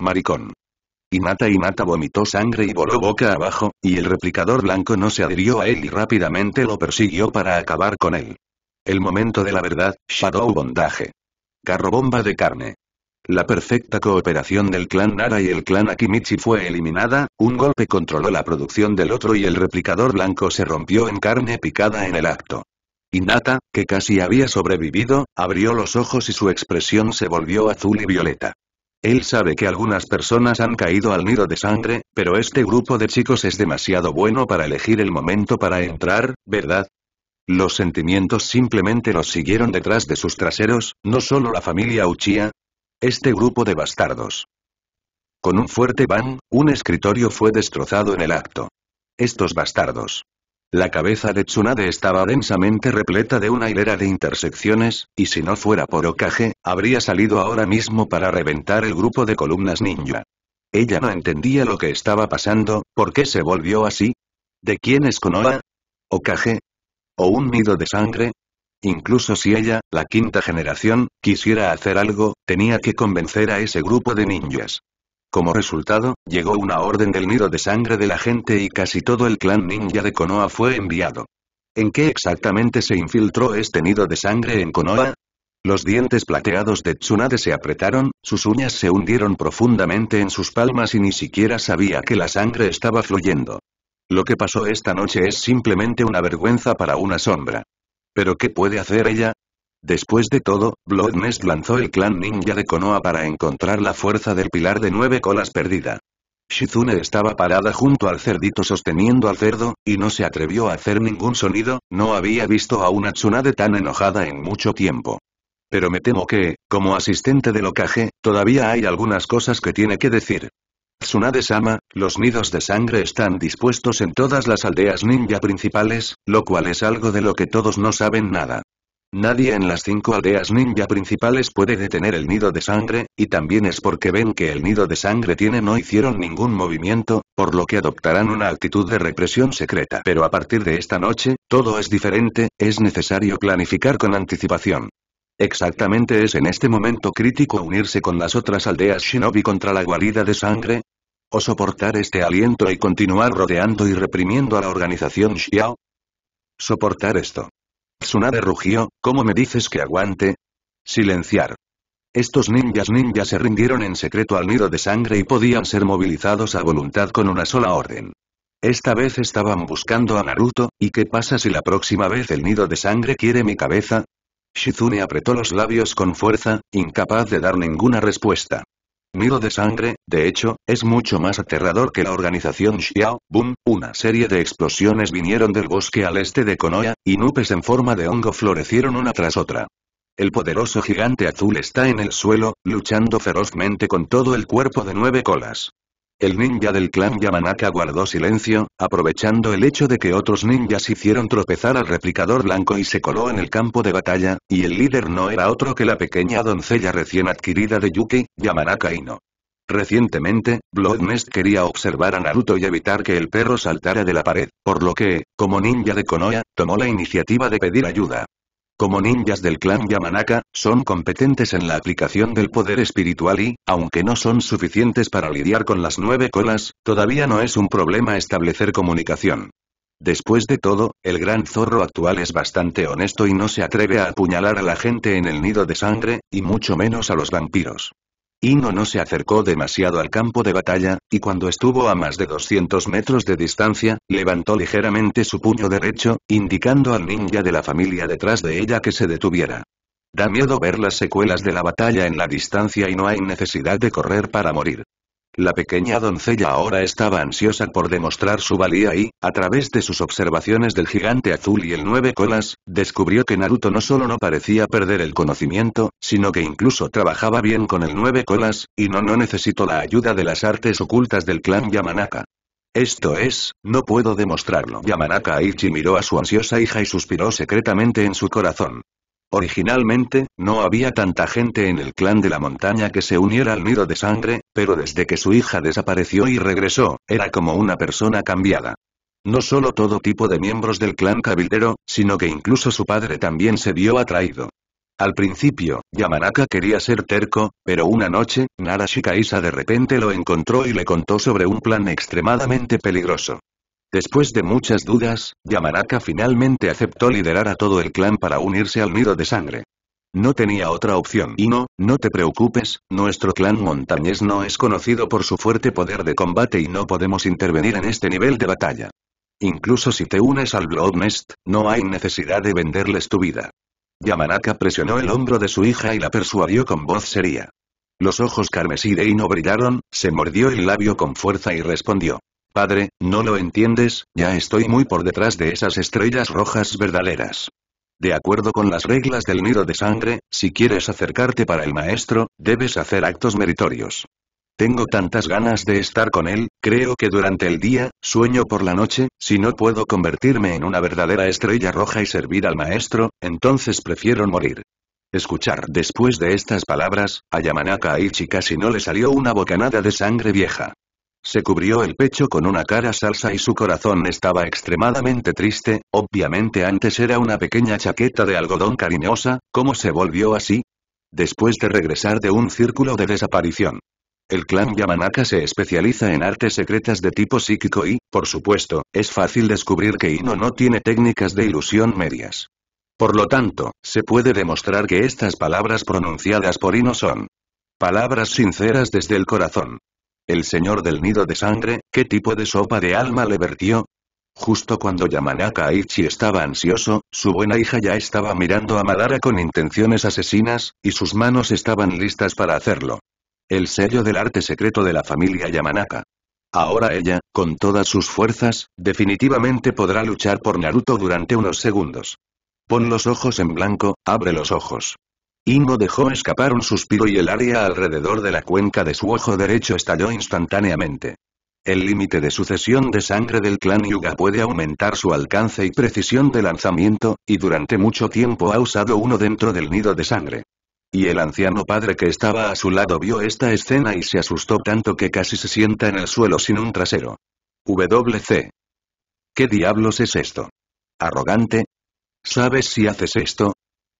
Maricón. Y mata y mata vomitó sangre y voló boca abajo, y el replicador blanco no se adhirió a él y rápidamente lo persiguió para acabar con él. El momento de la verdad, Shadow Bondage. Carro bomba de carne. La perfecta cooperación del clan Nara y el clan Akimichi fue eliminada, un golpe controló la producción del otro y el replicador blanco se rompió en carne picada en el acto. Inata, que casi había sobrevivido, abrió los ojos y su expresión se volvió azul y violeta. Él sabe que algunas personas han caído al nido de sangre, pero este grupo de chicos es demasiado bueno para elegir el momento para entrar, ¿verdad? Los sentimientos simplemente los siguieron detrás de sus traseros, no solo la familia Uchiha, este grupo de bastardos. Con un fuerte bang, un escritorio fue destrozado en el acto. Estos bastardos. La cabeza de Tsunade estaba densamente repleta de una hilera de intersecciones, y si no fuera por Okage, habría salido ahora mismo para reventar el grupo de columnas ninja. Ella no entendía lo que estaba pasando, ¿por qué se volvió así? ¿De quién es Konoha? ¿Okage? ¿O un nido de sangre? Incluso si ella, la quinta generación, quisiera hacer algo, tenía que convencer a ese grupo de ninjas. Como resultado, llegó una orden del nido de sangre de la gente y casi todo el clan ninja de Konoha fue enviado. ¿En qué exactamente se infiltró este nido de sangre en Konoha? Los dientes plateados de Tsunade se apretaron, sus uñas se hundieron profundamente en sus palmas y ni siquiera sabía que la sangre estaba fluyendo. Lo que pasó esta noche es simplemente una vergüenza para una sombra. ¿Pero qué puede hacer ella? Después de todo, Blood lanzó el clan ninja de Konoha para encontrar la fuerza del pilar de nueve colas perdida. Shizune estaba parada junto al cerdito sosteniendo al cerdo, y no se atrevió a hacer ningún sonido, no había visto a una Tsunade tan enojada en mucho tiempo. Pero me temo que, como asistente del Okage, todavía hay algunas cosas que tiene que decir. Tsunade-sama, los nidos de sangre están dispuestos en todas las aldeas ninja principales, lo cual es algo de lo que todos no saben nada. Nadie en las cinco aldeas ninja principales puede detener el nido de sangre, y también es porque ven que el nido de sangre tiene no hicieron ningún movimiento, por lo que adoptarán una actitud de represión secreta. Pero a partir de esta noche, todo es diferente, es necesario planificar con anticipación. Exactamente es en este momento crítico unirse con las otras aldeas shinobi contra la guarida de sangre, ¿O soportar este aliento y continuar rodeando y reprimiendo a la organización Xiao? Soportar esto. Tsunade rugió, ¿cómo me dices que aguante? Silenciar. Estos ninjas ninjas se rindieron en secreto al nido de sangre y podían ser movilizados a voluntad con una sola orden. Esta vez estaban buscando a Naruto, ¿y qué pasa si la próxima vez el nido de sangre quiere mi cabeza? Shizune apretó los labios con fuerza, incapaz de dar ninguna respuesta. Miro de sangre, de hecho, es mucho más aterrador que la organización Xiao, Boom, una serie de explosiones vinieron del bosque al este de Konoha, y nubes en forma de hongo florecieron una tras otra. El poderoso gigante azul está en el suelo, luchando ferozmente con todo el cuerpo de nueve colas. El ninja del clan Yamanaka guardó silencio, aprovechando el hecho de que otros ninjas hicieron tropezar al replicador blanco y se coló en el campo de batalla, y el líder no era otro que la pequeña doncella recién adquirida de Yuki, Yamanaka Ino. Recientemente, Bloodnest quería observar a Naruto y evitar que el perro saltara de la pared, por lo que, como ninja de Konoha, tomó la iniciativa de pedir ayuda como ninjas del clan Yamanaka, son competentes en la aplicación del poder espiritual y, aunque no son suficientes para lidiar con las nueve colas, todavía no es un problema establecer comunicación. Después de todo, el gran zorro actual es bastante honesto y no se atreve a apuñalar a la gente en el nido de sangre, y mucho menos a los vampiros. Ino no se acercó demasiado al campo de batalla, y cuando estuvo a más de 200 metros de distancia, levantó ligeramente su puño derecho, indicando al ninja de la familia detrás de ella que se detuviera. Da miedo ver las secuelas de la batalla en la distancia y no hay necesidad de correr para morir. La pequeña doncella ahora estaba ansiosa por demostrar su valía y, a través de sus observaciones del gigante azul y el nueve colas, descubrió que Naruto no solo no parecía perder el conocimiento, sino que incluso trabajaba bien con el nueve colas, y no no necesitó la ayuda de las artes ocultas del clan Yamanaka. Esto es, no puedo demostrarlo. Yamanaka Aichi miró a su ansiosa hija y suspiró secretamente en su corazón. Originalmente, no había tanta gente en el clan de la montaña que se uniera al nido de sangre, pero desde que su hija desapareció y regresó, era como una persona cambiada. No solo todo tipo de miembros del clan cabildero, sino que incluso su padre también se vio atraído. Al principio, Yamanaka quería ser terco, pero una noche, Narashika de repente lo encontró y le contó sobre un plan extremadamente peligroso. Después de muchas dudas, Yamanaka finalmente aceptó liderar a todo el clan para unirse al nido de sangre. No tenía otra opción. Y no, no te preocupes, nuestro clan montañés no es conocido por su fuerte poder de combate y no podemos intervenir en este nivel de batalla. Incluso si te unes al Bloodnest, no hay necesidad de venderles tu vida. Yamanaka presionó el hombro de su hija y la persuadió con voz seria. Los ojos carmesí de Ino brillaron, se mordió el labio con fuerza y respondió. Padre, no lo entiendes, ya estoy muy por detrás de esas estrellas rojas verdaderas. De acuerdo con las reglas del nido de sangre, si quieres acercarte para el maestro, debes hacer actos meritorios. Tengo tantas ganas de estar con él, creo que durante el día, sueño por la noche, si no puedo convertirme en una verdadera estrella roja y servir al maestro, entonces prefiero morir. Escuchar después de estas palabras, a Yamanaka Ichi casi no le salió una bocanada de sangre vieja. Se cubrió el pecho con una cara salsa y su corazón estaba extremadamente triste, obviamente antes era una pequeña chaqueta de algodón cariñosa, ¿cómo se volvió así? Después de regresar de un círculo de desaparición. El clan Yamanaka se especializa en artes secretas de tipo psíquico y, por supuesto, es fácil descubrir que Ino no tiene técnicas de ilusión medias. Por lo tanto, se puede demostrar que estas palabras pronunciadas por Ino son palabras sinceras desde el corazón. El señor del nido de sangre, ¿qué tipo de sopa de alma le vertió? Justo cuando Yamanaka Aichi estaba ansioso, su buena hija ya estaba mirando a Madara con intenciones asesinas, y sus manos estaban listas para hacerlo. El sello del arte secreto de la familia Yamanaka. Ahora ella, con todas sus fuerzas, definitivamente podrá luchar por Naruto durante unos segundos. Pon los ojos en blanco, abre los ojos. Ingo dejó escapar un suspiro y el área alrededor de la cuenca de su ojo derecho estalló instantáneamente. El límite de sucesión de sangre del clan Yuga puede aumentar su alcance y precisión de lanzamiento, y durante mucho tiempo ha usado uno dentro del nido de sangre. Y el anciano padre que estaba a su lado vio esta escena y se asustó tanto que casi se sienta en el suelo sin un trasero. WC. ¿Qué diablos es esto? ¿Arrogante? ¿Sabes si haces esto,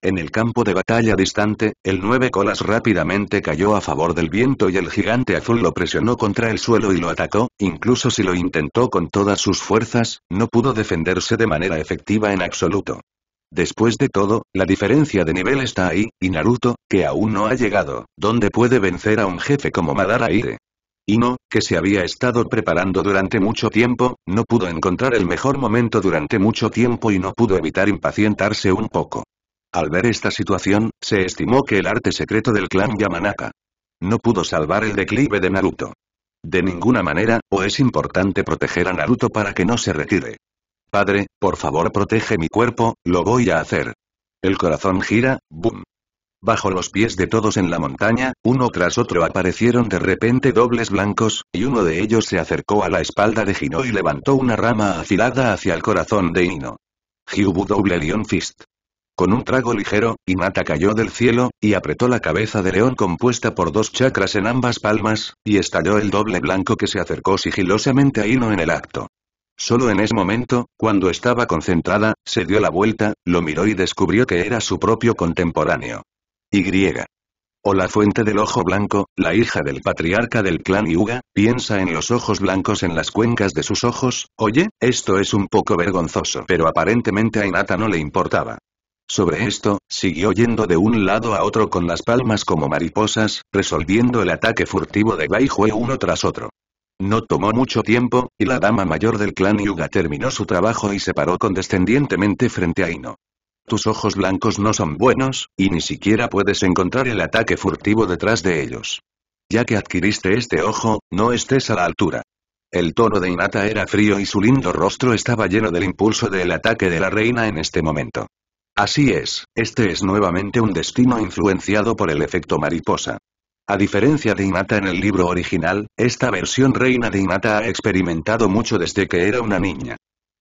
en el campo de batalla distante, el nueve colas rápidamente cayó a favor del viento y el gigante azul lo presionó contra el suelo y lo atacó, incluso si lo intentó con todas sus fuerzas, no pudo defenderse de manera efectiva en absoluto. Después de todo, la diferencia de nivel está ahí, y Naruto, que aún no ha llegado, ¿dónde puede vencer a un jefe como Madara Aire? Ino, que se había estado preparando durante mucho tiempo, no pudo encontrar el mejor momento durante mucho tiempo y no pudo evitar impacientarse un poco. Al ver esta situación, se estimó que el arte secreto del clan Yamanaka no pudo salvar el declive de Naruto. De ninguna manera, o es importante proteger a Naruto para que no se retire. Padre, por favor protege mi cuerpo, lo voy a hacer. El corazón gira, boom. Bajo los pies de todos en la montaña, uno tras otro aparecieron de repente dobles blancos, y uno de ellos se acercó a la espalda de Hino y levantó una rama afilada hacia el corazón de Hino. Hyubu Double Lion Fist. Con un trago ligero, Inata cayó del cielo, y apretó la cabeza de león compuesta por dos chakras en ambas palmas, y estalló el doble blanco que se acercó sigilosamente a Ino en el acto. Solo en ese momento, cuando estaba concentrada, se dio la vuelta, lo miró y descubrió que era su propio contemporáneo. Y. O la fuente del ojo blanco, la hija del patriarca del clan Yuga, piensa en los ojos blancos en las cuencas de sus ojos, oye, esto es un poco vergonzoso. Pero aparentemente a Inata no le importaba. Sobre esto, siguió yendo de un lado a otro con las palmas como mariposas, resolviendo el ataque furtivo de Baijue uno tras otro. No tomó mucho tiempo, y la dama mayor del clan Yuga terminó su trabajo y se paró condescendientemente frente a Ino. Tus ojos blancos no son buenos, y ni siquiera puedes encontrar el ataque furtivo detrás de ellos. Ya que adquiriste este ojo, no estés a la altura. El tono de Inata era frío y su lindo rostro estaba lleno del impulso del ataque de la reina en este momento. Así es, este es nuevamente un destino influenciado por el efecto mariposa. A diferencia de Inata en el libro original, esta versión reina de Inata ha experimentado mucho desde que era una niña.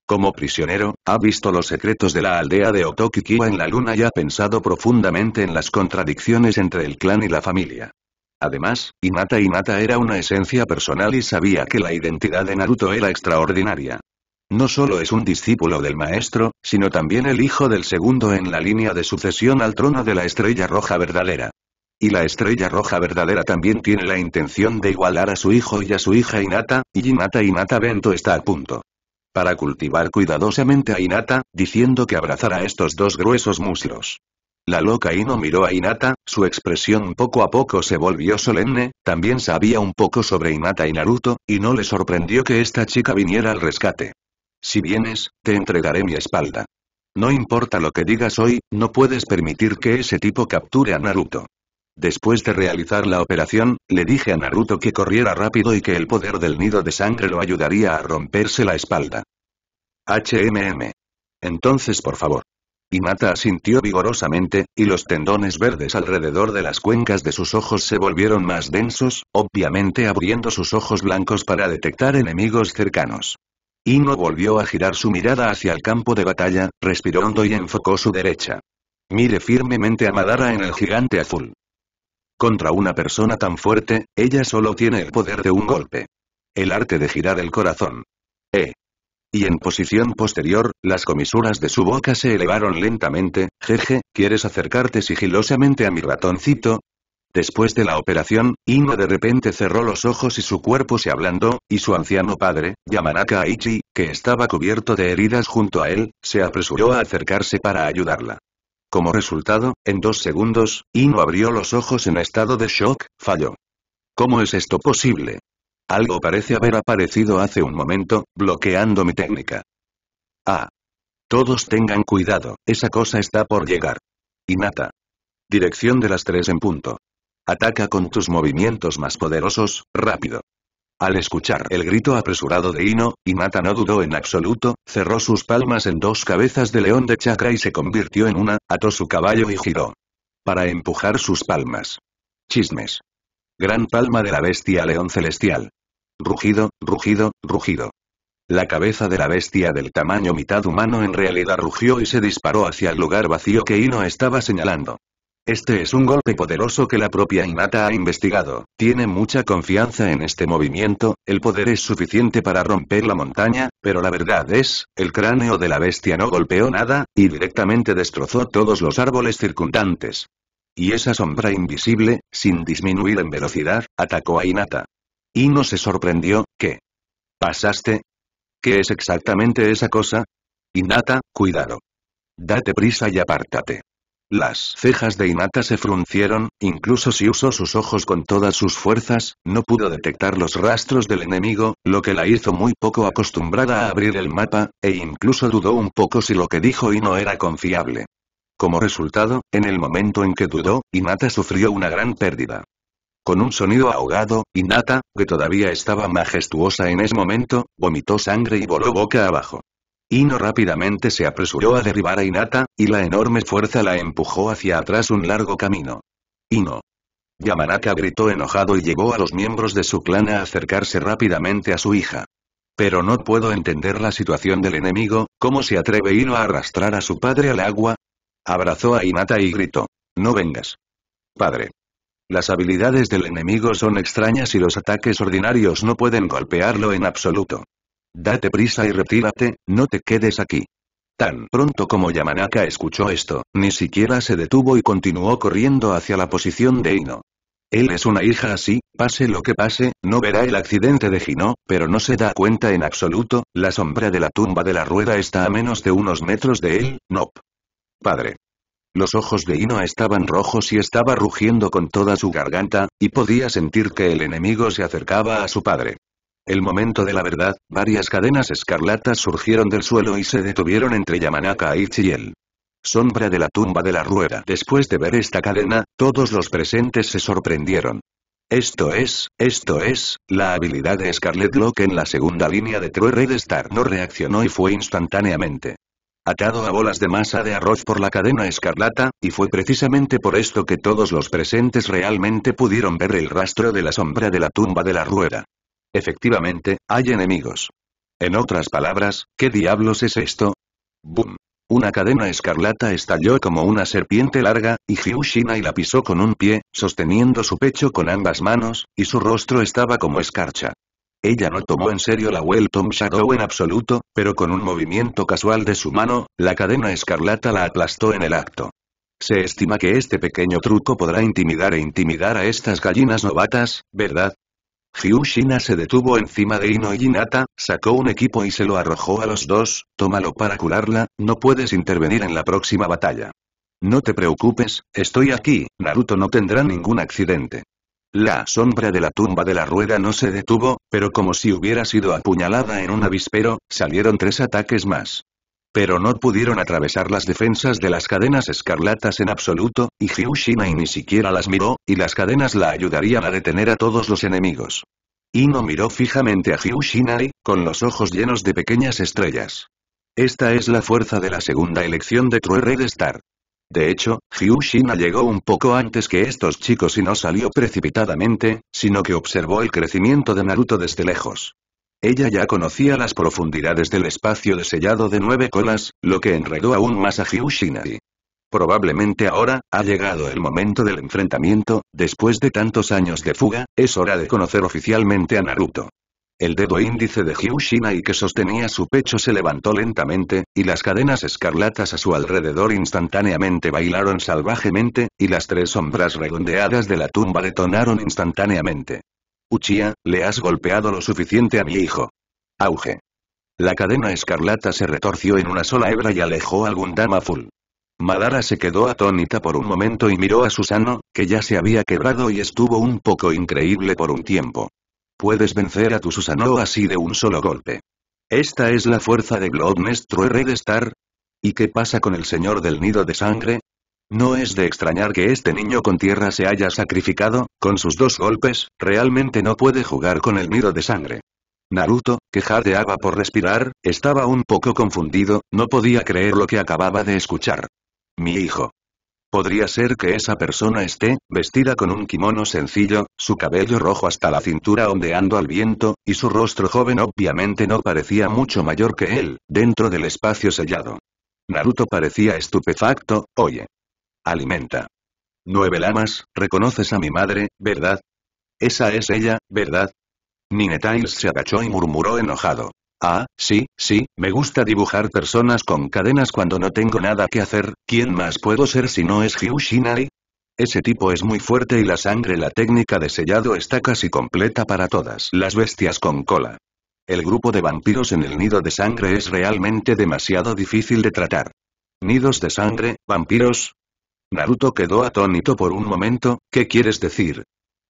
Como prisionero, ha visto los secretos de la aldea de Otoki en la luna y ha pensado profundamente en las contradicciones entre el clan y la familia. Además, Inata Inata era una esencia personal y sabía que la identidad de Naruto era extraordinaria. No solo es un discípulo del maestro, sino también el hijo del segundo en la línea de sucesión al trono de la estrella roja verdadera. Y la estrella roja verdadera también tiene la intención de igualar a su hijo y a su hija Inata, y Inata Inata Bento está a punto. Para cultivar cuidadosamente a Inata, diciendo que abrazara estos dos gruesos muslos. La loca Ino miró a Inata, su expresión poco a poco se volvió solemne, también sabía un poco sobre Inata y Naruto, y no le sorprendió que esta chica viniera al rescate. Si vienes, te entregaré mi espalda. No importa lo que digas hoy, no puedes permitir que ese tipo capture a Naruto. Después de realizar la operación, le dije a Naruto que corriera rápido y que el poder del nido de sangre lo ayudaría a romperse la espalda. HMM. Entonces por favor. Mata asintió vigorosamente, y los tendones verdes alrededor de las cuencas de sus ojos se volvieron más densos, obviamente abriendo sus ojos blancos para detectar enemigos cercanos. Ino volvió a girar su mirada hacia el campo de batalla, respiró hondo y enfocó su derecha. Mire firmemente a Madara en el gigante azul. Contra una persona tan fuerte, ella solo tiene el poder de un golpe. El arte de girar el corazón. Eh.» Y en posición posterior, las comisuras de su boca se elevaron lentamente, jeje, ¿quieres acercarte sigilosamente a mi ratoncito? Después de la operación, Ino de repente cerró los ojos y su cuerpo se ablandó, y su anciano padre, Yamanaka Aichi, que estaba cubierto de heridas junto a él, se apresuró a acercarse para ayudarla. Como resultado, en dos segundos, Ino abrió los ojos en estado de shock, falló. ¿Cómo es esto posible? Algo parece haber aparecido hace un momento, bloqueando mi técnica. Ah. Todos tengan cuidado, esa cosa está por llegar. Inata. Dirección de las tres en punto. Ataca con tus movimientos más poderosos, rápido. Al escuchar el grito apresurado de Ino, Imata no dudó en absoluto, cerró sus palmas en dos cabezas de león de chakra y se convirtió en una, ató su caballo y giró. Para empujar sus palmas. Chismes. Gran palma de la bestia león celestial. Rugido, rugido, rugido. La cabeza de la bestia del tamaño mitad humano en realidad rugió y se disparó hacia el lugar vacío que Ino estaba señalando. Este es un golpe poderoso que la propia Inata ha investigado, tiene mucha confianza en este movimiento, el poder es suficiente para romper la montaña, pero la verdad es, el cráneo de la bestia no golpeó nada, y directamente destrozó todos los árboles circundantes. Y esa sombra invisible, sin disminuir en velocidad, atacó a Inata. Y no se sorprendió, ¿qué? ¿Pasaste? ¿Qué es exactamente esa cosa? Inata, cuidado. Date prisa y apártate. Las cejas de Inata se fruncieron, incluso si usó sus ojos con todas sus fuerzas, no pudo detectar los rastros del enemigo, lo que la hizo muy poco acostumbrada a abrir el mapa, e incluso dudó un poco si lo que dijo y no era confiable. Como resultado, en el momento en que dudó, Inata sufrió una gran pérdida. Con un sonido ahogado, Inata, que todavía estaba majestuosa en ese momento, vomitó sangre y voló boca abajo. Ino rápidamente se apresuró a derribar a Inata, y la enorme fuerza la empujó hacia atrás un largo camino. Ino. Yamanaka gritó enojado y llevó a los miembros de su clan a acercarse rápidamente a su hija. Pero no puedo entender la situación del enemigo, ¿cómo se atreve Ino a arrastrar a su padre al agua? Abrazó a Inata y gritó. No vengas. Padre. Las habilidades del enemigo son extrañas y los ataques ordinarios no pueden golpearlo en absoluto. Date prisa y retírate, no te quedes aquí. Tan pronto como Yamanaka escuchó esto, ni siquiera se detuvo y continuó corriendo hacia la posición de Hino. Él es una hija así, pase lo que pase, no verá el accidente de gino pero no se da cuenta en absoluto, la sombra de la tumba de la rueda está a menos de unos metros de él, no Padre. Los ojos de Hino estaban rojos y estaba rugiendo con toda su garganta, y podía sentir que el enemigo se acercaba a su padre. El momento de la verdad, varias cadenas escarlatas surgieron del suelo y se detuvieron entre Yamanaka y Chiel. Sombra de la tumba de la rueda. Después de ver esta cadena, todos los presentes se sorprendieron. Esto es, esto es, la habilidad de Scarlet Lock en la segunda línea de True Red Star no reaccionó y fue instantáneamente atado a bolas de masa de arroz por la cadena escarlata, y fue precisamente por esto que todos los presentes realmente pudieron ver el rastro de la sombra de la tumba de la rueda. Efectivamente, hay enemigos. En otras palabras, ¿qué diablos es esto? ¡Bum! Una cadena escarlata estalló como una serpiente larga, y y la pisó con un pie, sosteniendo su pecho con ambas manos, y su rostro estaba como escarcha. Ella no tomó en serio la Welcome Shadow en absoluto, pero con un movimiento casual de su mano, la cadena escarlata la aplastó en el acto. Se estima que este pequeño truco podrá intimidar e intimidar a estas gallinas novatas, ¿verdad? Hyushina se detuvo encima de Ino sacó un equipo y se lo arrojó a los dos, tómalo para curarla, no puedes intervenir en la próxima batalla. No te preocupes, estoy aquí, Naruto no tendrá ningún accidente. La sombra de la tumba de la rueda no se detuvo, pero como si hubiera sido apuñalada en un avispero, salieron tres ataques más. Pero no pudieron atravesar las defensas de las cadenas escarlatas en absoluto, y Hyushinai ni siquiera las miró, y las cadenas la ayudarían a detener a todos los enemigos. Ino miró fijamente a Hyushinai, con los ojos llenos de pequeñas estrellas. Esta es la fuerza de la segunda elección de True Red Star. De hecho, Hyushina llegó un poco antes que estos chicos y no salió precipitadamente, sino que observó el crecimiento de Naruto desde lejos. Ella ya conocía las profundidades del espacio sellado de nueve colas, lo que enredó aún más a Hyushinari. Probablemente ahora, ha llegado el momento del enfrentamiento, después de tantos años de fuga, es hora de conocer oficialmente a Naruto. El dedo índice de Hyushinai que sostenía su pecho se levantó lentamente, y las cadenas escarlatas a su alrededor instantáneamente bailaron salvajemente, y las tres sombras redondeadas de la tumba detonaron instantáneamente. Uchiha, le has golpeado lo suficiente a mi hijo. Auge. La cadena escarlata se retorció en una sola hebra y alejó a Gundama Full. Madara se quedó atónita por un momento y miró a Susano, que ya se había quebrado y estuvo un poco increíble por un tiempo. Puedes vencer a tu Susano así de un solo golpe. ¿Esta es la fuerza de rey Red Star? ¿Y qué pasa con el señor del nido de sangre? No es de extrañar que este niño con tierra se haya sacrificado, con sus dos golpes, realmente no puede jugar con el miro de sangre. Naruto, que jadeaba por respirar, estaba un poco confundido, no podía creer lo que acababa de escuchar. Mi hijo. Podría ser que esa persona esté, vestida con un kimono sencillo, su cabello rojo hasta la cintura ondeando al viento, y su rostro joven obviamente no parecía mucho mayor que él, dentro del espacio sellado. Naruto parecía estupefacto, oye, Alimenta. Nueve lamas, reconoces a mi madre, ¿verdad? Esa es ella, ¿verdad? Ninetiles se agachó y murmuró enojado. Ah, sí, sí, me gusta dibujar personas con cadenas cuando no tengo nada que hacer, ¿quién más puedo ser si no es Hyushinari? Ese tipo es muy fuerte y la sangre la técnica de sellado está casi completa para todas las bestias con cola. El grupo de vampiros en el nido de sangre es realmente demasiado difícil de tratar. Nidos de sangre, vampiros, Naruto quedó atónito por un momento, ¿qué quieres decir?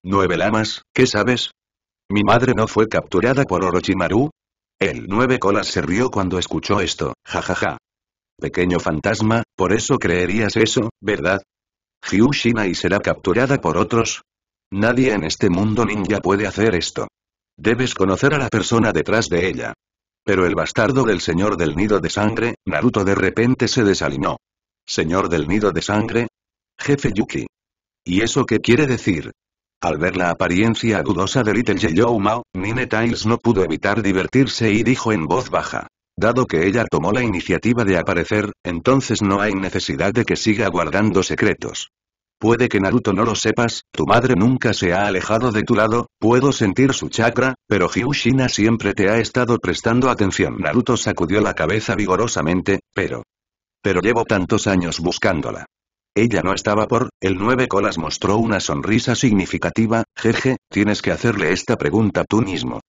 Nueve lamas, ¿qué sabes? ¿Mi madre no fue capturada por Orochimaru? El nueve colas se rió cuando escuchó esto, jajaja. Pequeño fantasma, por eso creerías eso, ¿verdad? Hyushina y será capturada por otros. Nadie en este mundo ninja puede hacer esto. Debes conocer a la persona detrás de ella. Pero el bastardo del señor del nido de sangre, Naruto de repente se desalinó. Señor del nido de sangre. Jefe Yuki. ¿Y eso qué quiere decir? Al ver la apariencia dudosa de Little Yellow Mao, Nine Tiles no pudo evitar divertirse y dijo en voz baja. Dado que ella tomó la iniciativa de aparecer, entonces no hay necesidad de que siga guardando secretos. Puede que Naruto no lo sepas, tu madre nunca se ha alejado de tu lado, puedo sentir su chakra, pero Hyushina siempre te ha estado prestando atención. Naruto sacudió la cabeza vigorosamente, pero pero llevo tantos años buscándola. Ella no estaba por, el nueve colas mostró una sonrisa significativa, jeje, tienes que hacerle esta pregunta tú mismo.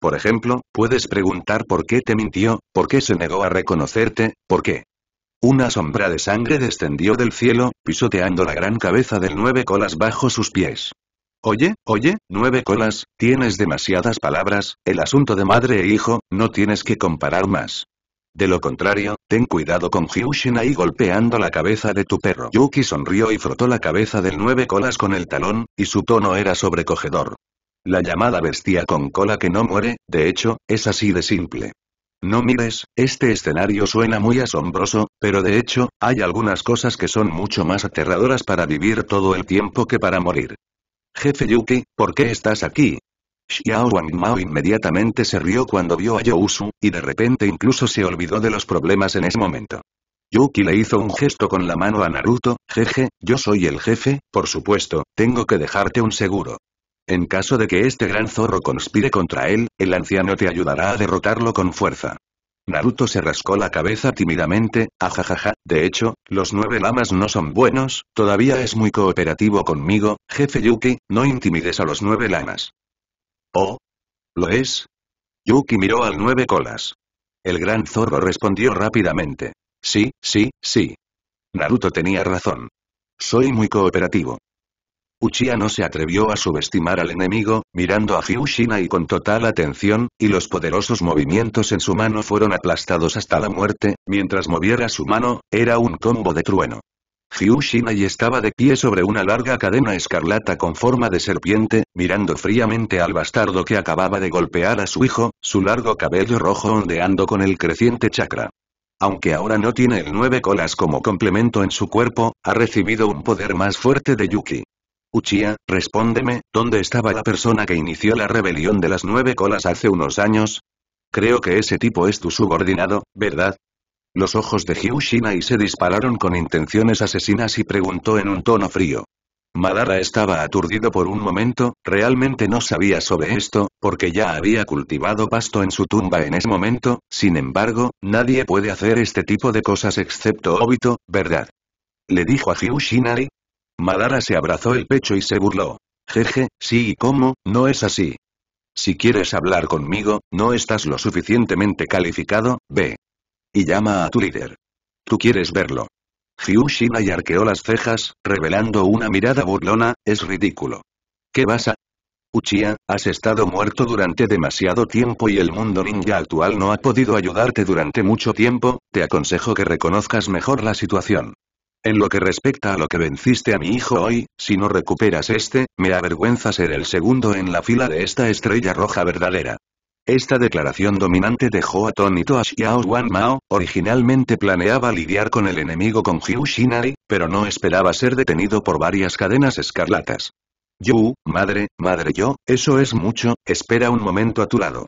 Por ejemplo, puedes preguntar por qué te mintió, por qué se negó a reconocerte, por qué. Una sombra de sangre descendió del cielo, pisoteando la gran cabeza del nueve colas bajo sus pies. Oye, oye, nueve colas, tienes demasiadas palabras, el asunto de madre e hijo, no tienes que comparar más. De lo contrario, ten cuidado con Hyushin ahí golpeando la cabeza de tu perro. Yuki sonrió y frotó la cabeza del nueve colas con el talón, y su tono era sobrecogedor. La llamada bestia con cola que no muere, de hecho, es así de simple. No mires, este escenario suena muy asombroso, pero de hecho, hay algunas cosas que son mucho más aterradoras para vivir todo el tiempo que para morir. Jefe Yuki, ¿por qué estás aquí? Xiao Mao inmediatamente se rió cuando vio a Yousu, y de repente incluso se olvidó de los problemas en ese momento. Yuki le hizo un gesto con la mano a Naruto, jeje, yo soy el jefe, por supuesto, tengo que dejarte un seguro. En caso de que este gran zorro conspire contra él, el anciano te ayudará a derrotarlo con fuerza. Naruto se rascó la cabeza tímidamente, ajajaja, de hecho, los nueve lamas no son buenos, todavía es muy cooperativo conmigo, jefe Yuki, no intimides a los nueve lamas. Oh. ¿Lo es? Yuki miró al nueve colas. El gran zorro respondió rápidamente. Sí, sí, sí. Naruto tenía razón. Soy muy cooperativo. Uchiha no se atrevió a subestimar al enemigo, mirando a Hyushina y con total atención, y los poderosos movimientos en su mano fueron aplastados hasta la muerte, mientras moviera su mano, era un combo de trueno. Ryu y estaba de pie sobre una larga cadena escarlata con forma de serpiente, mirando fríamente al bastardo que acababa de golpear a su hijo, su largo cabello rojo ondeando con el creciente chakra. Aunque ahora no tiene el nueve colas como complemento en su cuerpo, ha recibido un poder más fuerte de Yuki. Uchiha, respóndeme, ¿dónde estaba la persona que inició la rebelión de las nueve colas hace unos años? Creo que ese tipo es tu subordinado, ¿verdad? los ojos de Hyushinai se dispararon con intenciones asesinas y preguntó en un tono frío. Madara estaba aturdido por un momento, realmente no sabía sobre esto, porque ya había cultivado pasto en su tumba en ese momento, sin embargo, nadie puede hacer este tipo de cosas excepto Obito, ¿verdad? Le dijo a Hyushinai. Madara se abrazó el pecho y se burló. Jeje, sí y cómo, no es así. Si quieres hablar conmigo, no estás lo suficientemente calificado, ve. Y llama a tu líder. Tú quieres verlo. Gyu y arqueó las cejas, revelando una mirada burlona, es ridículo. ¿Qué vas a...? Uchiha, has estado muerto durante demasiado tiempo y el mundo ninja actual no ha podido ayudarte durante mucho tiempo, te aconsejo que reconozcas mejor la situación. En lo que respecta a lo que venciste a mi hijo hoy, si no recuperas este, me avergüenza ser el segundo en la fila de esta estrella roja verdadera. Esta declaración dominante dejó atónito a Xiao Wan Mao, originalmente planeaba lidiar con el enemigo con Hiu pero no esperaba ser detenido por varias cadenas escarlatas. Yu, madre, madre yo, eso es mucho, espera un momento a tu lado.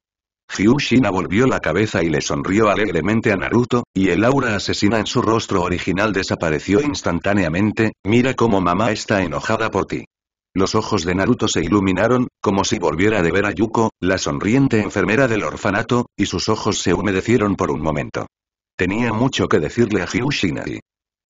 Hiu volvió la cabeza y le sonrió alegremente a Naruto, y el aura asesina en su rostro original desapareció instantáneamente, mira cómo mamá está enojada por ti. Los ojos de Naruto se iluminaron, como si volviera de ver a Yuko, la sonriente enfermera del orfanato, y sus ojos se humedecieron por un momento. Tenía mucho que decirle a Hyushinai.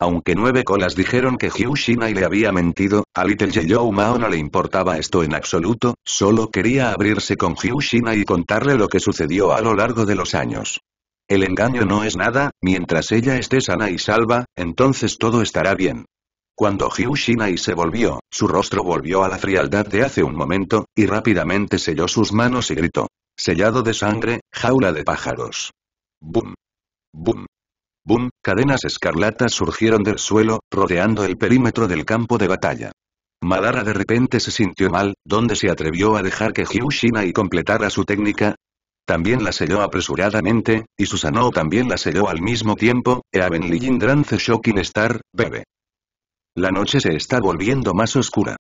Aunque nueve colas dijeron que Hyushinai le había mentido, a Little Yellow Mao no le importaba esto en absoluto, solo quería abrirse con Hyushinai y contarle lo que sucedió a lo largo de los años. El engaño no es nada, mientras ella esté sana y salva, entonces todo estará bien. Cuando Hyushinai se volvió, su rostro volvió a la frialdad de hace un momento, y rápidamente selló sus manos y gritó. Sellado de sangre, jaula de pájaros. ¡Bum! ¡Bum! Boom, cadenas escarlatas surgieron del suelo, rodeando el perímetro del campo de batalla. Madara de repente se sintió mal, ¿dónde se atrevió a dejar que Hyushinai y completara su técnica? También la selló apresuradamente, y Susanoo también la selló al mismo tiempo, Eaven Lijindran Shokin Star, bebe. La noche se está volviendo más oscura.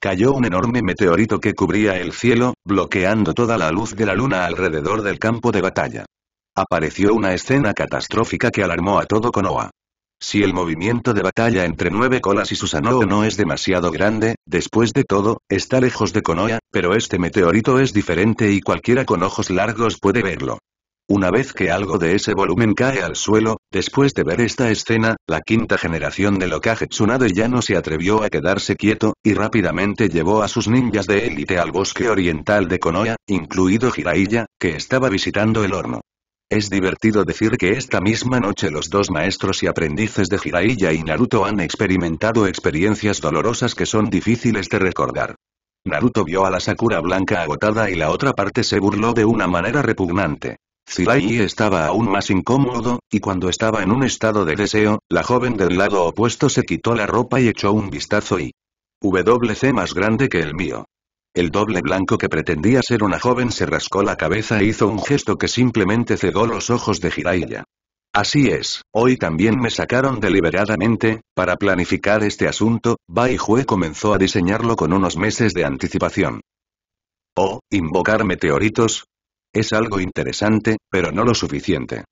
Cayó un enorme meteorito que cubría el cielo, bloqueando toda la luz de la luna alrededor del campo de batalla. Apareció una escena catastrófica que alarmó a todo Konoha. Si el movimiento de batalla entre Nueve Colas y Susanoo no es demasiado grande, después de todo, está lejos de Konoha, pero este meteorito es diferente y cualquiera con ojos largos puede verlo. Una vez que algo de ese volumen cae al suelo, después de ver esta escena, la quinta generación de Lokage Tsunade ya no se atrevió a quedarse quieto, y rápidamente llevó a sus ninjas de élite al bosque oriental de Konoha, incluido Jiraiya, que estaba visitando el horno. Es divertido decir que esta misma noche los dos maestros y aprendices de Jiraiya y Naruto han experimentado experiencias dolorosas que son difíciles de recordar. Naruto vio a la Sakura blanca agotada y la otra parte se burló de una manera repugnante. Zilai estaba aún más incómodo, y cuando estaba en un estado de deseo, la joven del lado opuesto se quitó la ropa y echó un vistazo y... WC más grande que el mío. El doble blanco que pretendía ser una joven se rascó la cabeza e hizo un gesto que simplemente cegó los ojos de Jiraiya. Así es, hoy también me sacaron deliberadamente, para planificar este asunto, Bai Hue comenzó a diseñarlo con unos meses de anticipación. Oh, invocar meteoritos, es algo interesante, pero no lo suficiente.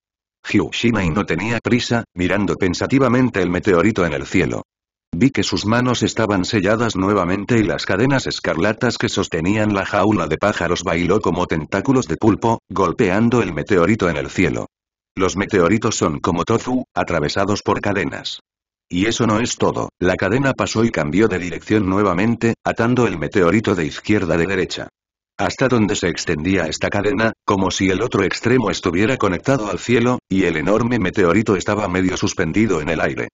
Hugh no tenía prisa, mirando pensativamente el meteorito en el cielo. Vi que sus manos estaban selladas nuevamente y las cadenas escarlatas que sostenían la jaula de pájaros bailó como tentáculos de pulpo, golpeando el meteorito en el cielo. Los meteoritos son como tofu, atravesados por cadenas. Y eso no es todo, la cadena pasó y cambió de dirección nuevamente, atando el meteorito de izquierda de derecha hasta donde se extendía esta cadena, como si el otro extremo estuviera conectado al cielo, y el enorme meteorito estaba medio suspendido en el aire.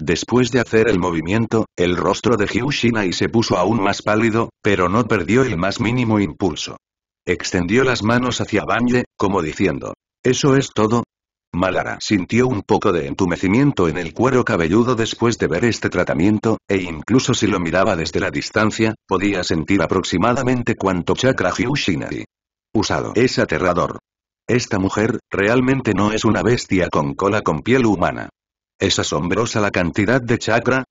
Después de hacer el movimiento, el rostro de Hyushinai se puso aún más pálido, pero no perdió el más mínimo impulso. Extendió las manos hacia Banye, como diciendo, ¿eso es todo? Malara sintió un poco de entumecimiento en el cuero cabelludo después de ver este tratamiento, e incluso si lo miraba desde la distancia, podía sentir aproximadamente cuánto chakra Hyushinari. Usado es aterrador. Esta mujer, realmente no es una bestia con cola con piel humana. Es asombrosa la cantidad de chakra,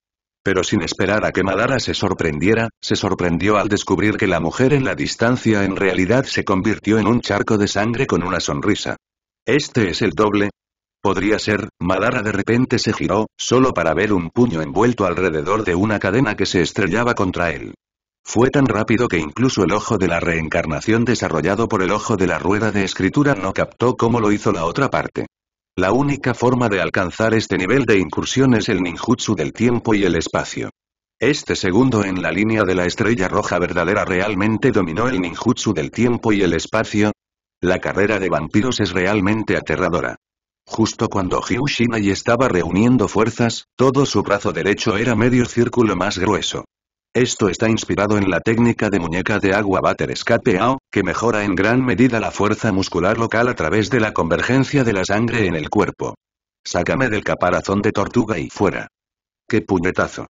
pero sin esperar a que Malara se sorprendiera, se sorprendió al descubrir que la mujer en la distancia en realidad se convirtió en un charco de sangre con una sonrisa. ¿Este es el doble? Podría ser, Madara de repente se giró, solo para ver un puño envuelto alrededor de una cadena que se estrellaba contra él. Fue tan rápido que incluso el ojo de la reencarnación desarrollado por el ojo de la rueda de escritura no captó cómo lo hizo la otra parte. La única forma de alcanzar este nivel de incursión es el ninjutsu del tiempo y el espacio. Este segundo en la línea de la estrella roja verdadera realmente dominó el ninjutsu del tiempo y el espacio, la carrera de vampiros es realmente aterradora. Justo cuando Hyushinai y estaba reuniendo fuerzas, todo su brazo derecho era medio círculo más grueso. Esto está inspirado en la técnica de muñeca de agua Bater Escape AO, que mejora en gran medida la fuerza muscular local a través de la convergencia de la sangre en el cuerpo. Sácame del caparazón de tortuga y fuera. ¡Qué puñetazo!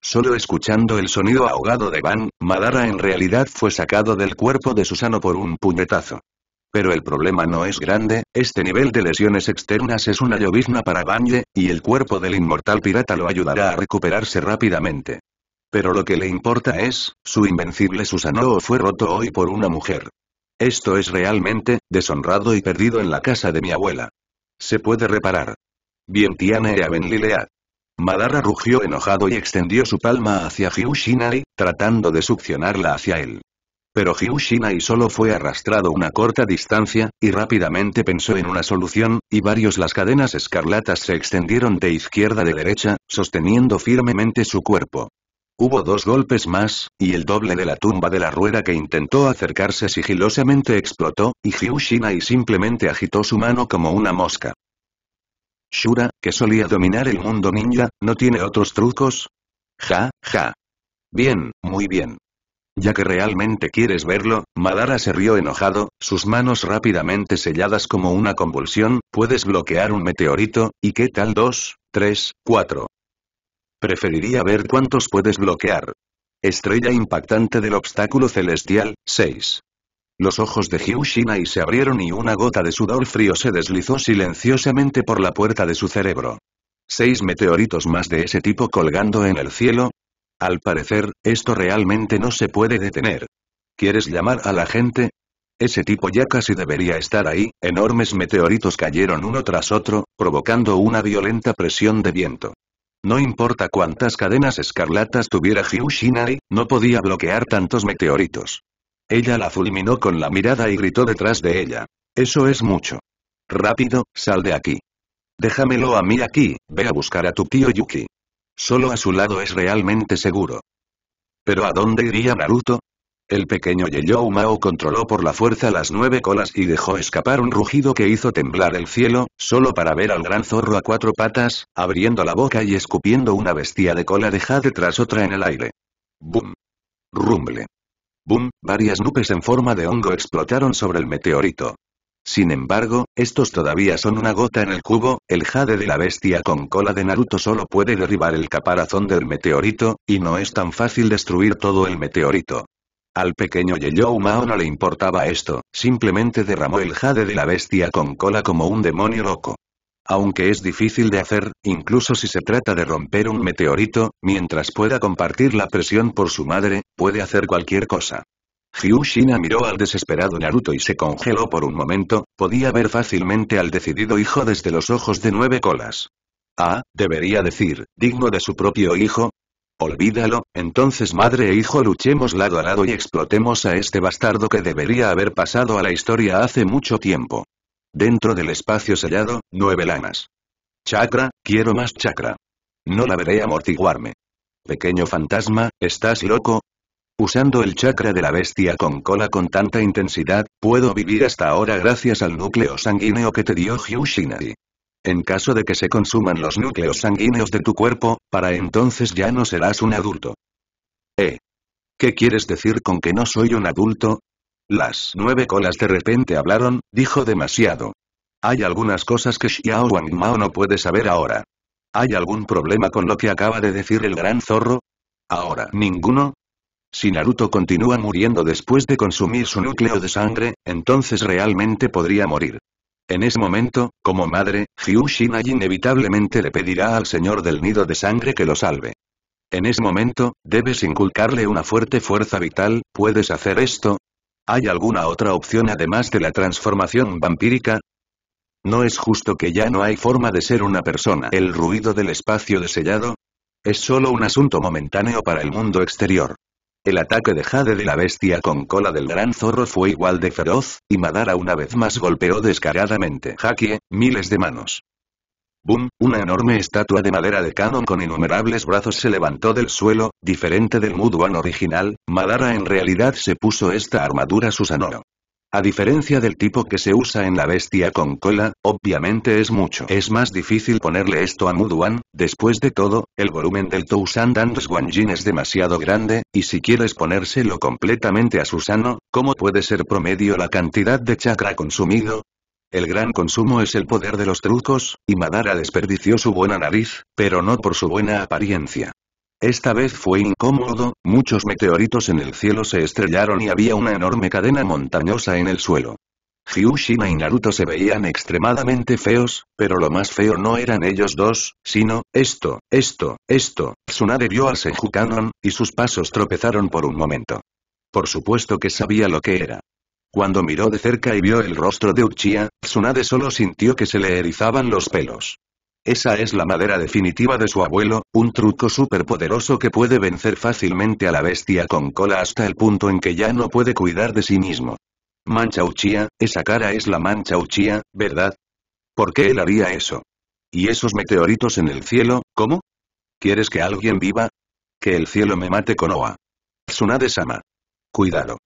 Solo escuchando el sonido ahogado de Van, Madara en realidad fue sacado del cuerpo de Susano por un puñetazo. Pero el problema no es grande, este nivel de lesiones externas es una llovizna para Banye, y el cuerpo del inmortal pirata lo ayudará a recuperarse rápidamente. Pero lo que le importa es, su invencible Susanoo fue roto hoy por una mujer. Esto es realmente, deshonrado y perdido en la casa de mi abuela. Se puede reparar. Bien Tiane Ben Madara rugió enojado y extendió su palma hacia Hyushinari, tratando de succionarla hacia él pero y solo fue arrastrado una corta distancia, y rápidamente pensó en una solución, y varios las cadenas escarlatas se extendieron de izquierda de derecha, sosteniendo firmemente su cuerpo. Hubo dos golpes más, y el doble de la tumba de la rueda que intentó acercarse sigilosamente explotó, y y simplemente agitó su mano como una mosca. Shura, que solía dominar el mundo ninja, ¿no tiene otros trucos? Ja, ja. Bien, muy bien. Ya que realmente quieres verlo, Madara se rió enojado, sus manos rápidamente selladas como una convulsión, puedes bloquear un meteorito, ¿y qué tal dos, tres, 4? Preferiría ver cuántos puedes bloquear. Estrella impactante del obstáculo celestial, 6. Los ojos de Hyushina se abrieron y una gota de sudor frío se deslizó silenciosamente por la puerta de su cerebro. Seis meteoritos más de ese tipo colgando en el cielo, al parecer, esto realmente no se puede detener. ¿Quieres llamar a la gente? Ese tipo ya casi debería estar ahí, enormes meteoritos cayeron uno tras otro, provocando una violenta presión de viento. No importa cuántas cadenas escarlatas tuviera Hyushinai, no podía bloquear tantos meteoritos. Ella la fulminó con la mirada y gritó detrás de ella. Eso es mucho. Rápido, sal de aquí. Déjamelo a mí aquí, ve a buscar a tu tío Yuki. Solo a su lado es realmente seguro. ¿Pero a dónde iría Naruto? El pequeño Yeyou Mao controló por la fuerza las nueve colas y dejó escapar un rugido que hizo temblar el cielo, solo para ver al gran zorro a cuatro patas, abriendo la boca y escupiendo una bestia de cola dejada tras otra en el aire. ¡Bum! Rumble. ¡Bum! Varias nubes en forma de hongo explotaron sobre el meteorito. Sin embargo, estos todavía son una gota en el cubo, el jade de la bestia con cola de Naruto solo puede derribar el caparazón del meteorito, y no es tan fácil destruir todo el meteorito. Al pequeño Yeyou Mao no le importaba esto, simplemente derramó el jade de la bestia con cola como un demonio loco. Aunque es difícil de hacer, incluso si se trata de romper un meteorito, mientras pueda compartir la presión por su madre, puede hacer cualquier cosa. Hyushina miró al desesperado Naruto y se congeló por un momento, podía ver fácilmente al decidido hijo desde los ojos de nueve colas. Ah, debería decir, digno de su propio hijo. Olvídalo, entonces madre e hijo luchemos lado a lado y explotemos a este bastardo que debería haber pasado a la historia hace mucho tiempo. Dentro del espacio sellado, nueve lanas. Chakra, quiero más chakra. No la veré amortiguarme. Pequeño fantasma, ¿estás loco? Usando el chakra de la bestia con cola con tanta intensidad, puedo vivir hasta ahora gracias al núcleo sanguíneo que te dio Hyushinari. En caso de que se consuman los núcleos sanguíneos de tu cuerpo, para entonces ya no serás un adulto. ¿Eh? ¿Qué quieres decir con que no soy un adulto? Las nueve colas de repente hablaron, dijo demasiado. Hay algunas cosas que Xiao Wang Mao no puede saber ahora. ¿Hay algún problema con lo que acaba de decir el gran zorro? Ahora, ninguno, si Naruto continúa muriendo después de consumir su núcleo de sangre, entonces realmente podría morir. En ese momento, como madre, Hyushinai inevitablemente le pedirá al señor del nido de sangre que lo salve. En ese momento, debes inculcarle una fuerte fuerza vital, ¿puedes hacer esto? ¿Hay alguna otra opción además de la transformación vampírica? No es justo que ya no hay forma de ser una persona. El ruido del espacio sellado es solo un asunto momentáneo para el mundo exterior. El ataque de Jade de la bestia con cola del gran zorro fue igual de feroz, y Madara una vez más golpeó descaradamente Hakie, miles de manos. Boom, una enorme estatua de madera de canon con innumerables brazos se levantó del suelo, diferente del Mudwan original, Madara en realidad se puso esta armadura Susanoo. A diferencia del tipo que se usa en la bestia con cola, obviamente es mucho. Es más difícil ponerle esto a Muduan, después de todo, el volumen del Tousan and Guanjin es demasiado grande, y si quieres ponérselo completamente a su sano, ¿cómo puede ser promedio la cantidad de chakra consumido? El gran consumo es el poder de los trucos, y Madara desperdició su buena nariz, pero no por su buena apariencia. Esta vez fue incómodo, muchos meteoritos en el cielo se estrellaron y había una enorme cadena montañosa en el suelo. Hyushima y Naruto se veían extremadamente feos, pero lo más feo no eran ellos dos, sino, esto, esto, esto, Tsunade vio a Senjukanon, y sus pasos tropezaron por un momento. Por supuesto que sabía lo que era. Cuando miró de cerca y vio el rostro de Uchiha, Tsunade solo sintió que se le erizaban los pelos. Esa es la madera definitiva de su abuelo, un truco superpoderoso que puede vencer fácilmente a la bestia con cola hasta el punto en que ya no puede cuidar de sí mismo. Mancha uchía esa cara es la mancha Uchía, ¿verdad? ¿Por qué él haría eso? ¿Y esos meteoritos en el cielo, cómo? ¿Quieres que alguien viva? Que el cielo me mate con Oa. Tsunade-sama. Cuidado.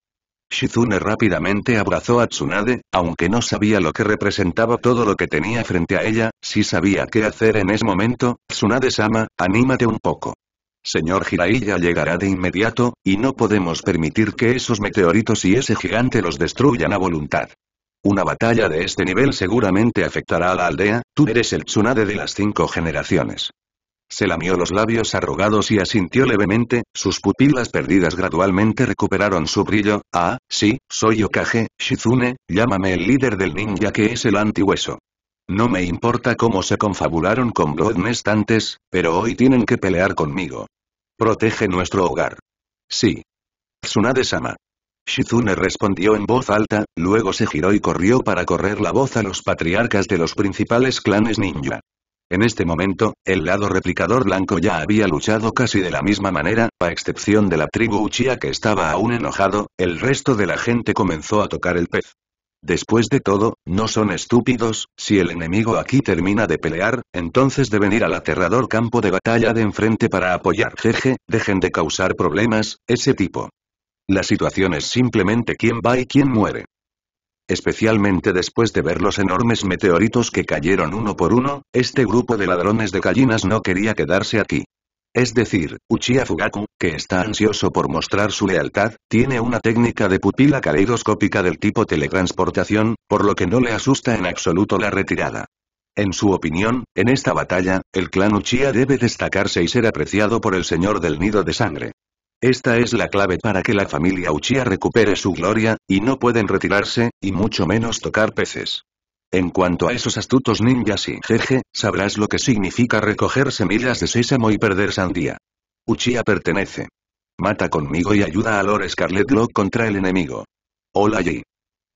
Shizune rápidamente abrazó a Tsunade, aunque no sabía lo que representaba todo lo que tenía frente a ella, sí sabía qué hacer en ese momento, Tsunade-sama, anímate un poco. Señor Jiraiya llegará de inmediato, y no podemos permitir que esos meteoritos y ese gigante los destruyan a voluntad. Una batalla de este nivel seguramente afectará a la aldea, tú eres el Tsunade de las cinco generaciones. Se lamió los labios arrugados y asintió levemente, sus pupilas perdidas gradualmente recuperaron su brillo. Ah, sí, soy Okage, Shizune, llámame el líder del ninja que es el antihueso. No me importa cómo se confabularon con Bloodnest antes, pero hoy tienen que pelear conmigo. Protege nuestro hogar. Sí. Tsunade-sama. Shizune respondió en voz alta, luego se giró y corrió para correr la voz a los patriarcas de los principales clanes ninja. En este momento, el lado replicador blanco ya había luchado casi de la misma manera, a excepción de la tribu Uchiha que estaba aún enojado, el resto de la gente comenzó a tocar el pez. Después de todo, no son estúpidos, si el enemigo aquí termina de pelear, entonces deben ir al aterrador campo de batalla de enfrente para apoyar. Jeje, dejen de causar problemas, ese tipo. La situación es simplemente quién va y quién muere especialmente después de ver los enormes meteoritos que cayeron uno por uno, este grupo de ladrones de gallinas no quería quedarse aquí. Es decir, Uchiha Fugaku, que está ansioso por mostrar su lealtad, tiene una técnica de pupila caleidoscópica del tipo teletransportación, por lo que no le asusta en absoluto la retirada. En su opinión, en esta batalla, el clan Uchiha debe destacarse y ser apreciado por el señor del nido de sangre. Esta es la clave para que la familia Uchiha recupere su gloria, y no pueden retirarse, y mucho menos tocar peces. En cuanto a esos astutos ninjas y jeje, sabrás lo que significa recoger semillas de sésamo y perder sandía. Uchiha pertenece. Mata conmigo y ayuda a Lord Scarlet Lock contra el enemigo. Hola G.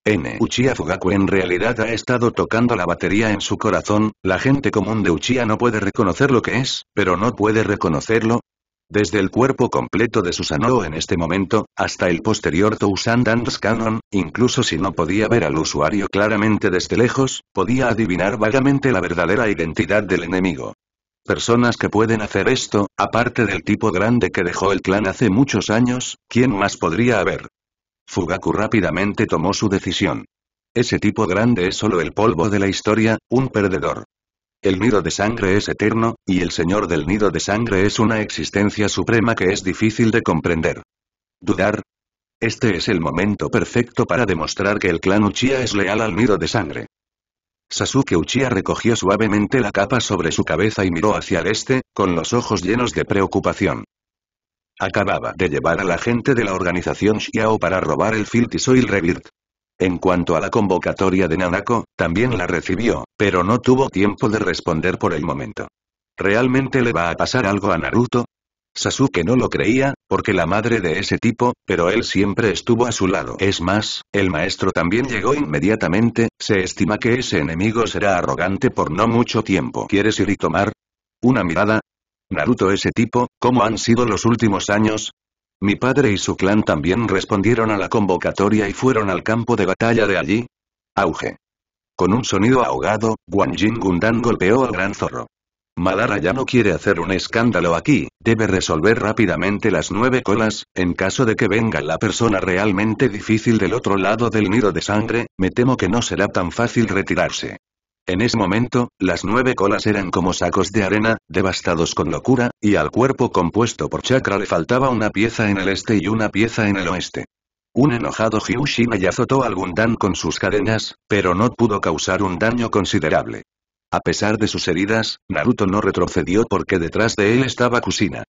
N. Uchiha Fugaku en realidad ha estado tocando la batería en su corazón, la gente común de Uchiha no puede reconocer lo que es, pero no puede reconocerlo, desde el cuerpo completo de Susanoo en este momento, hasta el posterior Tousan Dance Cannon, incluso si no podía ver al usuario claramente desde lejos, podía adivinar vagamente la verdadera identidad del enemigo. Personas que pueden hacer esto, aparte del tipo grande que dejó el clan hace muchos años, ¿quién más podría haber? Fugaku rápidamente tomó su decisión. Ese tipo grande es solo el polvo de la historia, un perdedor. El nido de sangre es eterno, y el señor del nido de sangre es una existencia suprema que es difícil de comprender. ¿Dudar? Este es el momento perfecto para demostrar que el clan Uchiha es leal al nido de sangre. Sasuke Uchiha recogió suavemente la capa sobre su cabeza y miró hacia el este, con los ojos llenos de preocupación. Acababa de llevar a la gente de la organización Xiao para robar el Filtisoil Revirt. En cuanto a la convocatoria de Nanako, también la recibió, pero no tuvo tiempo de responder por el momento. ¿Realmente le va a pasar algo a Naruto? Sasuke no lo creía, porque la madre de ese tipo, pero él siempre estuvo a su lado. Es más, el maestro también llegó inmediatamente, se estima que ese enemigo será arrogante por no mucho tiempo. ¿Quieres ir y tomar? Una mirada. Naruto ese tipo, ¿cómo han sido los últimos años? Mi padre y su clan también respondieron a la convocatoria y fueron al campo de batalla de allí. Auge. Con un sonido ahogado, Guangjing Gundan golpeó al gran zorro. Malara ya no quiere hacer un escándalo aquí, debe resolver rápidamente las nueve colas, en caso de que venga la persona realmente difícil del otro lado del nido de sangre, me temo que no será tan fácil retirarse. En ese momento, las nueve colas eran como sacos de arena, devastados con locura, y al cuerpo compuesto por chakra le faltaba una pieza en el este y una pieza en el oeste. Un enojado ya azotó al Gundam con sus cadenas, pero no pudo causar un daño considerable. A pesar de sus heridas, Naruto no retrocedió porque detrás de él estaba Kusina.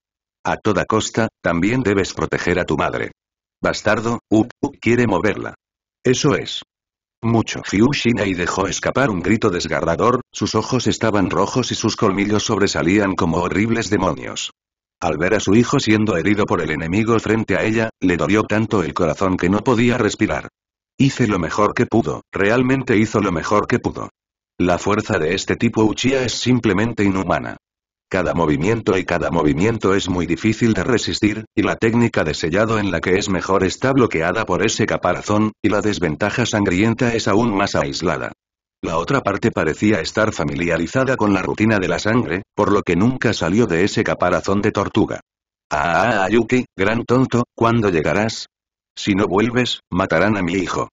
A toda costa, también debes proteger a tu madre. Bastardo, Up, up quiere moverla. Eso es mucho Shina y dejó escapar un grito desgarrador, sus ojos estaban rojos y sus colmillos sobresalían como horribles demonios. Al ver a su hijo siendo herido por el enemigo frente a ella, le dolió tanto el corazón que no podía respirar. Hice lo mejor que pudo, realmente hizo lo mejor que pudo. La fuerza de este tipo Uchiha es simplemente inhumana. Cada movimiento y cada movimiento es muy difícil de resistir, y la técnica de sellado en la que es mejor está bloqueada por ese caparazón, y la desventaja sangrienta es aún más aislada. La otra parte parecía estar familiarizada con la rutina de la sangre, por lo que nunca salió de ese caparazón de tortuga. Ah, Ayuki, gran tonto, ¿cuándo llegarás? Si no vuelves, matarán a mi hijo.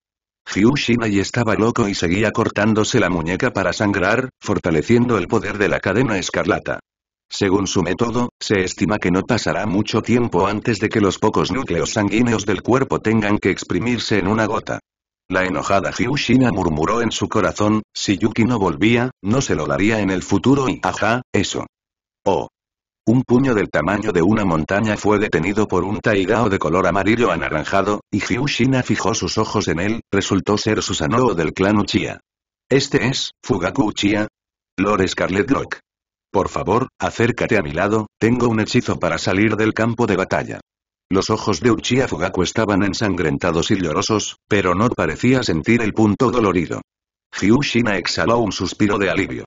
y estaba loco y seguía cortándose la muñeca para sangrar, fortaleciendo el poder de la cadena escarlata. Según su método, se estima que no pasará mucho tiempo antes de que los pocos núcleos sanguíneos del cuerpo tengan que exprimirse en una gota. La enojada Hyushina murmuró en su corazón, si Yuki no volvía, no se lo daría en el futuro y ajá, eso. Oh. Un puño del tamaño de una montaña fue detenido por un taigao de color amarillo anaranjado, y Hyushina fijó sus ojos en él, resultó ser Susanoo del clan Uchiha. ¿Este es, Fugaku Uchiha? Lord Scarlet Rock. Por favor, acércate a mi lado, tengo un hechizo para salir del campo de batalla. Los ojos de Uchiha Fugaku estaban ensangrentados y llorosos, pero no parecía sentir el punto dolorido. Hyushina exhaló un suspiro de alivio.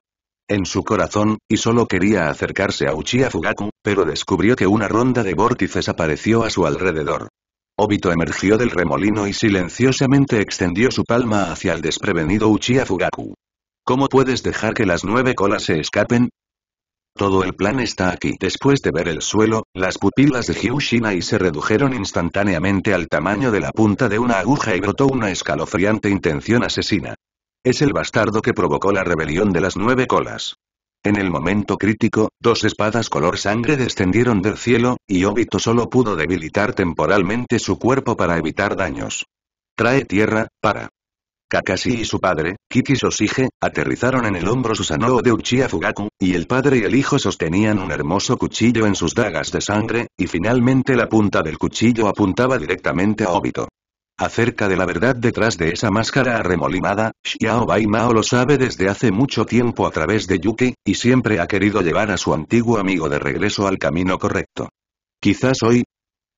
En su corazón, y solo quería acercarse a Uchiha Fugaku, pero descubrió que una ronda de vórtices apareció a su alrededor. Obito emergió del remolino y silenciosamente extendió su palma hacia el desprevenido Uchiha Fugaku. ¿Cómo puedes dejar que las nueve colas se escapen? Todo el plan está aquí. Después de ver el suelo, las pupilas de y se redujeron instantáneamente al tamaño de la punta de una aguja y brotó una escalofriante intención asesina. Es el bastardo que provocó la rebelión de las nueve colas. En el momento crítico, dos espadas color sangre descendieron del cielo, y Obito solo pudo debilitar temporalmente su cuerpo para evitar daños. Trae tierra, para. Kakashi y su padre, Kiki sosige aterrizaron en el hombro Susanoo de Uchiha Fugaku, y el padre y el hijo sostenían un hermoso cuchillo en sus dagas de sangre, y finalmente la punta del cuchillo apuntaba directamente a Obito. Acerca de la verdad detrás de esa máscara arremolinada, Xiao Bai Mao lo sabe desde hace mucho tiempo a través de Yuki, y siempre ha querido llevar a su antiguo amigo de regreso al camino correcto. Quizás hoy,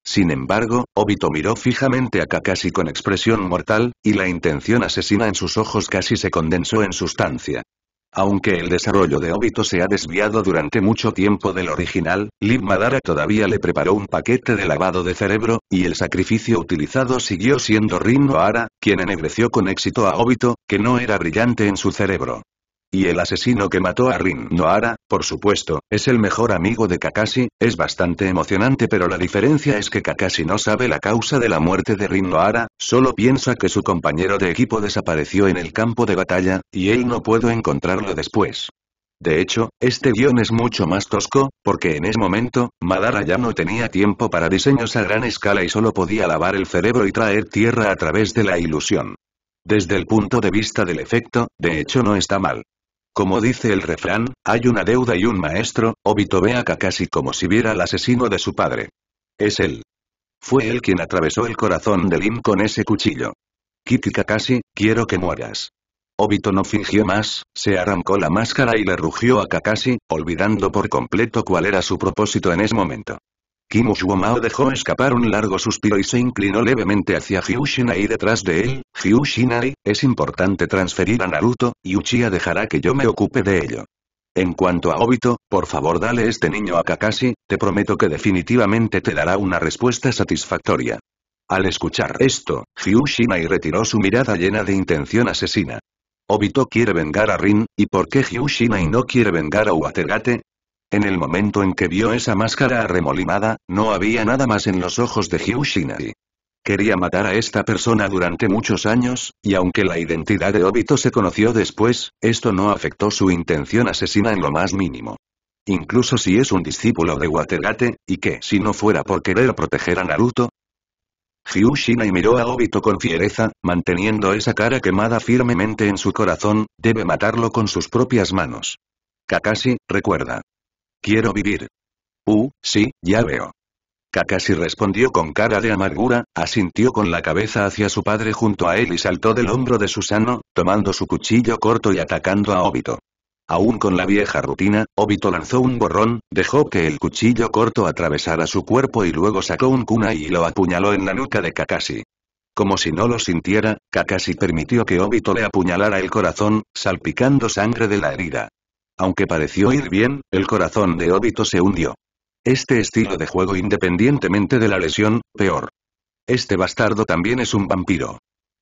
sin embargo, Obito miró fijamente a Kakashi con expresión mortal, y la intención asesina en sus ojos casi se condensó en sustancia. Aunque el desarrollo de Obito se ha desviado durante mucho tiempo del original, Liv Madara todavía le preparó un paquete de lavado de cerebro, y el sacrificio utilizado siguió siendo Rin Nohara, quien ennegreció con éxito a Obito, que no era brillante en su cerebro. Y el asesino que mató a Rin Noara, por supuesto, es el mejor amigo de Kakashi, es bastante emocionante pero la diferencia es que Kakashi no sabe la causa de la muerte de Rin Noara, solo piensa que su compañero de equipo desapareció en el campo de batalla, y él no pudo encontrarlo después. De hecho, este guión es mucho más tosco, porque en ese momento, Madara ya no tenía tiempo para diseños a gran escala y solo podía lavar el cerebro y traer tierra a través de la ilusión. Desde el punto de vista del efecto, de hecho no está mal. Como dice el refrán, hay una deuda y un maestro, Obito ve a Kakashi como si viera al asesino de su padre. Es él. Fue él quien atravesó el corazón de Lim con ese cuchillo. Kiki Kakashi, quiero que mueras. Obito no fingió más, se arrancó la máscara y le rugió a Kakashi, olvidando por completo cuál era su propósito en ese momento. Kimu Mao dejó escapar un largo suspiro y se inclinó levemente hacia y detrás de él, Hyushinai, es importante transferir a Naruto, y Uchiha dejará que yo me ocupe de ello. En cuanto a Obito, por favor dale este niño a Kakashi, te prometo que definitivamente te dará una respuesta satisfactoria. Al escuchar esto, Hyushinai retiró su mirada llena de intención asesina. Obito quiere vengar a Rin, ¿y por qué Hyushinai no quiere vengar a Watergate? En el momento en que vio esa máscara arremolimada, no había nada más en los ojos de Hugh Quería matar a esta persona durante muchos años, y aunque la identidad de Obito se conoció después, esto no afectó su intención asesina en lo más mínimo. Incluso si es un discípulo de Watergate, y que si no fuera por querer proteger a Naruto, Hyu miró a Obito con fiereza, manteniendo esa cara quemada firmemente en su corazón, debe matarlo con sus propias manos. Kakashi, recuerda. Quiero vivir. Uh, sí, ya veo. Kakashi respondió con cara de amargura, asintió con la cabeza hacia su padre junto a él y saltó del hombro de Susano, tomando su cuchillo corto y atacando a Obito. Aún con la vieja rutina, Obito lanzó un borrón, dejó que el cuchillo corto atravesara su cuerpo y luego sacó un kunai y lo apuñaló en la nuca de Kakashi. Como si no lo sintiera, Kakashi permitió que Obito le apuñalara el corazón, salpicando sangre de la herida. Aunque pareció ir bien, el corazón de Obito se hundió. Este estilo de juego independientemente de la lesión, peor. Este bastardo también es un vampiro.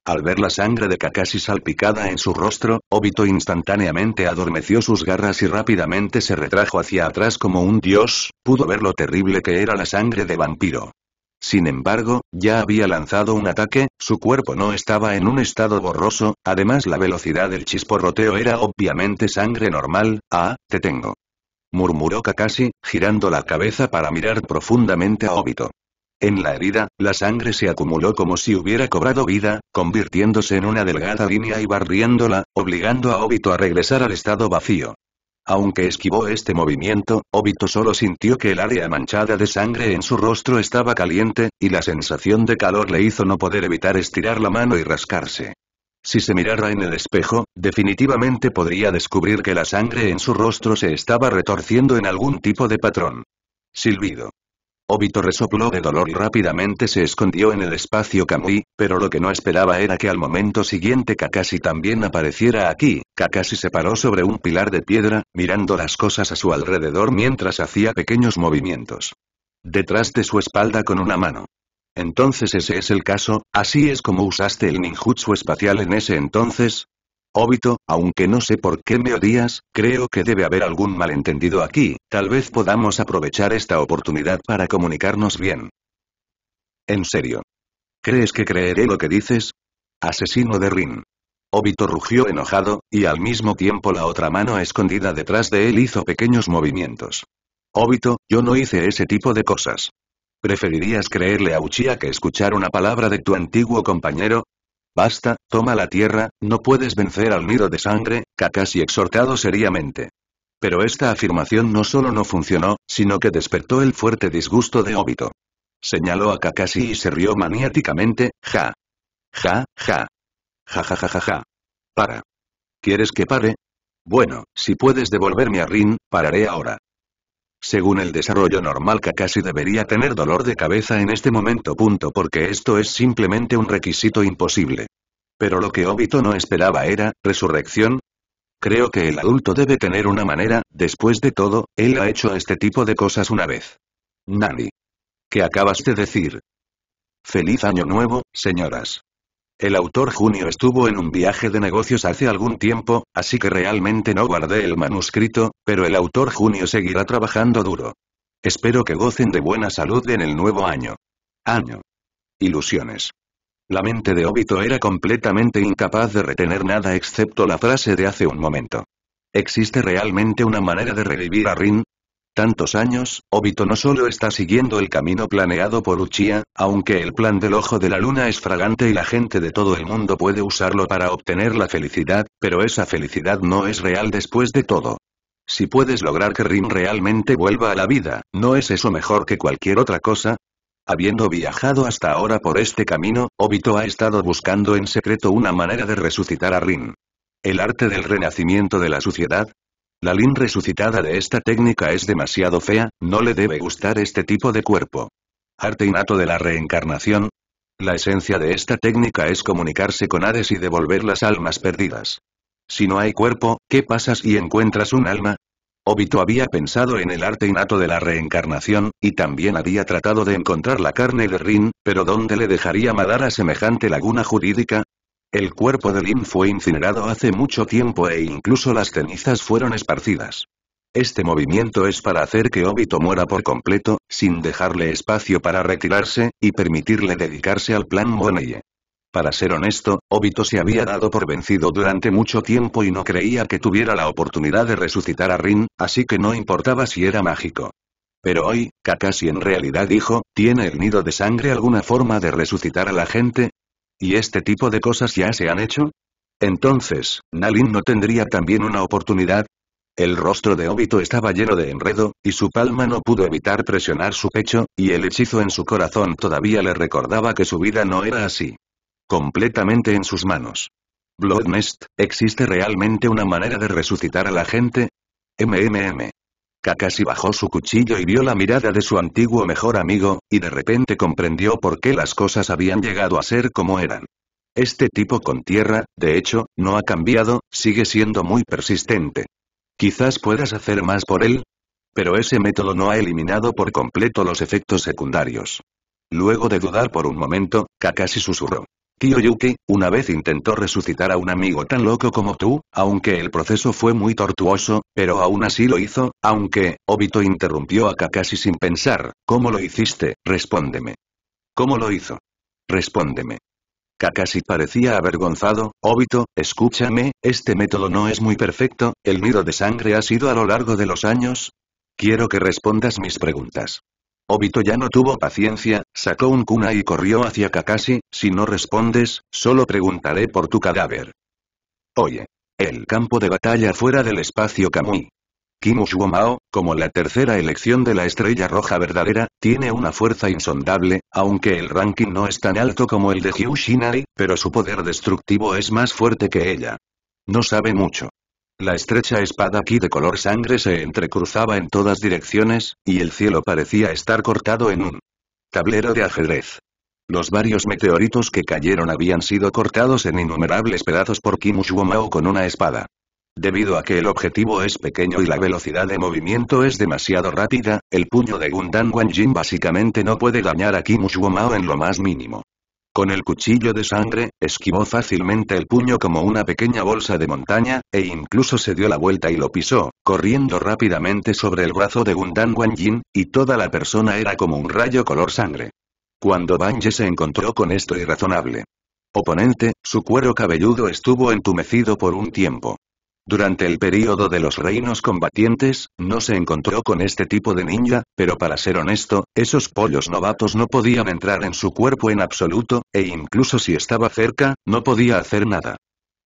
Al ver la sangre de Kakashi salpicada en su rostro, Obito instantáneamente adormeció sus garras y rápidamente se retrajo hacia atrás como un dios, pudo ver lo terrible que era la sangre de vampiro. Sin embargo, ya había lanzado un ataque, su cuerpo no estaba en un estado borroso, además la velocidad del chisporroteo era obviamente sangre normal, ah, te tengo. Murmuró Kakashi, girando la cabeza para mirar profundamente a Obito. En la herida, la sangre se acumuló como si hubiera cobrado vida, convirtiéndose en una delgada línea y barriéndola, obligando a Obito a regresar al estado vacío. Aunque esquivó este movimiento, Obito solo sintió que el área manchada de sangre en su rostro estaba caliente, y la sensación de calor le hizo no poder evitar estirar la mano y rascarse. Si se mirara en el espejo, definitivamente podría descubrir que la sangre en su rostro se estaba retorciendo en algún tipo de patrón. Silbido. Obito resopló de dolor y rápidamente se escondió en el espacio Kamui, pero lo que no esperaba era que al momento siguiente Kakashi también apareciera aquí. Kakashi se paró sobre un pilar de piedra, mirando las cosas a su alrededor mientras hacía pequeños movimientos. Detrás de su espalda con una mano. Entonces ese es el caso, así es como usaste el ninjutsu espacial en ese entonces, Obito, aunque no sé por qué me odias, creo que debe haber algún malentendido aquí, tal vez podamos aprovechar esta oportunidad para comunicarnos bien. En serio. ¿Crees que creeré lo que dices? Asesino de Rin. Obito rugió enojado, y al mismo tiempo la otra mano escondida detrás de él hizo pequeños movimientos. Obito, yo no hice ese tipo de cosas. ¿Preferirías creerle a Uchiha que escuchar una palabra de tu antiguo compañero? Basta, toma la tierra, no puedes vencer al nido de sangre, Kakashi exhortado seriamente. Pero esta afirmación no solo no funcionó, sino que despertó el fuerte disgusto de Obito. Señaló a Kakashi y se rió maniáticamente, ja. Ja, ja. Ja ja ja ja ja. Para. ¿Quieres que pare? Bueno, si puedes devolverme a Rin, pararé ahora. Según el desarrollo normal Kakashi debería tener dolor de cabeza en este momento punto porque esto es simplemente un requisito imposible. Pero lo que Obito no esperaba era, resurrección. Creo que el adulto debe tener una manera, después de todo, él ha hecho este tipo de cosas una vez. Nani. ¿Qué acabas de decir? Feliz año nuevo, señoras. El autor Junio estuvo en un viaje de negocios hace algún tiempo, así que realmente no guardé el manuscrito, pero el autor Junio seguirá trabajando duro. Espero que gocen de buena salud en el nuevo año. Año. Ilusiones. La mente de Obito era completamente incapaz de retener nada excepto la frase de hace un momento. ¿Existe realmente una manera de revivir a Rin? tantos años, Obito no solo está siguiendo el camino planeado por Uchiha, aunque el plan del ojo de la luna es fragante y la gente de todo el mundo puede usarlo para obtener la felicidad, pero esa felicidad no es real después de todo. Si puedes lograr que Rin realmente vuelva a la vida, ¿no es eso mejor que cualquier otra cosa? Habiendo viajado hasta ahora por este camino, Obito ha estado buscando en secreto una manera de resucitar a Rin. El arte del renacimiento de la suciedad, la Lin resucitada de esta técnica es demasiado fea, no le debe gustar este tipo de cuerpo. Arte innato de la reencarnación. La esencia de esta técnica es comunicarse con Hades y devolver las almas perdidas. Si no hay cuerpo, ¿qué pasas y encuentras un alma? Obito había pensado en el arte innato de la reencarnación, y también había tratado de encontrar la carne de Rin, pero ¿dónde le dejaría a semejante laguna jurídica? El cuerpo de Rin fue incinerado hace mucho tiempo e incluso las cenizas fueron esparcidas. Este movimiento es para hacer que Obito muera por completo, sin dejarle espacio para retirarse, y permitirle dedicarse al plan Moneye. Para ser honesto, Obito se había dado por vencido durante mucho tiempo y no creía que tuviera la oportunidad de resucitar a Rin, así que no importaba si era mágico. Pero hoy, Kakashi en realidad dijo, ¿tiene el nido de sangre alguna forma de resucitar a la gente? ¿Y este tipo de cosas ya se han hecho? Entonces, ¿Nalin no tendría también una oportunidad? El rostro de Obito estaba lleno de enredo, y su palma no pudo evitar presionar su pecho, y el hechizo en su corazón todavía le recordaba que su vida no era así. Completamente en sus manos. ¿Bloodnest, ¿existe realmente una manera de resucitar a la gente? MMM. Kakashi bajó su cuchillo y vio la mirada de su antiguo mejor amigo, y de repente comprendió por qué las cosas habían llegado a ser como eran. Este tipo con tierra, de hecho, no ha cambiado, sigue siendo muy persistente. Quizás puedas hacer más por él. Pero ese método no ha eliminado por completo los efectos secundarios. Luego de dudar por un momento, Kakashi susurró. Kiyoyuki, una vez intentó resucitar a un amigo tan loco como tú, aunque el proceso fue muy tortuoso, pero aún así lo hizo, aunque, Obito interrumpió a Kakashi sin pensar, ¿cómo lo hiciste? Respóndeme. ¿Cómo lo hizo? Respóndeme. Kakashi parecía avergonzado, Obito, escúchame, este método no es muy perfecto, el nido de sangre ha sido a lo largo de los años. Quiero que respondas mis preguntas. Obito ya no tuvo paciencia, sacó un cuna y corrió hacia Kakashi, si no respondes, solo preguntaré por tu cadáver. Oye. El campo de batalla fuera del espacio Kamui. Kimu como la tercera elección de la estrella roja verdadera, tiene una fuerza insondable, aunque el ranking no es tan alto como el de Hyushinari, pero su poder destructivo es más fuerte que ella. No sabe mucho. La estrecha espada aquí de color sangre se entrecruzaba en todas direcciones, y el cielo parecía estar cortado en un tablero de ajedrez. Los varios meteoritos que cayeron habían sido cortados en innumerables pedazos por Kim Mao con una espada. Debido a que el objetivo es pequeño y la velocidad de movimiento es demasiado rápida, el puño de Gundan Wanjin básicamente no puede dañar a Kim Mao en lo más mínimo. Con el cuchillo de sangre, esquivó fácilmente el puño como una pequeña bolsa de montaña, e incluso se dio la vuelta y lo pisó, corriendo rápidamente sobre el brazo de Gundan Wanjin, y toda la persona era como un rayo color sangre. Cuando Banje se encontró con esto irrazonable oponente, su cuero cabelludo estuvo entumecido por un tiempo. Durante el período de los reinos combatientes, no se encontró con este tipo de ninja, pero para ser honesto, esos pollos novatos no podían entrar en su cuerpo en absoluto, e incluso si estaba cerca, no podía hacer nada.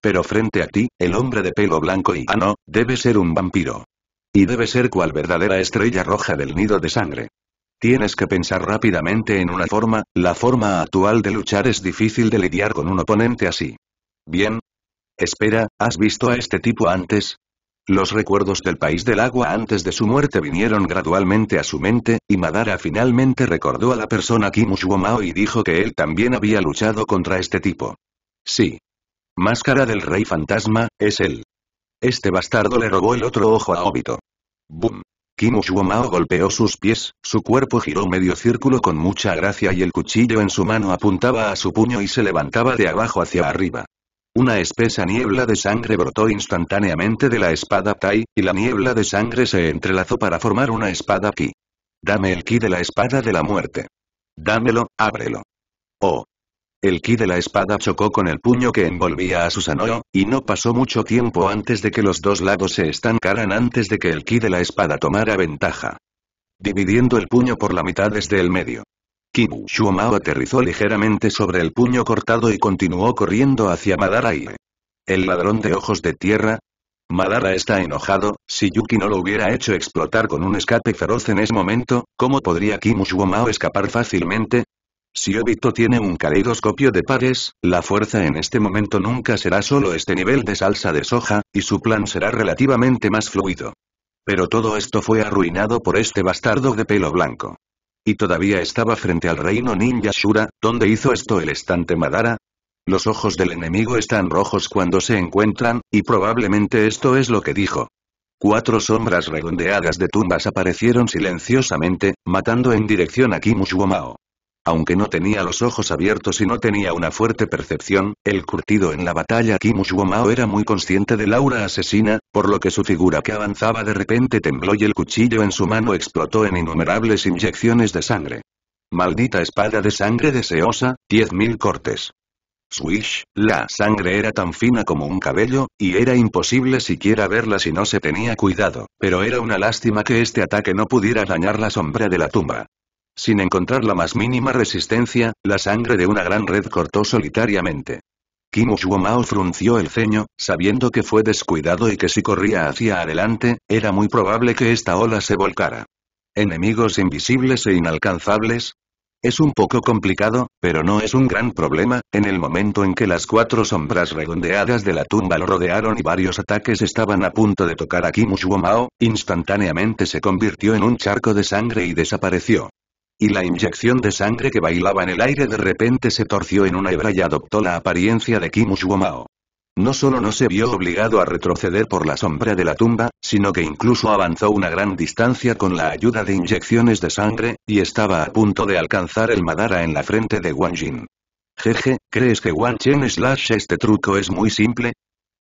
Pero frente a ti, el hombre de pelo blanco y... Ah debe ser un vampiro. Y debe ser cual verdadera estrella roja del nido de sangre. Tienes que pensar rápidamente en una forma, la forma actual de luchar es difícil de lidiar con un oponente así. Bien, Espera, ¿has visto a este tipo antes? Los recuerdos del país del agua antes de su muerte vinieron gradualmente a su mente, y Madara finalmente recordó a la persona Kimushuomao y dijo que él también había luchado contra este tipo. Sí. Máscara del Rey Fantasma, es él. Este bastardo le robó el otro ojo a Obito. ¡Bum! Kimushuomao golpeó sus pies, su cuerpo giró medio círculo con mucha gracia y el cuchillo en su mano apuntaba a su puño y se levantaba de abajo hacia arriba. Una espesa niebla de sangre brotó instantáneamente de la espada Tai, y la niebla de sangre se entrelazó para formar una espada Ki. Dame el Ki de la espada de la muerte. Dámelo, ábrelo. Oh. El Ki de la espada chocó con el puño que envolvía a Susanoo, y no pasó mucho tiempo antes de que los dos lados se estancaran antes de que el Ki de la espada tomara ventaja. Dividiendo el puño por la mitad desde el medio. Kim Shuomao aterrizó ligeramente sobre el puño cortado y continuó corriendo hacia Madara y... ¿El ladrón de ojos de tierra? Madara está enojado, si Yuki no lo hubiera hecho explotar con un escape feroz en ese momento, ¿cómo podría Kimu Shuomao escapar fácilmente? Si Obito tiene un caleidoscopio de pares, la fuerza en este momento nunca será solo este nivel de salsa de soja, y su plan será relativamente más fluido. Pero todo esto fue arruinado por este bastardo de pelo blanco. Y todavía estaba frente al reino ninja Shura, donde hizo esto el estante Madara. Los ojos del enemigo están rojos cuando se encuentran, y probablemente esto es lo que dijo. Cuatro sombras redondeadas de tumbas aparecieron silenciosamente, matando en dirección a Kimushuomao. Aunque no tenía los ojos abiertos y no tenía una fuerte percepción, el curtido en la batalla Kimushuomao era muy consciente del aura asesina, por lo que su figura que avanzaba de repente tembló y el cuchillo en su mano explotó en innumerables inyecciones de sangre. Maldita espada de sangre deseosa, diez mil cortes. Swish, la sangre era tan fina como un cabello, y era imposible siquiera verla si no se tenía cuidado, pero era una lástima que este ataque no pudiera dañar la sombra de la tumba. Sin encontrar la más mínima resistencia, la sangre de una gran red cortó solitariamente. Kim Mao frunció el ceño, sabiendo que fue descuidado y que si corría hacia adelante, era muy probable que esta ola se volcara. ¿Enemigos invisibles e inalcanzables? Es un poco complicado, pero no es un gran problema, en el momento en que las cuatro sombras redondeadas de la tumba lo rodearon y varios ataques estaban a punto de tocar a Kim instantáneamente se convirtió en un charco de sangre y desapareció y la inyección de sangre que bailaba en el aire de repente se torció en una hebra y adoptó la apariencia de Kimu No solo no se vio obligado a retroceder por la sombra de la tumba, sino que incluso avanzó una gran distancia con la ayuda de inyecciones de sangre, y estaba a punto de alcanzar el Madara en la frente de Wang Jin. Jeje, ¿crees que Wang Chen slash este truco es muy simple?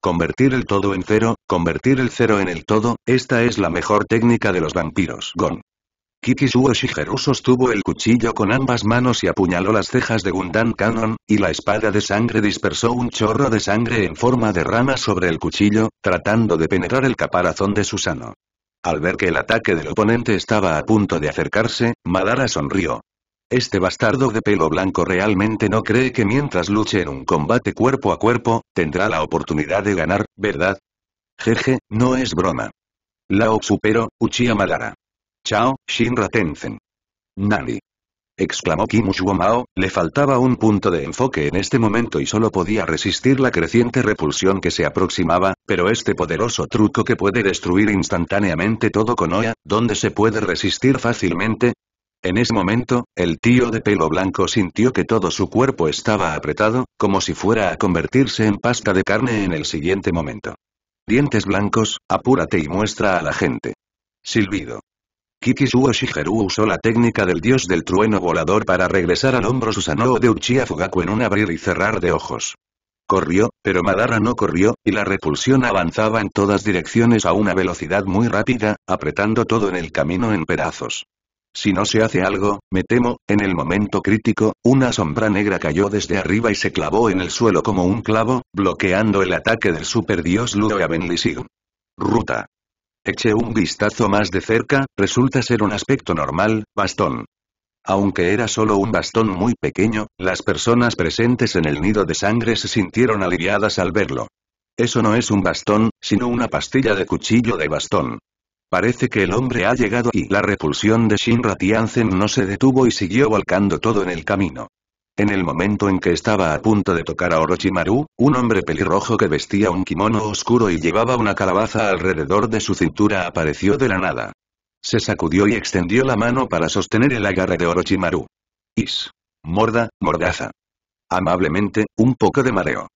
Convertir el todo en cero, convertir el cero en el todo, esta es la mejor técnica de los vampiros Gon. Kikisuo Shigeru sostuvo el cuchillo con ambas manos y apuñaló las cejas de Gundan Cannon, y la espada de sangre dispersó un chorro de sangre en forma de rama sobre el cuchillo, tratando de penetrar el caparazón de Susano. Al ver que el ataque del oponente estaba a punto de acercarse, Madara sonrió. Este bastardo de pelo blanco realmente no cree que mientras luche en un combate cuerpo a cuerpo, tendrá la oportunidad de ganar, ¿verdad? Jeje, no es broma. Lao superó, Uchiha Madara. Chao, Shinra Tenzen. Nani. Exclamó Kimushuomao. le faltaba un punto de enfoque en este momento y solo podía resistir la creciente repulsión que se aproximaba, pero este poderoso truco que puede destruir instantáneamente todo con oya, ¿dónde se puede resistir fácilmente? En ese momento, el tío de pelo blanco sintió que todo su cuerpo estaba apretado, como si fuera a convertirse en pasta de carne en el siguiente momento. Dientes blancos, apúrate y muestra a la gente. Silbido. Kikisuo Shigeru usó la técnica del dios del trueno volador para regresar al hombro Susanoo de Uchiha Fugaku en un abrir y cerrar de ojos. Corrió, pero Madara no corrió, y la repulsión avanzaba en todas direcciones a una velocidad muy rápida, apretando todo en el camino en pedazos. Si no se hace algo, me temo, en el momento crítico, una sombra negra cayó desde arriba y se clavó en el suelo como un clavo, bloqueando el ataque del superdios Ludo Abenlisig. Ruta. Eché un vistazo más de cerca, resulta ser un aspecto normal, bastón. Aunque era solo un bastón muy pequeño, las personas presentes en el nido de sangre se sintieron aliviadas al verlo. Eso no es un bastón, sino una pastilla de cuchillo de bastón. Parece que el hombre ha llegado y la repulsión de Shinra Tianzen no se detuvo y siguió volcando todo en el camino. En el momento en que estaba a punto de tocar a Orochimaru, un hombre pelirrojo que vestía un kimono oscuro y llevaba una calabaza alrededor de su cintura apareció de la nada. Se sacudió y extendió la mano para sostener el agarre de Orochimaru. Is. Morda, mordaza. Amablemente, un poco de mareo.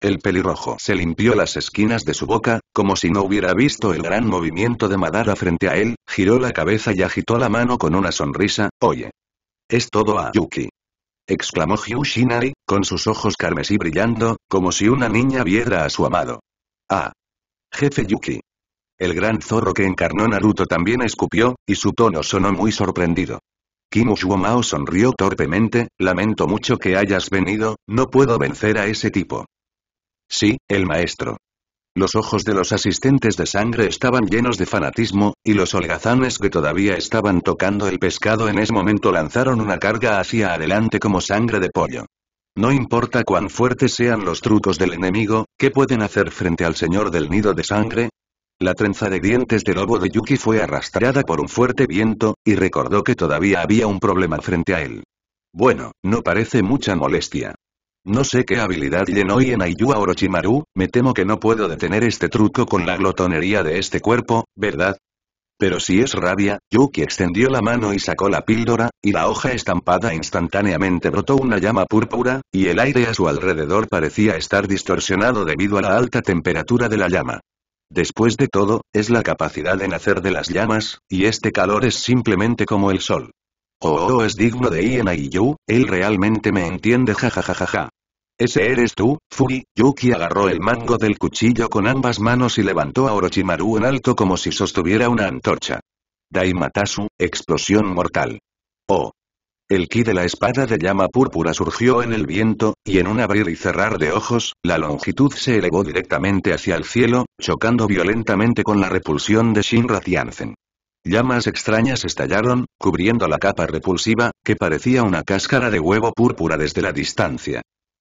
El pelirrojo se limpió las esquinas de su boca, como si no hubiera visto el gran movimiento de Madara frente a él, giró la cabeza y agitó la mano con una sonrisa, oye. Es todo a Yuki exclamó Shinari con sus ojos carmesí brillando, como si una niña viera a su amado. Ah. Jefe Yuki. El gran zorro que encarnó Naruto también escupió, y su tono sonó muy sorprendido. Kim sonrió torpemente, lamento mucho que hayas venido, no puedo vencer a ese tipo. Sí, el maestro. Los ojos de los asistentes de sangre estaban llenos de fanatismo, y los holgazanes que todavía estaban tocando el pescado en ese momento lanzaron una carga hacia adelante como sangre de pollo. No importa cuán fuertes sean los trucos del enemigo, ¿qué pueden hacer frente al señor del nido de sangre? La trenza de dientes de lobo de Yuki fue arrastrada por un fuerte viento, y recordó que todavía había un problema frente a él. Bueno, no parece mucha molestia. No sé qué habilidad llenó y en a Orochimaru, me temo que no puedo detener este truco con la glotonería de este cuerpo, ¿verdad? Pero si es rabia, Yuki extendió la mano y sacó la píldora, y la hoja estampada instantáneamente brotó una llama púrpura, y el aire a su alrededor parecía estar distorsionado debido a la alta temperatura de la llama. Después de todo, es la capacidad de nacer de las llamas, y este calor es simplemente como el sol. Oh, oh es digno de Iena y Yu, él realmente me entiende jajajajaja. Ese eres tú, Fugi, Yuki agarró el mango del cuchillo con ambas manos y levantó a Orochimaru en alto como si sostuviera una antorcha. Daimatasu, explosión mortal. Oh. El ki de la espada de llama púrpura surgió en el viento, y en un abrir y cerrar de ojos, la longitud se elevó directamente hacia el cielo, chocando violentamente con la repulsión de Shinra Tianzen. Llamas extrañas estallaron, cubriendo la capa repulsiva, que parecía una cáscara de huevo púrpura desde la distancia.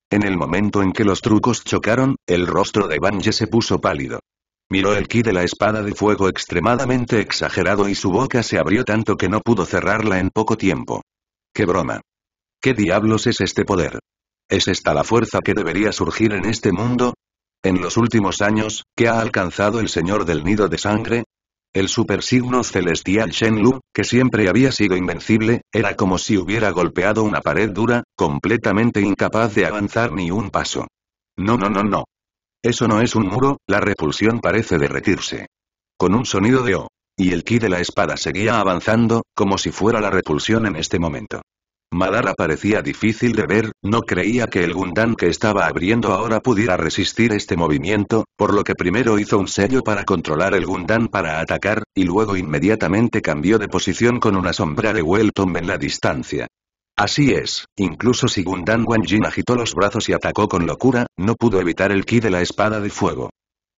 En el momento en que los trucos chocaron, el rostro de Banje se puso pálido. Miró el ki de la espada de fuego extremadamente exagerado y su boca se abrió tanto que no pudo cerrarla en poco tiempo. ¡Qué broma! ¿Qué diablos es este poder? ¿Es esta la fuerza que debería surgir en este mundo? En los últimos años, ¿qué ha alcanzado el señor del nido de sangre? El supersigno celestial Shen Lu, que siempre había sido invencible, era como si hubiera golpeado una pared dura, completamente incapaz de avanzar ni un paso. No, no, no, no. Eso no es un muro, la repulsión parece derretirse. Con un sonido de O. Oh, y el ki de la espada seguía avanzando, como si fuera la repulsión en este momento. Madara parecía difícil de ver, no creía que el Gundam que estaba abriendo ahora pudiera resistir este movimiento, por lo que primero hizo un sello para controlar el Gundam para atacar, y luego inmediatamente cambió de posición con una sombra de Welton en la distancia. Así es, incluso si Gundam Wanjin agitó los brazos y atacó con locura, no pudo evitar el ki de la espada de fuego.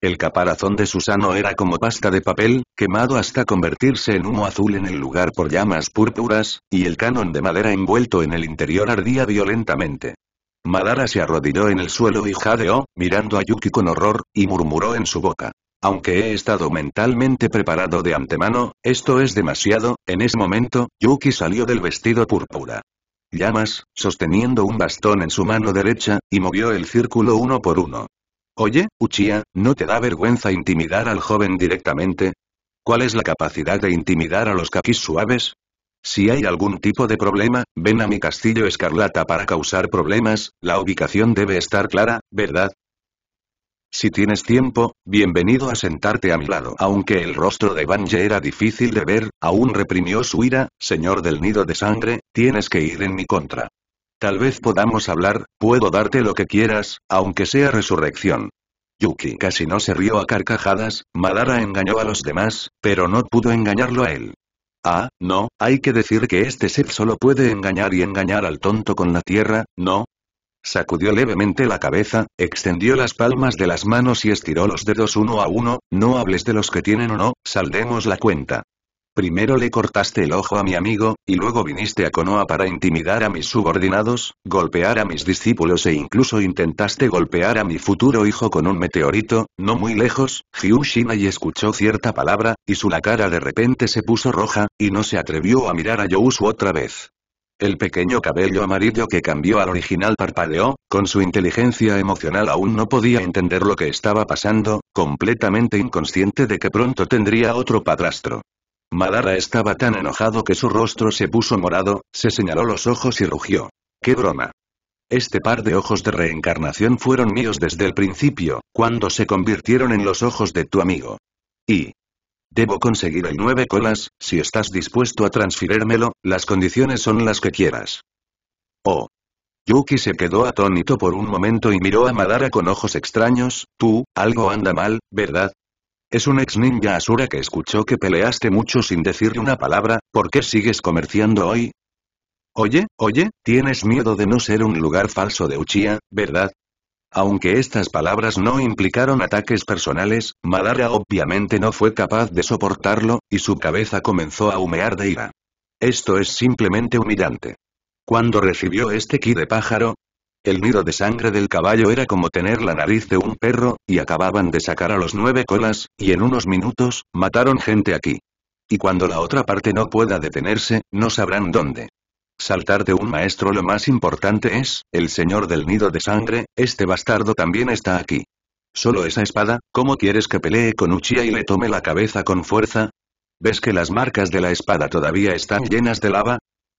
El caparazón de Susano era como pasta de papel, quemado hasta convertirse en humo azul en el lugar por llamas púrpuras, y el canon de madera envuelto en el interior ardía violentamente. Madara se arrodilló en el suelo y jadeó, mirando a Yuki con horror, y murmuró en su boca. Aunque he estado mentalmente preparado de antemano, esto es demasiado, en ese momento, Yuki salió del vestido púrpura. Llamas, sosteniendo un bastón en su mano derecha, y movió el círculo uno por uno. Oye, Uchia, ¿no te da vergüenza intimidar al joven directamente? ¿Cuál es la capacidad de intimidar a los kakis suaves? Si hay algún tipo de problema, ven a mi castillo escarlata para causar problemas, la ubicación debe estar clara, ¿verdad? Si tienes tiempo, bienvenido a sentarte a mi lado. Aunque el rostro de Banje era difícil de ver, aún reprimió su ira, señor del nido de sangre, tienes que ir en mi contra. Tal vez podamos hablar, puedo darte lo que quieras, aunque sea resurrección. Yuki casi no se rió a carcajadas, Madara engañó a los demás, pero no pudo engañarlo a él. Ah, no, hay que decir que este ser solo puede engañar y engañar al tonto con la tierra, ¿no? Sacudió levemente la cabeza, extendió las palmas de las manos y estiró los dedos uno a uno, no hables de los que tienen o no, saldemos la cuenta. Primero le cortaste el ojo a mi amigo, y luego viniste a Konoha para intimidar a mis subordinados, golpear a mis discípulos e incluso intentaste golpear a mi futuro hijo con un meteorito, no muy lejos, y escuchó cierta palabra, y su la cara de repente se puso roja, y no se atrevió a mirar a Yousu otra vez. El pequeño cabello amarillo que cambió al original parpadeó, con su inteligencia emocional aún no podía entender lo que estaba pasando, completamente inconsciente de que pronto tendría otro padrastro. Madara estaba tan enojado que su rostro se puso morado, se señaló los ojos y rugió. ¡Qué broma! Este par de ojos de reencarnación fueron míos desde el principio, cuando se convirtieron en los ojos de tu amigo. Y... Debo conseguir el nueve colas, si estás dispuesto a transfirérmelo, las condiciones son las que quieras. Oh. Yuki se quedó atónito por un momento y miró a Madara con ojos extraños, tú, algo anda mal, ¿verdad? Es un ex ninja Asura que escuchó que peleaste mucho sin decir una palabra, ¿por qué sigues comerciando hoy? Oye, oye, tienes miedo de no ser un lugar falso de Uchiha, ¿verdad? Aunque estas palabras no implicaron ataques personales, Madara obviamente no fue capaz de soportarlo, y su cabeza comenzó a humear de ira. Esto es simplemente humillante. Cuando recibió este ki de pájaro, el nido de sangre del caballo era como tener la nariz de un perro, y acababan de sacar a los nueve colas, y en unos minutos, mataron gente aquí. Y cuando la otra parte no pueda detenerse, no sabrán dónde. Saltar de un maestro lo más importante es, el señor del nido de sangre, este bastardo también está aquí. Solo esa espada, ¿cómo quieres que pelee con Uchiha y le tome la cabeza con fuerza? ¿Ves que las marcas de la espada todavía están llenas de lava?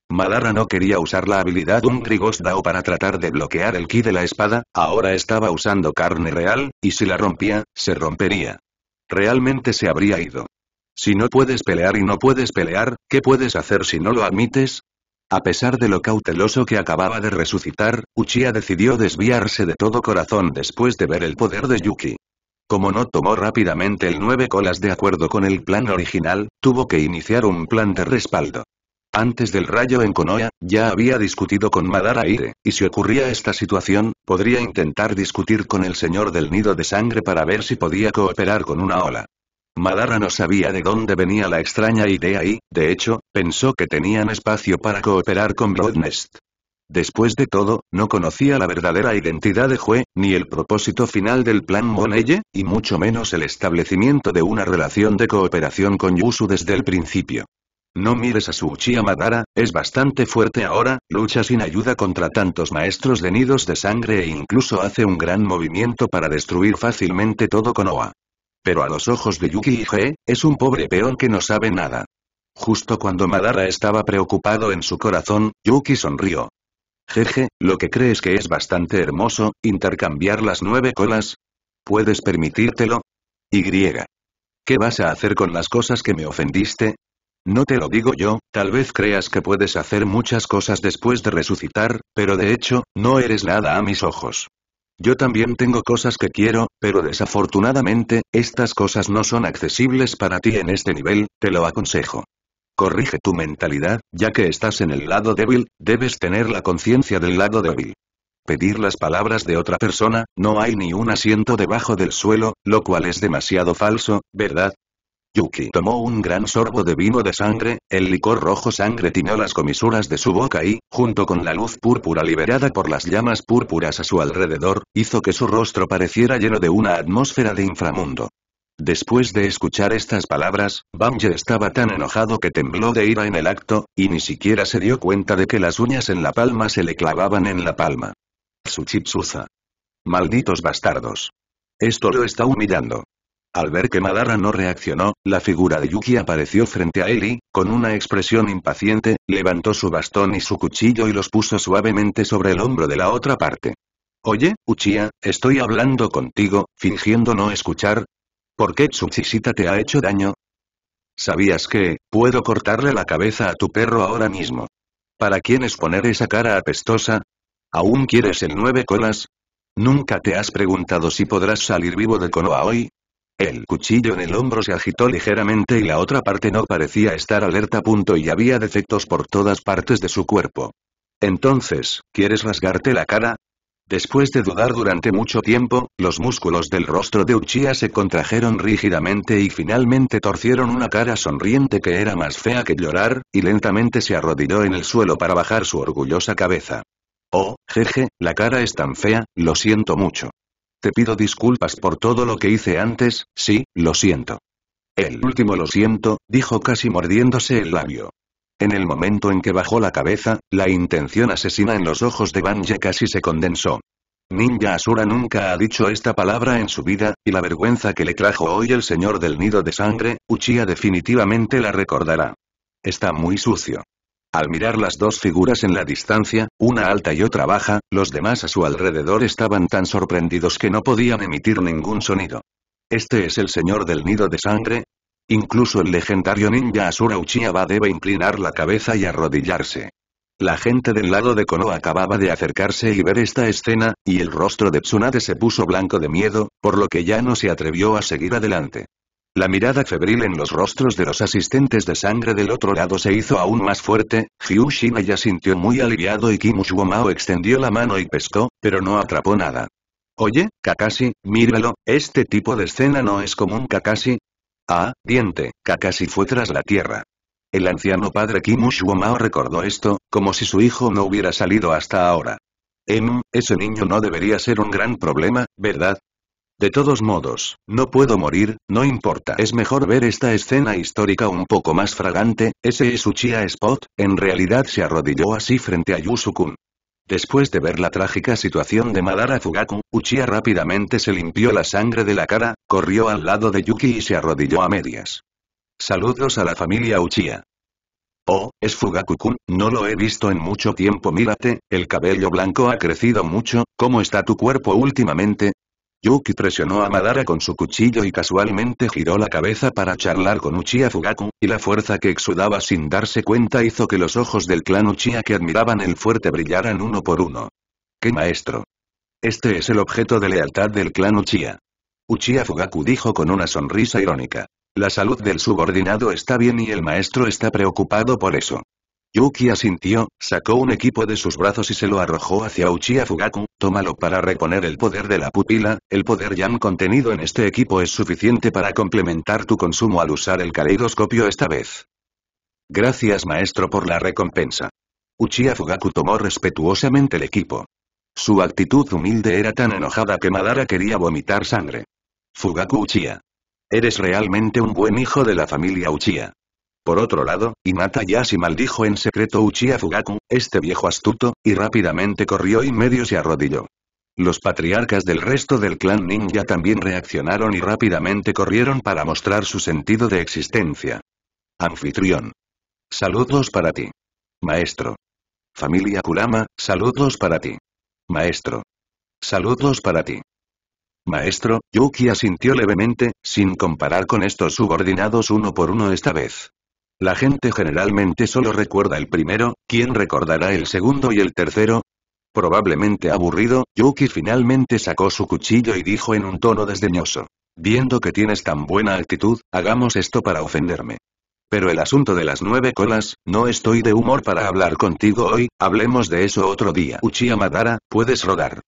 Madara no quería usar la habilidad Un para tratar de bloquear el ki de la espada, ahora estaba usando carne real, y si la rompía, se rompería. Realmente se habría ido. Si no puedes pelear y no puedes pelear, ¿qué puedes hacer si no lo admites? A pesar de lo cauteloso que acababa de resucitar, Uchiha decidió desviarse de todo corazón después de ver el poder de Yuki. Como no tomó rápidamente el nueve colas de acuerdo con el plan original, tuvo que iniciar un plan de respaldo. Antes del rayo en Konoha, ya había discutido con Madara Aire, y si ocurría esta situación, podría intentar discutir con el señor del nido de sangre para ver si podía cooperar con una ola. Madara no sabía de dónde venía la extraña idea y, de hecho, pensó que tenían espacio para cooperar con Broadnest. Después de todo, no conocía la verdadera identidad de Jue, ni el propósito final del plan Moneye, y mucho menos el establecimiento de una relación de cooperación con Yusu desde el principio. No mires a su Uchiha Madara, es bastante fuerte ahora, lucha sin ayuda contra tantos maestros de nidos de sangre e incluso hace un gran movimiento para destruir fácilmente todo Konoha. Pero a los ojos de Yuki Ge, es un pobre peón que no sabe nada. Justo cuando Madara estaba preocupado en su corazón, Yuki sonrió. Jeje, lo que crees que es bastante hermoso, intercambiar las nueve colas. ¿Puedes permitírtelo? Y. ¿Qué vas a hacer con las cosas que me ofendiste? No te lo digo yo, tal vez creas que puedes hacer muchas cosas después de resucitar, pero de hecho, no eres nada a mis ojos. Yo también tengo cosas que quiero, pero desafortunadamente, estas cosas no son accesibles para ti en este nivel, te lo aconsejo. Corrige tu mentalidad, ya que estás en el lado débil, debes tener la conciencia del lado débil. Pedir las palabras de otra persona, no hay ni un asiento debajo del suelo, lo cual es demasiado falso, ¿verdad? Yuki tomó un gran sorbo de vino de sangre, el licor rojo sangre tiñó las comisuras de su boca y, junto con la luz púrpura liberada por las llamas púrpuras a su alrededor, hizo que su rostro pareciera lleno de una atmósfera de inframundo. Después de escuchar estas palabras, Bamje estaba tan enojado que tembló de ira en el acto, y ni siquiera se dio cuenta de que las uñas en la palma se le clavaban en la palma. Tsuchitsuza. Malditos bastardos. Esto lo está humillando. Al ver que Madara no reaccionó, la figura de Yuki apareció frente a él y, con una expresión impaciente, levantó su bastón y su cuchillo y los puso suavemente sobre el hombro de la otra parte. Oye, Uchiha, estoy hablando contigo, fingiendo no escuchar. ¿Por qué Tsuchisita te ha hecho daño? ¿Sabías que, puedo cortarle la cabeza a tu perro ahora mismo? ¿Para quién es poner esa cara apestosa? ¿Aún quieres el nueve colas? ¿Nunca te has preguntado si podrás salir vivo de Konoha hoy? El cuchillo en el hombro se agitó ligeramente y la otra parte no parecía estar alerta. Punto y había defectos por todas partes de su cuerpo. Entonces, ¿quieres rasgarte la cara? Después de dudar durante mucho tiempo, los músculos del rostro de Uchiha se contrajeron rígidamente y finalmente torcieron una cara sonriente que era más fea que llorar, y lentamente se arrodilló en el suelo para bajar su orgullosa cabeza. Oh, jeje, la cara es tan fea, lo siento mucho. Te pido disculpas por todo lo que hice antes, sí, lo siento. El último lo siento, dijo casi mordiéndose el labio. En el momento en que bajó la cabeza, la intención asesina en los ojos de Banje casi se condensó. Ninja Asura nunca ha dicho esta palabra en su vida, y la vergüenza que le trajo hoy el señor del nido de sangre, Uchia definitivamente la recordará. Está muy sucio. Al mirar las dos figuras en la distancia, una alta y otra baja, los demás a su alrededor estaban tan sorprendidos que no podían emitir ningún sonido. ¿Este es el señor del nido de sangre? Incluso el legendario ninja Asura Uchiha debe inclinar la cabeza y arrodillarse. La gente del lado de Kono acababa de acercarse y ver esta escena, y el rostro de Tsunade se puso blanco de miedo, por lo que ya no se atrevió a seguir adelante. La mirada febril en los rostros de los asistentes de sangre del otro lado se hizo aún más fuerte, Ryu ya sintió muy aliviado y Kimushuomao extendió la mano y pescó, pero no atrapó nada. Oye, Kakashi, míralo, este tipo de escena no es común Kakashi. Ah, diente, Kakashi fue tras la tierra. El anciano padre Kimushuomao recordó esto, como si su hijo no hubiera salido hasta ahora. Em, ese niño no debería ser un gran problema, ¿verdad? De todos modos, no puedo morir, no importa. Es mejor ver esta escena histórica un poco más fragante, ese es Uchiha Spot, en realidad se arrodilló así frente a Yusukun. Después de ver la trágica situación de Madara Fugaku, Uchiha rápidamente se limpió la sangre de la cara, corrió al lado de Yuki y se arrodilló a medias. Saludos a la familia Uchiha. Oh, es Fugaku-kun, no lo he visto en mucho tiempo mírate, el cabello blanco ha crecido mucho, ¿cómo está tu cuerpo últimamente? Yuki presionó a Madara con su cuchillo y casualmente giró la cabeza para charlar con Uchiha Fugaku, y la fuerza que exudaba sin darse cuenta hizo que los ojos del clan Uchiha que admiraban el fuerte brillaran uno por uno. ¡Qué maestro! Este es el objeto de lealtad del clan Uchiha. Uchiha Fugaku dijo con una sonrisa irónica. La salud del subordinado está bien y el maestro está preocupado por eso. Yuki asintió, sacó un equipo de sus brazos y se lo arrojó hacia Uchiha Fugaku, tómalo para reponer el poder de la pupila, el poder Yan contenido en este equipo es suficiente para complementar tu consumo al usar el caleidoscopio esta vez. Gracias maestro por la recompensa. Uchiha Fugaku tomó respetuosamente el equipo. Su actitud humilde era tan enojada que Madara quería vomitar sangre. Fugaku Uchiha. Eres realmente un buen hijo de la familia Uchiha. Por otro lado, ya Yashi maldijo en secreto Uchiha Fugaku, este viejo astuto, y rápidamente corrió y medio se arrodilló. Los patriarcas del resto del clan ninja también reaccionaron y rápidamente corrieron para mostrar su sentido de existencia. Anfitrión. Saludos para ti. Maestro. Familia Kurama, saludos para ti. Maestro. Saludos para ti. Maestro, Yuki asintió levemente, sin comparar con estos subordinados uno por uno esta vez. La gente generalmente solo recuerda el primero, ¿quién recordará el segundo y el tercero? Probablemente aburrido, Yuki finalmente sacó su cuchillo y dijo en un tono desdeñoso. Viendo que tienes tan buena actitud, hagamos esto para ofenderme. Pero el asunto de las nueve colas, no estoy de humor para hablar contigo hoy, hablemos de eso otro día. Uchiha Madara, puedes rodar.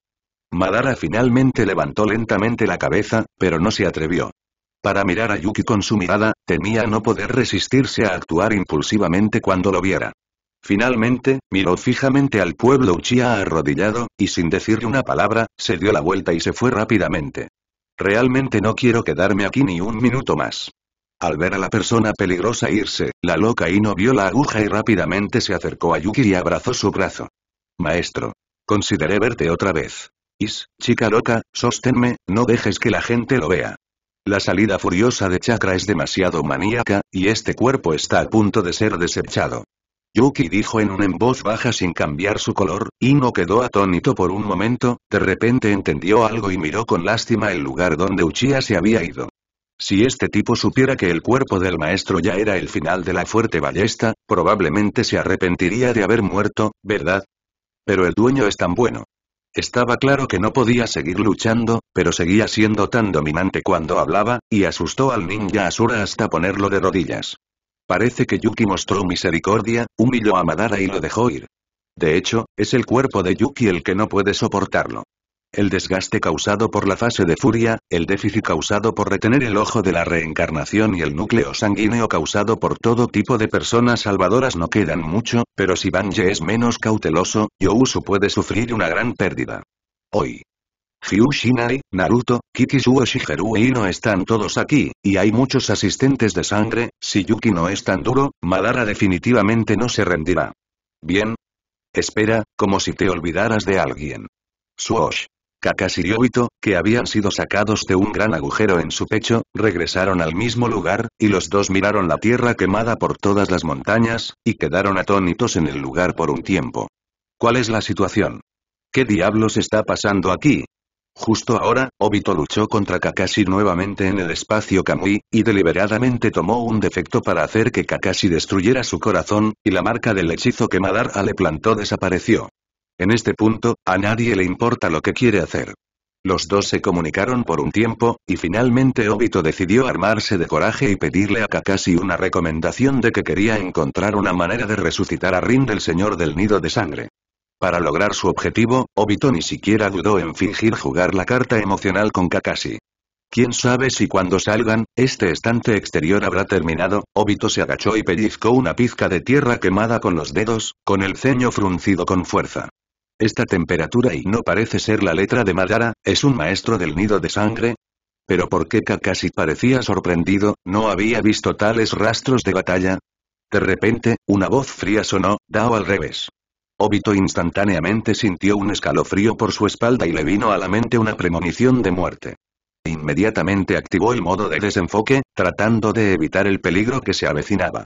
Madara finalmente levantó lentamente la cabeza, pero no se atrevió. Para mirar a Yuki con su mirada, temía no poder resistirse a actuar impulsivamente cuando lo viera. Finalmente, miró fijamente al pueblo Uchiha arrodillado, y sin decirle una palabra, se dio la vuelta y se fue rápidamente. Realmente no quiero quedarme aquí ni un minuto más. Al ver a la persona peligrosa irse, la loca Ino vio la aguja y rápidamente se acercó a Yuki y abrazó su brazo. Maestro. Consideré verte otra vez. Is, chica loca, sosténme, no dejes que la gente lo vea. La salida furiosa de chakra es demasiado maníaca, y este cuerpo está a punto de ser desechado. Yuki dijo en en voz baja sin cambiar su color, y no quedó atónito por un momento, de repente entendió algo y miró con lástima el lugar donde Uchiha se había ido. Si este tipo supiera que el cuerpo del maestro ya era el final de la fuerte ballesta, probablemente se arrepentiría de haber muerto, ¿verdad? Pero el dueño es tan bueno. Estaba claro que no podía seguir luchando, pero seguía siendo tan dominante cuando hablaba, y asustó al ninja Asura hasta ponerlo de rodillas. Parece que Yuki mostró misericordia, humilló a Madara y lo dejó ir. De hecho, es el cuerpo de Yuki el que no puede soportarlo el desgaste causado por la fase de furia, el déficit causado por retener el ojo de la reencarnación y el núcleo sanguíneo causado por todo tipo de personas salvadoras no quedan mucho, pero si Banje es menos cauteloso, Yousu puede sufrir una gran pérdida. Hoy. Ryu Naruto, Kikishu Shigeru e Ino están todos aquí, y hay muchos asistentes de sangre, si Yuki no es tan duro, Madara definitivamente no se rendirá. Bien. Espera, como si te olvidaras de alguien. Suosh. Kakashi y Obito, que habían sido sacados de un gran agujero en su pecho, regresaron al mismo lugar, y los dos miraron la tierra quemada por todas las montañas, y quedaron atónitos en el lugar por un tiempo. ¿Cuál es la situación? ¿Qué diablos está pasando aquí? Justo ahora, Obito luchó contra Kakashi nuevamente en el espacio Kamui, y deliberadamente tomó un defecto para hacer que Kakashi destruyera su corazón, y la marca del hechizo que Madara le plantó desapareció. En este punto, a nadie le importa lo que quiere hacer. Los dos se comunicaron por un tiempo, y finalmente Obito decidió armarse de coraje y pedirle a Kakashi una recomendación de que quería encontrar una manera de resucitar a Rin del Señor del Nido de Sangre. Para lograr su objetivo, Obito ni siquiera dudó en fingir jugar la carta emocional con Kakashi. Quién sabe si cuando salgan, este estante exterior habrá terminado, Obito se agachó y pellizcó una pizca de tierra quemada con los dedos, con el ceño fruncido con fuerza. Esta temperatura y no parece ser la letra de Madara, es un maestro del nido de sangre. Pero ¿por qué Kakashi parecía sorprendido, no había visto tales rastros de batalla? De repente, una voz fría sonó, Dao al revés. Obito instantáneamente sintió un escalofrío por su espalda y le vino a la mente una premonición de muerte. Inmediatamente activó el modo de desenfoque, tratando de evitar el peligro que se avecinaba.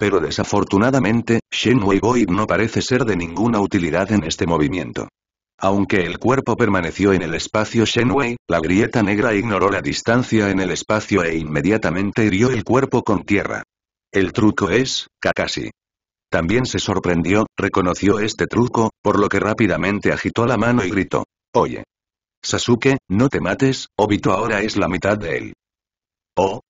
Pero desafortunadamente, Shen Void no parece ser de ninguna utilidad en este movimiento. Aunque el cuerpo permaneció en el espacio Shenwei, la grieta negra ignoró la distancia en el espacio e inmediatamente hirió el cuerpo con tierra. El truco es, Kakashi. También se sorprendió, reconoció este truco, por lo que rápidamente agitó la mano y gritó. Oye. Sasuke, no te mates, Obito ahora es la mitad de él. Oh,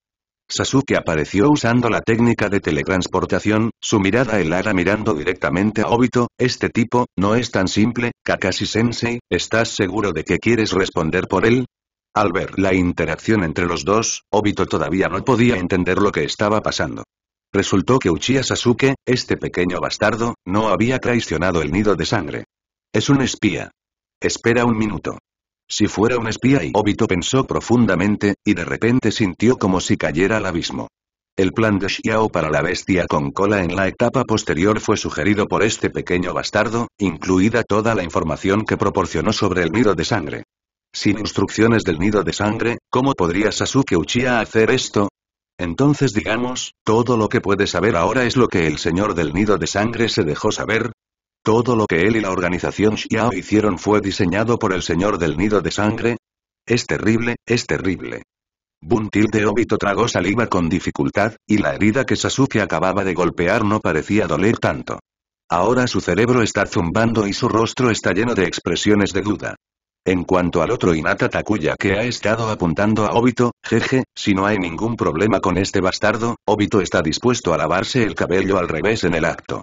Sasuke apareció usando la técnica de teletransportación, su mirada helada mirando directamente a Obito, este tipo, no es tan simple, Kakashi-sensei, ¿estás seguro de que quieres responder por él? Al ver la interacción entre los dos, Obito todavía no podía entender lo que estaba pasando. Resultó que Uchiha Sasuke, este pequeño bastardo, no había traicionado el nido de sangre. Es un espía. Espera un minuto. Si fuera un espía y Obito pensó profundamente, y de repente sintió como si cayera al abismo. El plan de Xiao para la bestia con cola en la etapa posterior fue sugerido por este pequeño bastardo, incluida toda la información que proporcionó sobre el nido de sangre. Sin instrucciones del nido de sangre, ¿cómo podría Sasuke Uchiha hacer esto? Entonces digamos, todo lo que puede saber ahora es lo que el señor del nido de sangre se dejó saber, todo lo que él y la organización Xiao hicieron fue diseñado por el señor del nido de sangre. Es terrible, es terrible. Buntil de Obito tragó saliva con dificultad, y la herida que Sasuke acababa de golpear no parecía doler tanto. Ahora su cerebro está zumbando y su rostro está lleno de expresiones de duda. En cuanto al otro Inata Takuya que ha estado apuntando a Obito, jeje, si no hay ningún problema con este bastardo, Obito está dispuesto a lavarse el cabello al revés en el acto.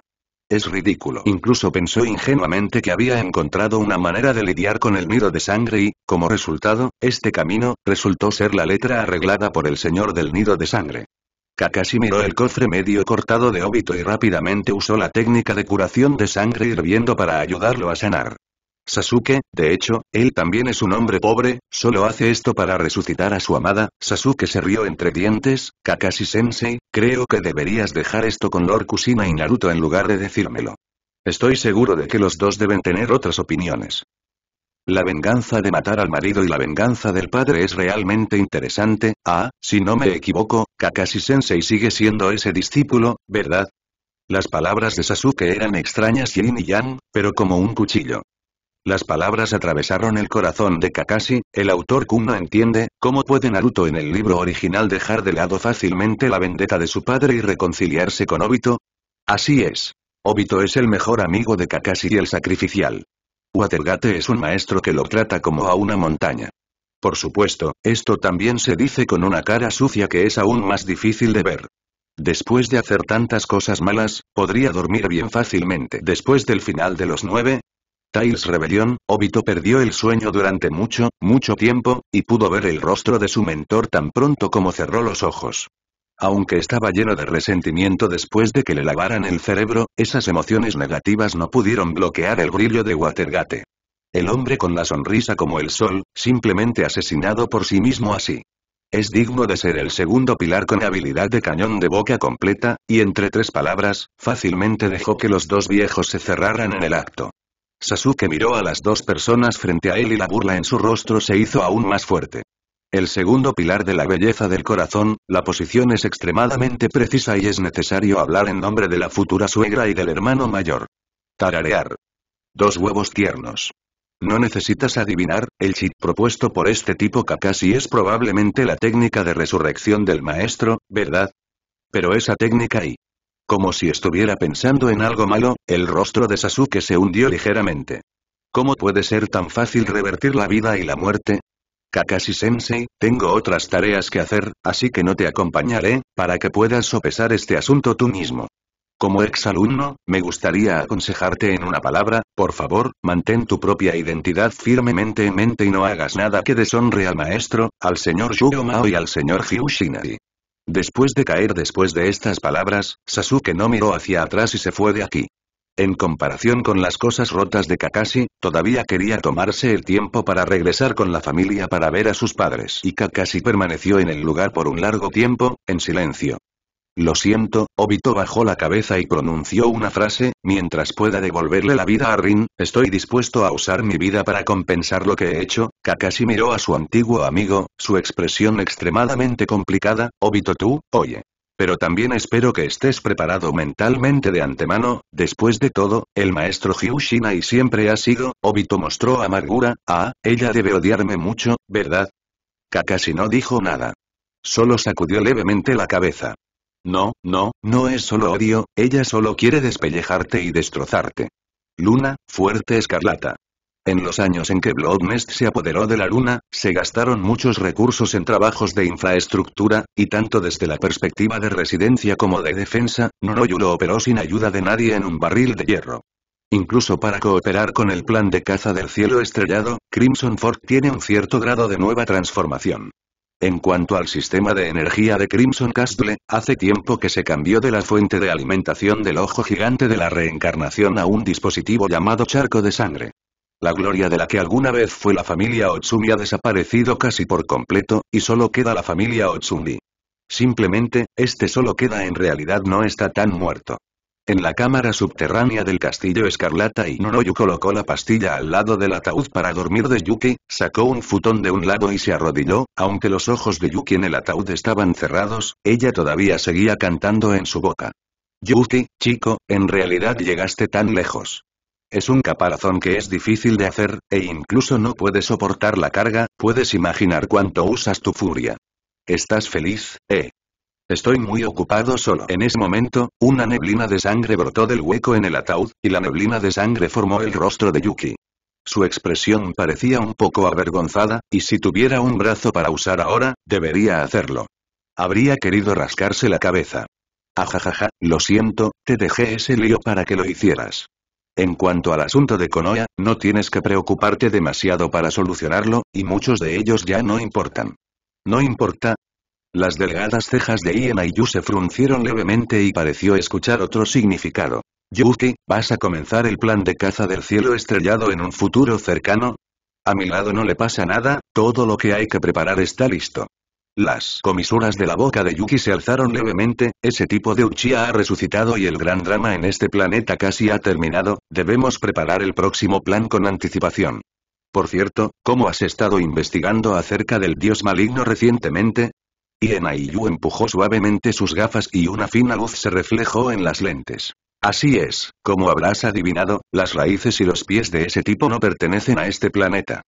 Es ridículo. Incluso pensó ingenuamente que había encontrado una manera de lidiar con el nido de sangre y, como resultado, este camino, resultó ser la letra arreglada por el señor del nido de sangre. Kakashi miró el cofre medio cortado de óbito y rápidamente usó la técnica de curación de sangre hirviendo para ayudarlo a sanar. Sasuke, de hecho, él también es un hombre pobre, solo hace esto para resucitar a su amada, Sasuke se rió entre dientes, Kakashi-sensei, creo que deberías dejar esto con Lord Kusina y Naruto en lugar de decírmelo. Estoy seguro de que los dos deben tener otras opiniones. La venganza de matar al marido y la venganza del padre es realmente interesante, ah, si no me equivoco, Kakashi-sensei sigue siendo ese discípulo, ¿verdad? Las palabras de Sasuke eran extrañas yin y yang, pero como un cuchillo. Las palabras atravesaron el corazón de Kakashi, el autor Kun no entiende, cómo puede Naruto en el libro original dejar de lado fácilmente la vendetta de su padre y reconciliarse con Obito. Así es. Obito es el mejor amigo de Kakashi y el sacrificial. Watergate es un maestro que lo trata como a una montaña. Por supuesto, esto también se dice con una cara sucia que es aún más difícil de ver. Después de hacer tantas cosas malas, podría dormir bien fácilmente. Después del final de los nueve, Tails rebelión, Obito perdió el sueño durante mucho, mucho tiempo, y pudo ver el rostro de su mentor tan pronto como cerró los ojos. Aunque estaba lleno de resentimiento después de que le lavaran el cerebro, esas emociones negativas no pudieron bloquear el brillo de Watergate. El hombre con la sonrisa como el sol, simplemente asesinado por sí mismo así. Es digno de ser el segundo pilar con habilidad de cañón de boca completa, y entre tres palabras, fácilmente dejó que los dos viejos se cerraran en el acto. Sasuke miró a las dos personas frente a él y la burla en su rostro se hizo aún más fuerte. El segundo pilar de la belleza del corazón, la posición es extremadamente precisa y es necesario hablar en nombre de la futura suegra y del hermano mayor. Tararear. Dos huevos tiernos. No necesitas adivinar, el chip propuesto por este tipo Kakashi es probablemente la técnica de resurrección del maestro, ¿verdad? Pero esa técnica y como si estuviera pensando en algo malo, el rostro de Sasuke se hundió ligeramente. ¿Cómo puede ser tan fácil revertir la vida y la muerte? Kakashi-sensei, tengo otras tareas que hacer, así que no te acompañaré, para que puedas sopesar este asunto tú mismo. Como ex-alumno, me gustaría aconsejarte en una palabra, por favor, mantén tu propia identidad firmemente en mente y no hagas nada que deshonre al maestro, al señor Mao y al señor Hyushinari. Después de caer después de estas palabras, Sasuke no miró hacia atrás y se fue de aquí. En comparación con las cosas rotas de Kakashi, todavía quería tomarse el tiempo para regresar con la familia para ver a sus padres. Y Kakashi permaneció en el lugar por un largo tiempo, en silencio. Lo siento, Obito bajó la cabeza y pronunció una frase, mientras pueda devolverle la vida a Rin, estoy dispuesto a usar mi vida para compensar lo que he hecho, Kakashi miró a su antiguo amigo, su expresión extremadamente complicada, Obito tú, oye. Pero también espero que estés preparado mentalmente de antemano, después de todo, el maestro y siempre ha sido, Obito mostró amargura, ah, ella debe odiarme mucho, ¿verdad? Kakashi no dijo nada. Solo sacudió levemente la cabeza. No, no, no es solo odio, ella solo quiere despellejarte y destrozarte. Luna, fuerte escarlata. En los años en que Bloodnest se apoderó de la Luna, se gastaron muchos recursos en trabajos de infraestructura, y tanto desde la perspectiva de residencia como de defensa, Noroyu lo operó sin ayuda de nadie en un barril de hierro. Incluso para cooperar con el plan de caza del cielo estrellado, Crimson Ford tiene un cierto grado de nueva transformación. En cuanto al sistema de energía de Crimson Castle, hace tiempo que se cambió de la fuente de alimentación del ojo gigante de la reencarnación a un dispositivo llamado charco de sangre. La gloria de la que alguna vez fue la familia Otsumi ha desaparecido casi por completo, y solo queda la familia Otsumi. Simplemente, este solo queda en realidad no está tan muerto. En la cámara subterránea del castillo Escarlata y Nonoyu colocó la pastilla al lado del ataúd para dormir de Yuki, sacó un futón de un lado y se arrodilló, aunque los ojos de Yuki en el ataúd estaban cerrados, ella todavía seguía cantando en su boca. Yuki, chico, en realidad llegaste tan lejos. Es un caparazón que es difícil de hacer, e incluso no puede soportar la carga, puedes imaginar cuánto usas tu furia. Estás feliz, ¿eh? Estoy muy ocupado solo. En ese momento, una neblina de sangre brotó del hueco en el ataúd, y la neblina de sangre formó el rostro de Yuki. Su expresión parecía un poco avergonzada, y si tuviera un brazo para usar ahora, debería hacerlo. Habría querido rascarse la cabeza. Ajajaja, lo siento, te dejé ese lío para que lo hicieras. En cuanto al asunto de Konoha, no tienes que preocuparte demasiado para solucionarlo, y muchos de ellos ya no importan. No importa, las delgadas cejas de Yu se fruncieron levemente y pareció escuchar otro significado. Yuki, ¿vas a comenzar el plan de caza del cielo estrellado en un futuro cercano? A mi lado no le pasa nada, todo lo que hay que preparar está listo. Las comisuras de la boca de Yuki se alzaron levemente, ese tipo de Uchiha ha resucitado y el gran drama en este planeta casi ha terminado, debemos preparar el próximo plan con anticipación. Por cierto, ¿cómo has estado investigando acerca del dios maligno recientemente? Iena Yu empujó suavemente sus gafas y una fina luz se reflejó en las lentes. Así es, como habrás adivinado, las raíces y los pies de ese tipo no pertenecen a este planeta.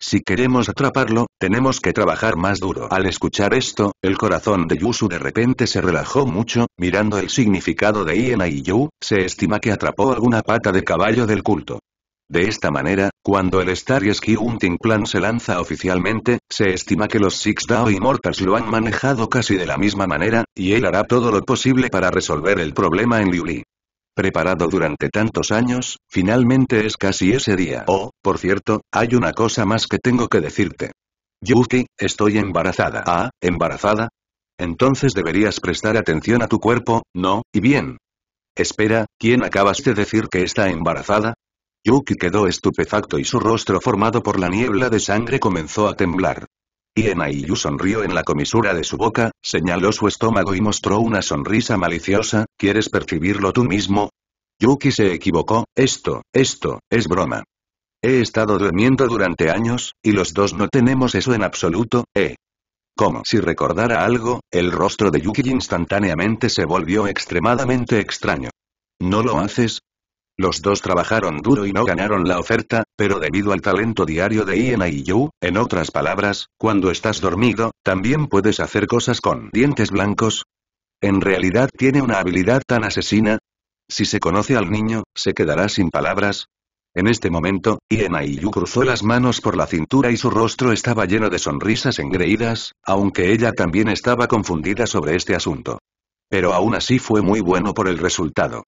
Si queremos atraparlo, tenemos que trabajar más duro. Al escuchar esto, el corazón de Yusu de repente se relajó mucho, mirando el significado de Iena y Yu, se estima que atrapó alguna pata de caballo del culto. De esta manera, cuando el Star Ski Hunting Clan se lanza oficialmente, se estima que los Six Dao Immortals lo han manejado casi de la misma manera, y él hará todo lo posible para resolver el problema en Liuli. Preparado durante tantos años, finalmente es casi ese día. Oh, por cierto, hay una cosa más que tengo que decirte. Yuki, estoy embarazada. Ah, ¿embarazada? Entonces deberías prestar atención a tu cuerpo, ¿no? Y bien. Espera, ¿quién acabas de decir que está embarazada? Yuki quedó estupefacto y su rostro formado por la niebla de sangre comenzó a temblar. Iena Yu sonrió en la comisura de su boca, señaló su estómago y mostró una sonrisa maliciosa, ¿quieres percibirlo tú mismo? Yuki se equivocó, esto, esto, es broma. He estado durmiendo durante años, y los dos no tenemos eso en absoluto, ¿eh? Como si recordara algo, el rostro de Yuki instantáneamente se volvió extremadamente extraño. ¿No lo haces? Los dos trabajaron duro y no ganaron la oferta, pero debido al talento diario de Iena y Yu, en otras palabras, cuando estás dormido, también puedes hacer cosas con dientes blancos. En realidad tiene una habilidad tan asesina. Si se conoce al niño, se quedará sin palabras. En este momento, Iena y Yu cruzó las manos por la cintura y su rostro estaba lleno de sonrisas engreídas, aunque ella también estaba confundida sobre este asunto. Pero aún así fue muy bueno por el resultado.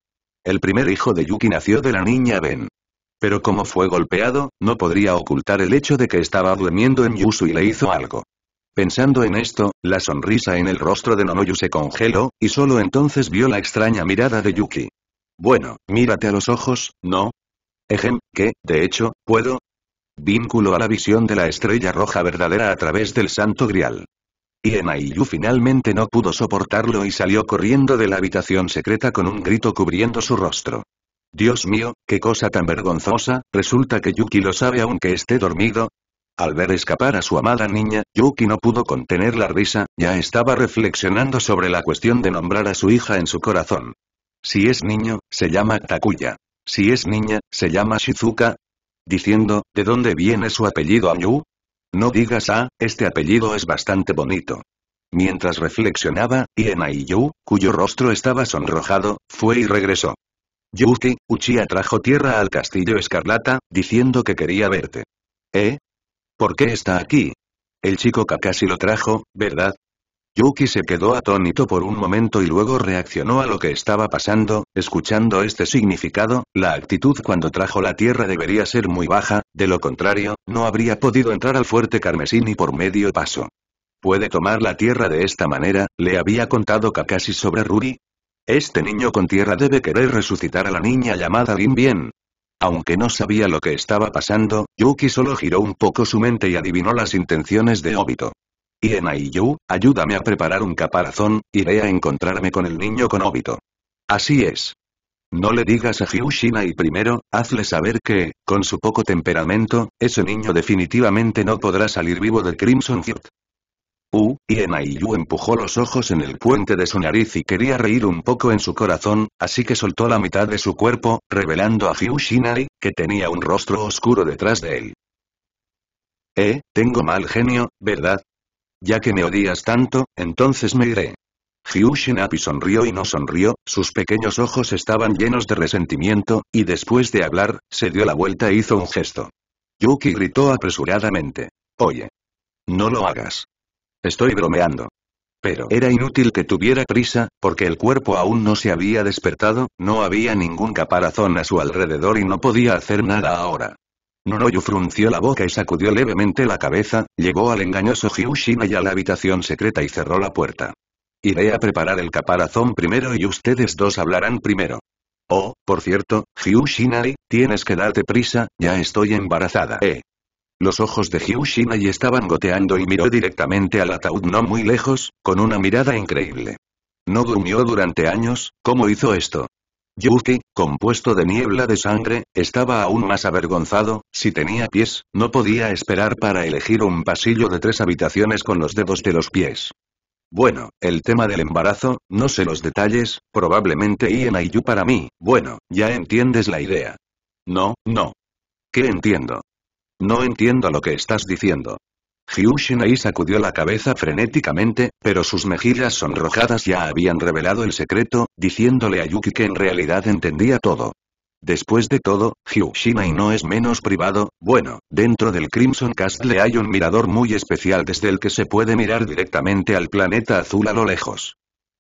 El primer hijo de Yuki nació de la niña Ben. Pero como fue golpeado, no podría ocultar el hecho de que estaba durmiendo en Yusu y le hizo algo. Pensando en esto, la sonrisa en el rostro de Nonoyu se congeló, y solo entonces vio la extraña mirada de Yuki. Bueno, mírate a los ojos, ¿no? Ejem, que, de hecho, puedo. Vínculo a la visión de la estrella roja verdadera a través del santo grial y Yu finalmente no pudo soportarlo y salió corriendo de la habitación secreta con un grito cubriendo su rostro. Dios mío, qué cosa tan vergonzosa, resulta que Yuki lo sabe aunque esté dormido. Al ver escapar a su amada niña, Yuki no pudo contener la risa, ya estaba reflexionando sobre la cuestión de nombrar a su hija en su corazón. Si es niño, se llama Takuya. Si es niña, se llama Shizuka. Diciendo, ¿de dónde viene su apellido Yu? No digas ah, este apellido es bastante bonito. Mientras reflexionaba, Iena y Yu, cuyo rostro estaba sonrojado, fue y regresó. Yuki, Uchiha trajo tierra al castillo escarlata, diciendo que quería verte. ¿Eh? ¿Por qué está aquí? El chico Kakashi lo trajo, ¿verdad? Yuki se quedó atónito por un momento y luego reaccionó a lo que estaba pasando, escuchando este significado, la actitud cuando trajo la tierra debería ser muy baja, de lo contrario, no habría podido entrar al fuerte carmesí ni por medio paso. ¿Puede tomar la tierra de esta manera? ¿Le había contado Kakashi sobre Ruri? Este niño con tierra debe querer resucitar a la niña llamada Lin Bien. Aunque no sabía lo que estaba pasando, Yuki solo giró un poco su mente y adivinó las intenciones de Obito. Iena y Yu, ayúdame a preparar un caparazón, iré a encontrarme con el niño con óbito. Así es. No le digas a Hyushina y primero, hazle saber que, con su poco temperamento, ese niño definitivamente no podrá salir vivo del Crimson Field. U, Iena y Yu empujó los ojos en el puente de su nariz y quería reír un poco en su corazón, así que soltó la mitad de su cuerpo, revelando a Hyushinai, que tenía un rostro oscuro detrás de él. Eh, tengo mal genio, ¿verdad? Ya que me odias tanto, entonces me iré. Hyushinapi sonrió y no sonrió, sus pequeños ojos estaban llenos de resentimiento, y después de hablar, se dio la vuelta e hizo un gesto. Yuki gritó apresuradamente. Oye. No lo hagas. Estoy bromeando. Pero era inútil que tuviera prisa, porque el cuerpo aún no se había despertado, no había ningún caparazón a su alrededor y no podía hacer nada ahora yo frunció la boca y sacudió levemente la cabeza, llegó al engañoso Hyushina y a la habitación secreta y cerró la puerta. Iré a preparar el caparazón primero y ustedes dos hablarán primero. Oh, por cierto, Hyushinai, tienes que darte prisa, ya estoy embarazada. Eh. Los ojos de Hyushinai estaban goteando y miró directamente al ataúd no muy lejos, con una mirada increíble. No durmió durante años, ¿cómo hizo esto? Yuki, compuesto de niebla de sangre, estaba aún más avergonzado, si tenía pies, no podía esperar para elegir un pasillo de tres habitaciones con los dedos de los pies. Bueno, el tema del embarazo, no sé los detalles, probablemente Ienayu para mí, bueno, ya entiendes la idea. No, no. ¿Qué entiendo? No entiendo lo que estás diciendo. Hyushinai sacudió la cabeza frenéticamente, pero sus mejillas sonrojadas ya habían revelado el secreto, diciéndole a Yuki que en realidad entendía todo. Después de todo, y no es menos privado, bueno, dentro del Crimson Castle hay un mirador muy especial desde el que se puede mirar directamente al planeta azul a lo lejos.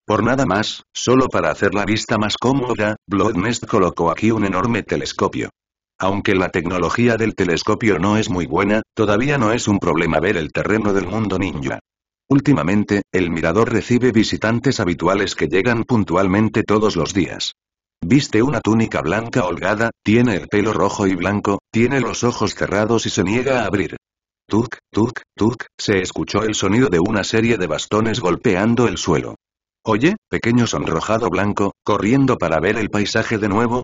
Por nada más, solo para hacer la vista más cómoda, Bloodnest colocó aquí un enorme telescopio. Aunque la tecnología del telescopio no es muy buena, todavía no es un problema ver el terreno del mundo ninja. Últimamente, el mirador recibe visitantes habituales que llegan puntualmente todos los días. Viste una túnica blanca holgada, tiene el pelo rojo y blanco, tiene los ojos cerrados y se niega a abrir. Tuk, tuk, tuk, se escuchó el sonido de una serie de bastones golpeando el suelo. Oye, pequeño sonrojado blanco, corriendo para ver el paisaje de nuevo,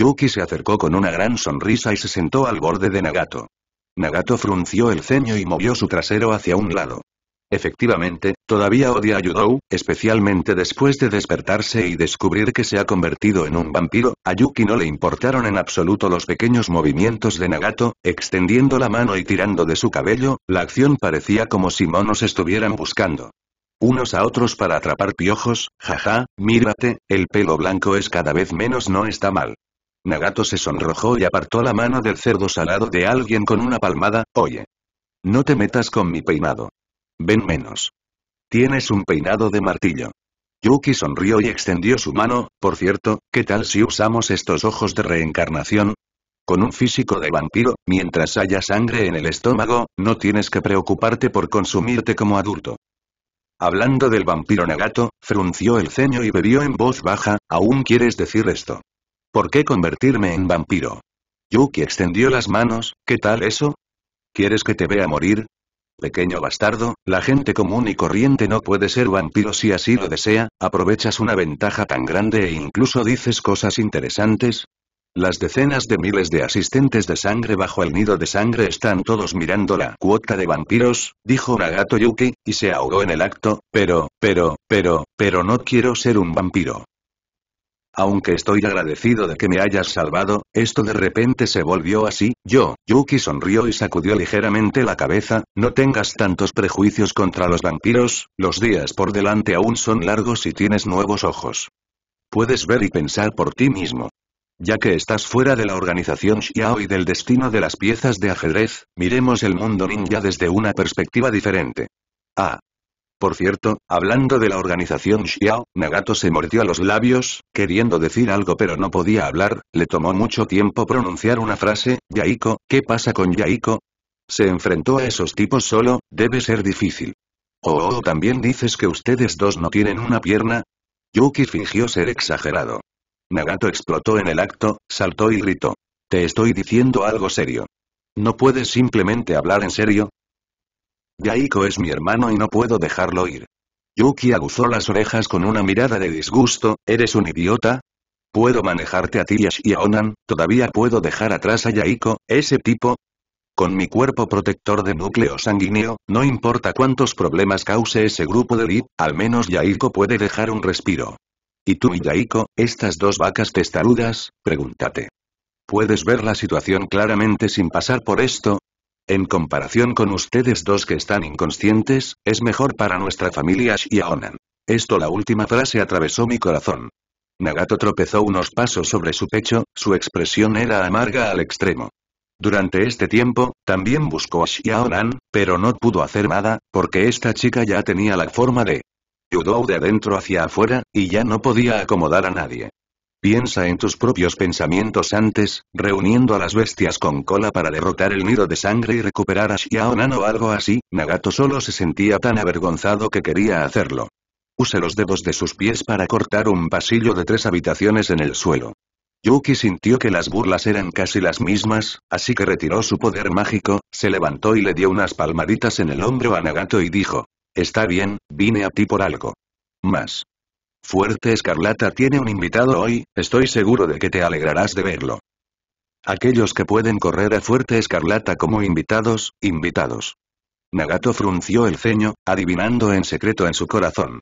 Yuki se acercó con una gran sonrisa y se sentó al borde de Nagato. Nagato frunció el ceño y movió su trasero hacia un lado. Efectivamente, todavía odia a Yudou, especialmente después de despertarse y descubrir que se ha convertido en un vampiro, a Yuki no le importaron en absoluto los pequeños movimientos de Nagato, extendiendo la mano y tirando de su cabello, la acción parecía como si monos estuvieran buscando unos a otros para atrapar piojos, jaja, mírate, el pelo blanco es cada vez menos no está mal. Nagato se sonrojó y apartó la mano del cerdo salado de alguien con una palmada, oye. No te metas con mi peinado. Ven menos. Tienes un peinado de martillo. Yuki sonrió y extendió su mano, por cierto, ¿qué tal si usamos estos ojos de reencarnación? Con un físico de vampiro, mientras haya sangre en el estómago, no tienes que preocuparte por consumirte como adulto. Hablando del vampiro Nagato, frunció el ceño y bebió en voz baja, ¿aún quieres decir esto? ¿Por qué convertirme en vampiro? Yuki extendió las manos, ¿qué tal eso? ¿Quieres que te vea morir? Pequeño bastardo, la gente común y corriente no puede ser vampiro si así lo desea, aprovechas una ventaja tan grande e incluso dices cosas interesantes. Las decenas de miles de asistentes de sangre bajo el nido de sangre están todos mirando la cuota de vampiros, dijo Nagato Yuki, y se ahogó en el acto, pero, pero, pero, pero no quiero ser un vampiro. Aunque estoy agradecido de que me hayas salvado, esto de repente se volvió así, yo, Yuki sonrió y sacudió ligeramente la cabeza, no tengas tantos prejuicios contra los vampiros, los días por delante aún son largos y tienes nuevos ojos. Puedes ver y pensar por ti mismo. Ya que estás fuera de la organización Xiao y del destino de las piezas de ajedrez, miremos el mundo ninja desde una perspectiva diferente. Ah, por cierto, hablando de la organización Xiao, Nagato se mordió a los labios, queriendo decir algo pero no podía hablar, le tomó mucho tiempo pronunciar una frase, Yaiko, ¿qué pasa con Yaiko? Se enfrentó a esos tipos solo, debe ser difícil. Oh, oh, oh, también dices que ustedes dos no tienen una pierna. Yuki fingió ser exagerado. Nagato explotó en el acto, saltó y gritó. Te estoy diciendo algo serio. ¿No puedes simplemente hablar en serio? yaiko es mi hermano y no puedo dejarlo ir. Yuki aguzó las orejas con una mirada de disgusto, ¿eres un idiota? ¿Puedo manejarte a ti y a Onan, todavía puedo dejar atrás a Yaiko, ese tipo? Con mi cuerpo protector de núcleo sanguíneo, no importa cuántos problemas cause ese grupo de Lee, al menos Yaiko puede dejar un respiro. ¿Y tú y Yaiko, estas dos vacas testarudas? Pregúntate. Puedes ver la situación claramente sin pasar por esto, en comparación con ustedes dos que están inconscientes, es mejor para nuestra familia Shiaonan. Esto la última frase atravesó mi corazón. Nagato tropezó unos pasos sobre su pecho, su expresión era amarga al extremo. Durante este tiempo, también buscó a Xiaonan, pero no pudo hacer nada, porque esta chica ya tenía la forma de Yudou de adentro hacia afuera, y ya no podía acomodar a nadie. Piensa en tus propios pensamientos antes, reuniendo a las bestias con cola para derrotar el nido de sangre y recuperar a Xiaonan o algo así, Nagato solo se sentía tan avergonzado que quería hacerlo. Use los dedos de sus pies para cortar un pasillo de tres habitaciones en el suelo. Yuki sintió que las burlas eran casi las mismas, así que retiró su poder mágico, se levantó y le dio unas palmaditas en el hombro a Nagato y dijo, Está bien, vine a ti por algo. Más. Fuerte Escarlata tiene un invitado hoy, estoy seguro de que te alegrarás de verlo. Aquellos que pueden correr a Fuerte Escarlata como invitados, invitados. Nagato frunció el ceño, adivinando en secreto en su corazón.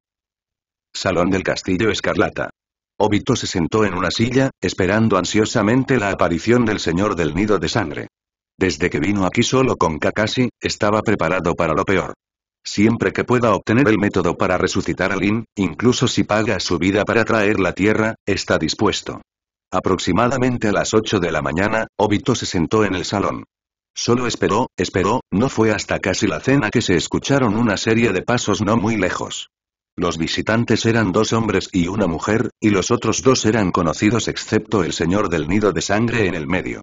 Salón del Castillo Escarlata. Obito se sentó en una silla, esperando ansiosamente la aparición del señor del nido de sangre. Desde que vino aquí solo con Kakashi, estaba preparado para lo peor. Siempre que pueda obtener el método para resucitar a Lin, incluso si paga su vida para traer la tierra, está dispuesto. Aproximadamente a las 8 de la mañana, Obito se sentó en el salón. Solo esperó, esperó, no fue hasta casi la cena que se escucharon una serie de pasos no muy lejos. Los visitantes eran dos hombres y una mujer, y los otros dos eran conocidos excepto el señor del nido de sangre en el medio.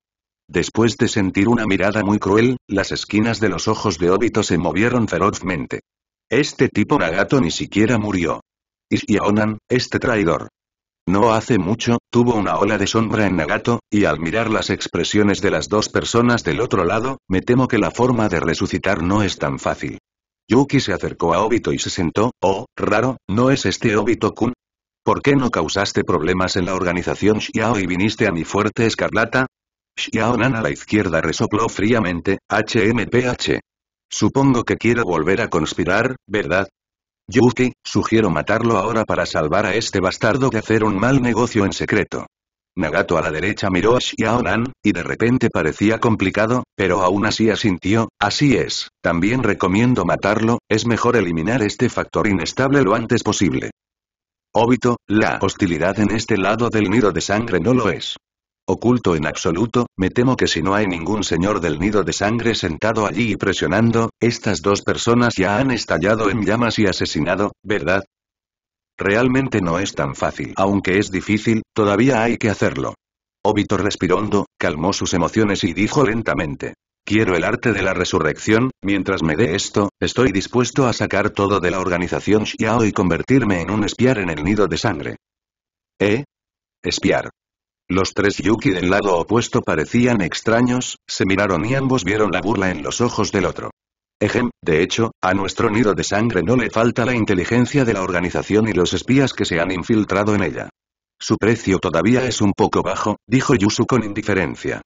Después de sentir una mirada muy cruel, las esquinas de los ojos de Obito se movieron ferozmente. Este tipo Nagato ni siquiera murió. Y este traidor. No hace mucho, tuvo una ola de sombra en Nagato, y al mirar las expresiones de las dos personas del otro lado, me temo que la forma de resucitar no es tan fácil. Yuki se acercó a Obito y se sentó, oh, raro, ¿no es este Obito-kun? ¿Por qué no causaste problemas en la organización Xiao y viniste a mi fuerte escarlata? Xiaonan a la izquierda resopló fríamente, HMPH. Supongo que quiero volver a conspirar, ¿verdad? Yuki, sugiero matarlo ahora para salvar a este bastardo de hacer un mal negocio en secreto. Nagato a la derecha miró a Xiaonan, y de repente parecía complicado, pero aún así asintió, así es, también recomiendo matarlo, es mejor eliminar este factor inestable lo antes posible. Obito, la hostilidad en este lado del nido de sangre no lo es. Oculto en absoluto, me temo que si no hay ningún señor del nido de sangre sentado allí y presionando, estas dos personas ya han estallado en llamas y asesinado, ¿verdad? Realmente no es tan fácil. Aunque es difícil, todavía hay que hacerlo. Obito respiró calmó sus emociones y dijo lentamente. Quiero el arte de la resurrección, mientras me dé esto, estoy dispuesto a sacar todo de la organización Xiao y convertirme en un espiar en el nido de sangre. ¿Eh? Espiar. Los tres Yuki del lado opuesto parecían extraños, se miraron y ambos vieron la burla en los ojos del otro. Ejem, de hecho, a nuestro nido de sangre no le falta la inteligencia de la organización y los espías que se han infiltrado en ella. Su precio todavía es un poco bajo, dijo Yusu con indiferencia.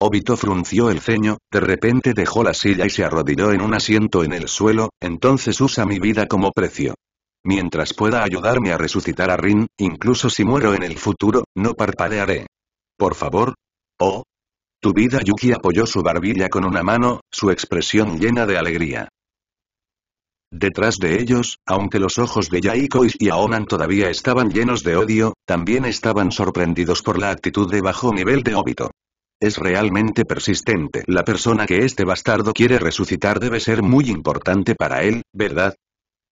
Obito frunció el ceño, de repente dejó la silla y se arrodilló en un asiento en el suelo, entonces usa mi vida como precio. Mientras pueda ayudarme a resucitar a Rin, incluso si muero en el futuro, no parpadearé. Por favor. Oh. Tu vida Yuki apoyó su barbilla con una mano, su expresión llena de alegría. Detrás de ellos, aunque los ojos de Yaiko y Aonan todavía estaban llenos de odio, también estaban sorprendidos por la actitud de bajo nivel de óbito. Es realmente persistente. La persona que este bastardo quiere resucitar debe ser muy importante para él, ¿verdad?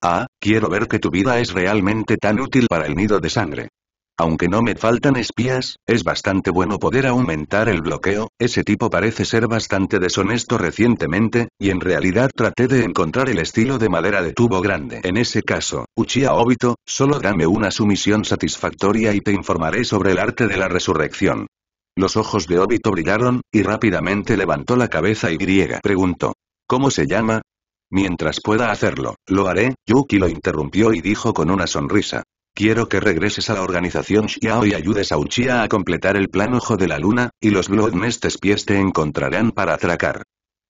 Ah, quiero ver que tu vida es realmente tan útil para el nido de sangre. Aunque no me faltan espías, es bastante bueno poder aumentar el bloqueo, ese tipo parece ser bastante deshonesto recientemente, y en realidad traté de encontrar el estilo de madera de tubo grande. En ese caso, Uchiha Obito, solo dame una sumisión satisfactoria y te informaré sobre el arte de la resurrección. Los ojos de Obito brillaron, y rápidamente levantó la cabeza y griega. Preguntó. ¿Cómo se llama? Mientras pueda hacerlo, lo haré, Yuki lo interrumpió y dijo con una sonrisa. Quiero que regreses a la organización Xiao y ayudes a Uchiha a completar el plan Ojo de la Luna, y los Bloodnestes pies te encontrarán para atracar.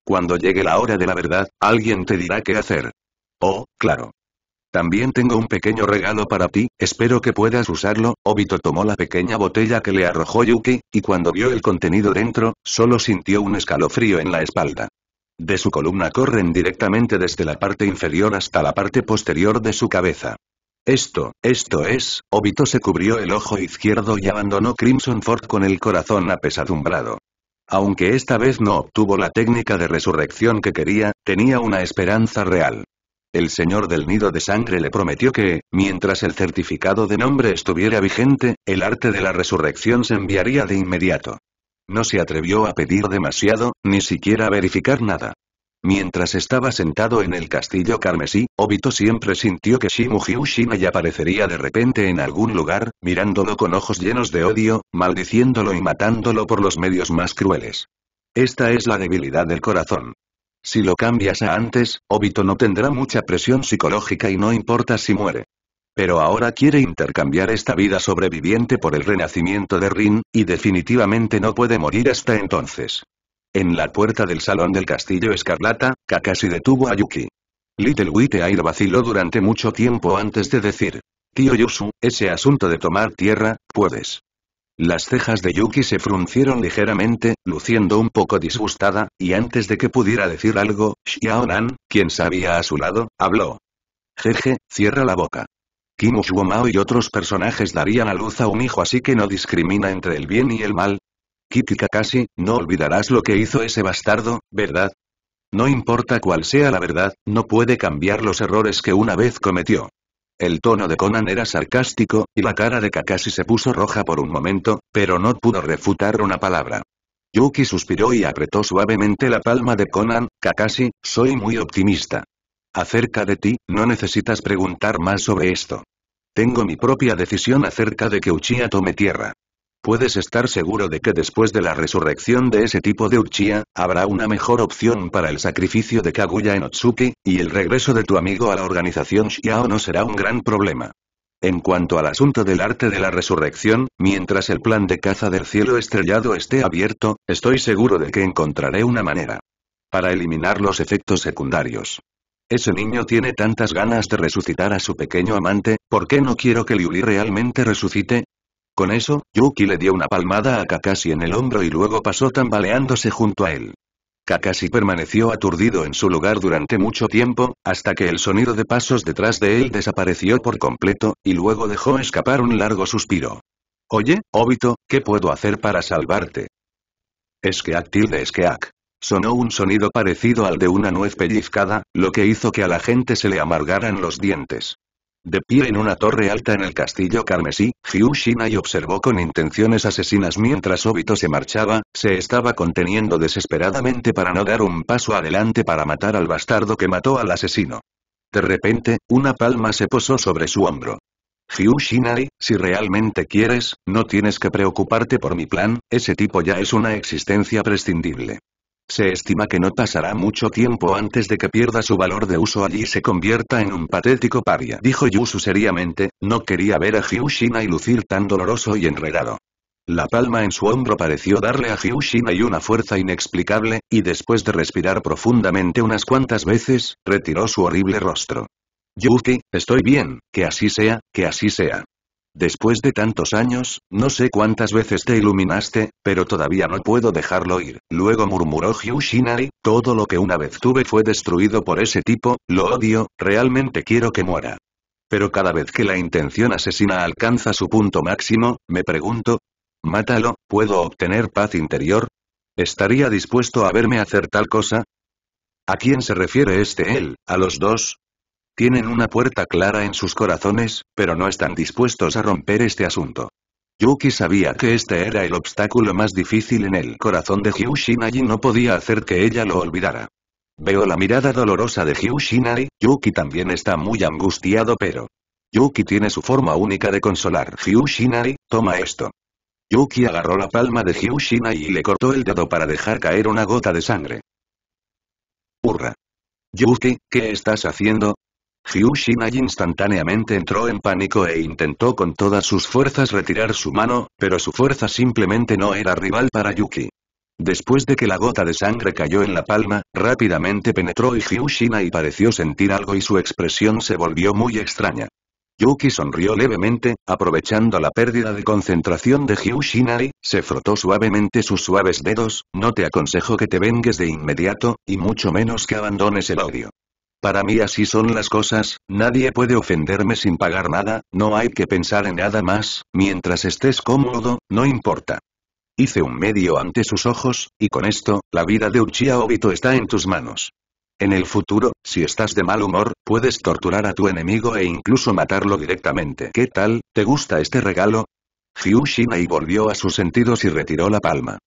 Cuando llegue la hora de la verdad, alguien te dirá qué hacer. Oh, claro. También tengo un pequeño regalo para ti, espero que puedas usarlo. Obito tomó la pequeña botella que le arrojó Yuki, y cuando vio el contenido dentro, solo sintió un escalofrío en la espalda. De su columna corren directamente desde la parte inferior hasta la parte posterior de su cabeza. Esto, esto es, Obito se cubrió el ojo izquierdo y abandonó Crimson Ford con el corazón apesadumbrado. Aunque esta vez no obtuvo la técnica de resurrección que quería, tenía una esperanza real. El señor del nido de sangre le prometió que, mientras el certificado de nombre estuviera vigente, el arte de la resurrección se enviaría de inmediato. No se atrevió a pedir demasiado, ni siquiera a verificar nada. Mientras estaba sentado en el castillo carmesí, Obito siempre sintió que Shimu ya aparecería de repente en algún lugar, mirándolo con ojos llenos de odio, maldiciéndolo y matándolo por los medios más crueles. Esta es la debilidad del corazón. Si lo cambias a antes, Obito no tendrá mucha presión psicológica y no importa si muere. Pero ahora quiere intercambiar esta vida sobreviviente por el renacimiento de Rin, y definitivamente no puede morir hasta entonces. En la puerta del salón del castillo escarlata, Kakashi detuvo a Yuki. Little White Air vaciló durante mucho tiempo antes de decir, Tío Yusu, ese asunto de tomar tierra, puedes. Las cejas de Yuki se fruncieron ligeramente, luciendo un poco disgustada, y antes de que pudiera decir algo, Xiaonan, quien sabía a su lado, habló. Jeje, cierra la boca. Kimu Shuomao y otros personajes darían a luz a un hijo así que no discrimina entre el bien y el mal. Kiki Kakashi, no olvidarás lo que hizo ese bastardo, ¿verdad? No importa cuál sea la verdad, no puede cambiar los errores que una vez cometió. El tono de Conan era sarcástico, y la cara de Kakashi se puso roja por un momento, pero no pudo refutar una palabra. Yuki suspiró y apretó suavemente la palma de Conan, Kakashi, soy muy optimista. Acerca de ti, no necesitas preguntar más sobre esto. Tengo mi propia decisión acerca de que Uchiha tome tierra. Puedes estar seguro de que después de la resurrección de ese tipo de Uchiha, habrá una mejor opción para el sacrificio de Kaguya en Otsuki, y el regreso de tu amigo a la organización Xiao no será un gran problema. En cuanto al asunto del arte de la resurrección, mientras el plan de caza del cielo estrellado esté abierto, estoy seguro de que encontraré una manera. Para eliminar los efectos secundarios. Ese niño tiene tantas ganas de resucitar a su pequeño amante, ¿por qué no quiero que Liuli realmente resucite? Con eso, Yuki le dio una palmada a Kakashi en el hombro y luego pasó tambaleándose junto a él. Kakashi permaneció aturdido en su lugar durante mucho tiempo, hasta que el sonido de pasos detrás de él desapareció por completo, y luego dejó escapar un largo suspiro. Oye, Obito, ¿qué puedo hacer para salvarte? Es que es que Ak. Sonó un sonido parecido al de una nuez pellizcada, lo que hizo que a la gente se le amargaran los dientes. De pie en una torre alta en el castillo carmesí, Hiu observó con intenciones asesinas mientras Obito se marchaba, se estaba conteniendo desesperadamente para no dar un paso adelante para matar al bastardo que mató al asesino. De repente, una palma se posó sobre su hombro. Hiu si realmente quieres, no tienes que preocuparte por mi plan, ese tipo ya es una existencia prescindible. Se estima que no pasará mucho tiempo antes de que pierda su valor de uso allí y se convierta en un patético paria. Dijo Yusu seriamente, no quería ver a Hyushina y lucir tan doloroso y enredado. La palma en su hombro pareció darle a Hyushina y una fuerza inexplicable, y después de respirar profundamente unas cuantas veces, retiró su horrible rostro. Yuki, estoy bien, que así sea, que así sea. Después de tantos años, no sé cuántas veces te iluminaste, pero todavía no puedo dejarlo ir. Luego murmuró Hyushinari, todo lo que una vez tuve fue destruido por ese tipo, lo odio, realmente quiero que muera. Pero cada vez que la intención asesina alcanza su punto máximo, me pregunto, ¿mátalo, puedo obtener paz interior? ¿Estaría dispuesto a verme hacer tal cosa? ¿A quién se refiere este él? ¿A los dos? Tienen una puerta clara en sus corazones, pero no están dispuestos a romper este asunto. Yuki sabía que este era el obstáculo más difícil en el corazón de Hyushinai y no podía hacer que ella lo olvidara. Veo la mirada dolorosa de y Yuki también está muy angustiado pero... Yuki tiene su forma única de consolar Hyushinai, toma esto. Yuki agarró la palma de Hyushinai y le cortó el dedo para dejar caer una gota de sangre. Hurra. Yuki, ¿qué estás haciendo? Jiu instantáneamente entró en pánico e intentó con todas sus fuerzas retirar su mano, pero su fuerza simplemente no era rival para Yuki. Después de que la gota de sangre cayó en la palma, rápidamente penetró y pareció sentir algo y su expresión se volvió muy extraña. Yuki sonrió levemente, aprovechando la pérdida de concentración de Hyu se frotó suavemente sus suaves dedos, no te aconsejo que te vengues de inmediato, y mucho menos que abandones el odio. Para mí así son las cosas, nadie puede ofenderme sin pagar nada, no hay que pensar en nada más, mientras estés cómodo, no importa. Hice un medio ante sus ojos, y con esto, la vida de Uchiha Obito está en tus manos. En el futuro, si estás de mal humor, puedes torturar a tu enemigo e incluso matarlo directamente. ¿Qué tal, te gusta este regalo? y volvió a sus sentidos y retiró la palma.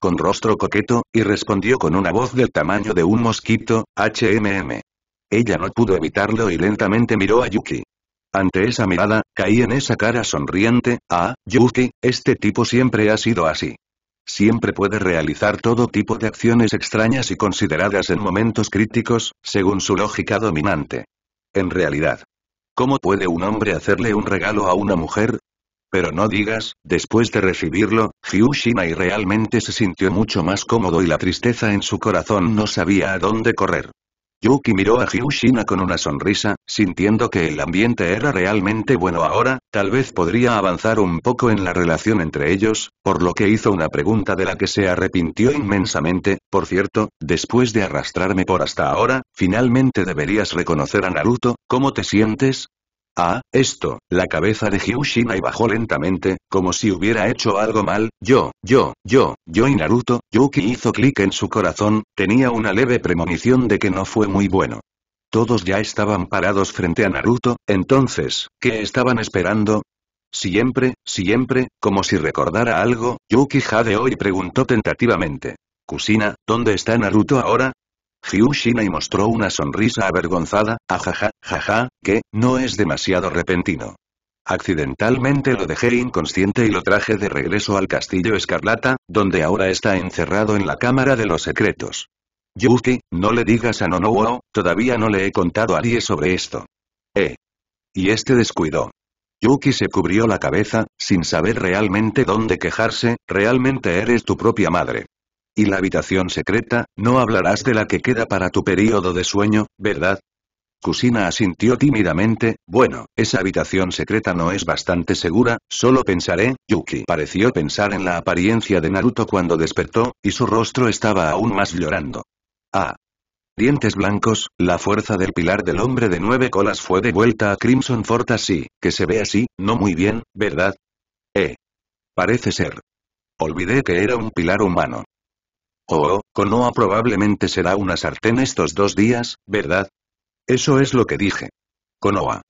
Con rostro coqueto, y respondió con una voz del tamaño de un mosquito, HMM. Ella no pudo evitarlo y lentamente miró a Yuki. Ante esa mirada, caí en esa cara sonriente, ah, Yuki, este tipo siempre ha sido así. Siempre puede realizar todo tipo de acciones extrañas y consideradas en momentos críticos, según su lógica dominante. En realidad. ¿Cómo puede un hombre hacerle un regalo a una mujer? Pero no digas, después de recibirlo, y realmente se sintió mucho más cómodo y la tristeza en su corazón no sabía a dónde correr. Yuki miró a Hyushina con una sonrisa, sintiendo que el ambiente era realmente bueno ahora, tal vez podría avanzar un poco en la relación entre ellos, por lo que hizo una pregunta de la que se arrepintió inmensamente, por cierto, después de arrastrarme por hasta ahora, finalmente deberías reconocer a Naruto, ¿cómo te sientes? Ah, esto, la cabeza de Hyushinai bajó lentamente, como si hubiera hecho algo mal, yo, yo, yo, yo y Naruto, Yuki hizo clic en su corazón, tenía una leve premonición de que no fue muy bueno. Todos ya estaban parados frente a Naruto, entonces, ¿qué estaban esperando? Siempre, siempre, como si recordara algo, Yuki jadeó y preguntó tentativamente. Kusina, ¿dónde está Naruto ahora? Hyushinai mostró una sonrisa avergonzada, ajaja, jaja, que, no es demasiado repentino. Accidentalmente lo dejé inconsciente y lo traje de regreso al castillo escarlata, donde ahora está encerrado en la cámara de los secretos. Yuki, no le digas a Nonowo, todavía no le he contado a nadie sobre esto. Eh. Y este descuidó. Yuki se cubrió la cabeza, sin saber realmente dónde quejarse, realmente eres tu propia madre. Y la habitación secreta, no hablarás de la que queda para tu período de sueño, ¿verdad? Kusina asintió tímidamente, bueno, esa habitación secreta no es bastante segura, solo pensaré, Yuki pareció pensar en la apariencia de Naruto cuando despertó, y su rostro estaba aún más llorando. Ah. Dientes blancos, la fuerza del pilar del hombre de nueve colas fue devuelta a Crimson así, que se ve así, no muy bien, ¿verdad? Eh. Parece ser. Olvidé que era un pilar humano. Oh, oh, Konoha probablemente será una sartén estos dos días, ¿verdad? Eso es lo que dije. Konoha.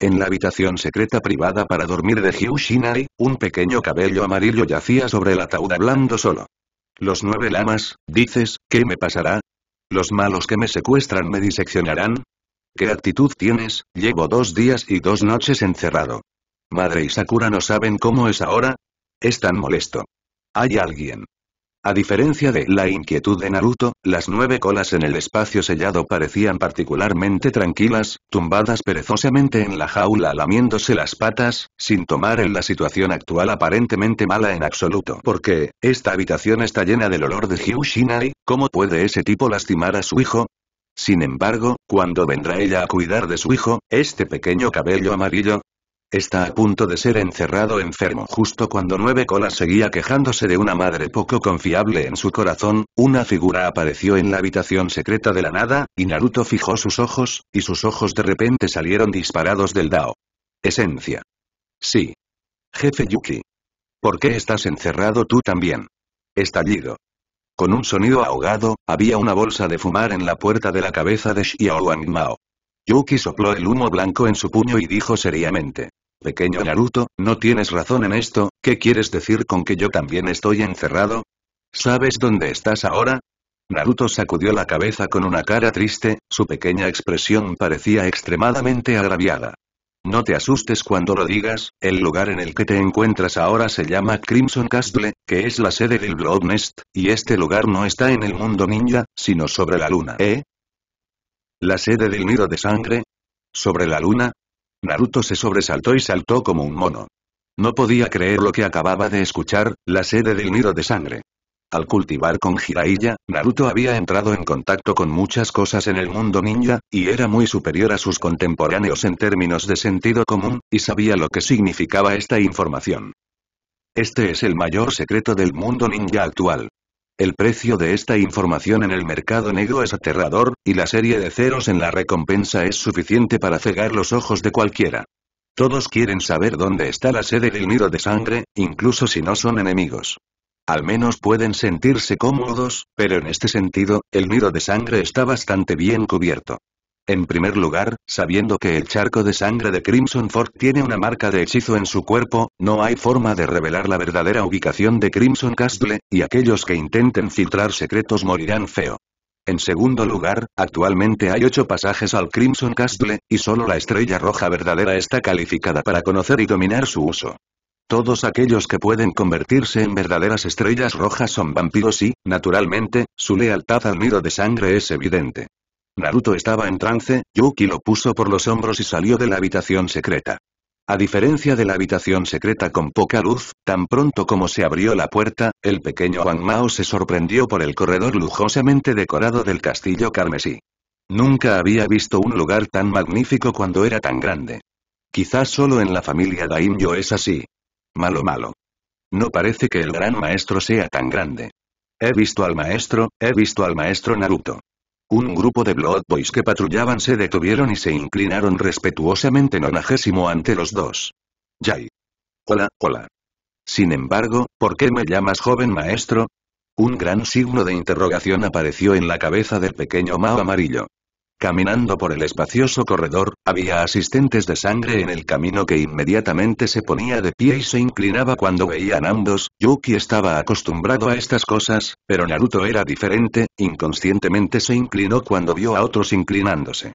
En la habitación secreta privada para dormir de Hyu un pequeño cabello amarillo yacía sobre el ataúd hablando solo. Los nueve lamas, dices, ¿qué me pasará? ¿Los malos que me secuestran me diseccionarán? ¿Qué actitud tienes? Llevo dos días y dos noches encerrado. Madre y Sakura no saben cómo es ahora. Es tan molesto. Hay alguien. A diferencia de la inquietud de Naruto, las nueve colas en el espacio sellado parecían particularmente tranquilas, tumbadas perezosamente en la jaula lamiéndose las patas, sin tomar en la situación actual aparentemente mala en absoluto. Porque, esta habitación está llena del olor de Hyushinai, ¿cómo puede ese tipo lastimar a su hijo? Sin embargo, cuando vendrá ella a cuidar de su hijo, este pequeño cabello amarillo, Está a punto de ser encerrado enfermo justo cuando Nueve Colas seguía quejándose de una madre poco confiable en su corazón, una figura apareció en la habitación secreta de la nada, y Naruto fijó sus ojos, y sus ojos de repente salieron disparados del Dao. Esencia. Sí. Jefe Yuki. ¿Por qué estás encerrado tú también? Estallido. Con un sonido ahogado, había una bolsa de fumar en la puerta de la cabeza de Xiao Mao. Yuki sopló el humo blanco en su puño y dijo seriamente. Pequeño Naruto, no tienes razón en esto, ¿qué quieres decir con que yo también estoy encerrado? ¿Sabes dónde estás ahora? Naruto sacudió la cabeza con una cara triste, su pequeña expresión parecía extremadamente agraviada. No te asustes cuando lo digas, el lugar en el que te encuentras ahora se llama Crimson Castle, que es la sede del Blood Nest, y este lugar no está en el mundo ninja, sino sobre la luna, ¿eh? ¿La sede del nido de sangre? ¿Sobre la luna? Naruto se sobresaltó y saltó como un mono. No podía creer lo que acababa de escuchar, la sede del nido de sangre. Al cultivar con Jiraiya, Naruto había entrado en contacto con muchas cosas en el mundo ninja, y era muy superior a sus contemporáneos en términos de sentido común, y sabía lo que significaba esta información. Este es el mayor secreto del mundo ninja actual. El precio de esta información en el mercado negro es aterrador, y la serie de ceros en la recompensa es suficiente para cegar los ojos de cualquiera. Todos quieren saber dónde está la sede del nido de sangre, incluso si no son enemigos. Al menos pueden sentirse cómodos, pero en este sentido, el nido de sangre está bastante bien cubierto. En primer lugar, sabiendo que el charco de sangre de Crimson Ford tiene una marca de hechizo en su cuerpo, no hay forma de revelar la verdadera ubicación de Crimson Castle, y aquellos que intenten filtrar secretos morirán feo. En segundo lugar, actualmente hay ocho pasajes al Crimson Castle, y solo la estrella roja verdadera está calificada para conocer y dominar su uso. Todos aquellos que pueden convertirse en verdaderas estrellas rojas son vampiros y, naturalmente, su lealtad al nido de sangre es evidente. Naruto estaba en trance, Yuki lo puso por los hombros y salió de la habitación secreta. A diferencia de la habitación secreta con poca luz, tan pronto como se abrió la puerta, el pequeño Wang Mao se sorprendió por el corredor lujosamente decorado del castillo carmesí. Nunca había visto un lugar tan magnífico cuando era tan grande. Quizás solo en la familia Daimyo es así. Malo malo. No parece que el gran maestro sea tan grande. He visto al maestro, he visto al maestro Naruto. Un grupo de Blood Boys que patrullaban se detuvieron y se inclinaron respetuosamente nonagésimo ante los dos. Jai. Hola, hola. Sin embargo, ¿por qué me llamas joven maestro? Un gran signo de interrogación apareció en la cabeza del pequeño Mao amarillo. Caminando por el espacioso corredor, había asistentes de sangre en el camino que inmediatamente se ponía de pie y se inclinaba cuando veían ambos, Yuki estaba acostumbrado a estas cosas, pero Naruto era diferente, inconscientemente se inclinó cuando vio a otros inclinándose.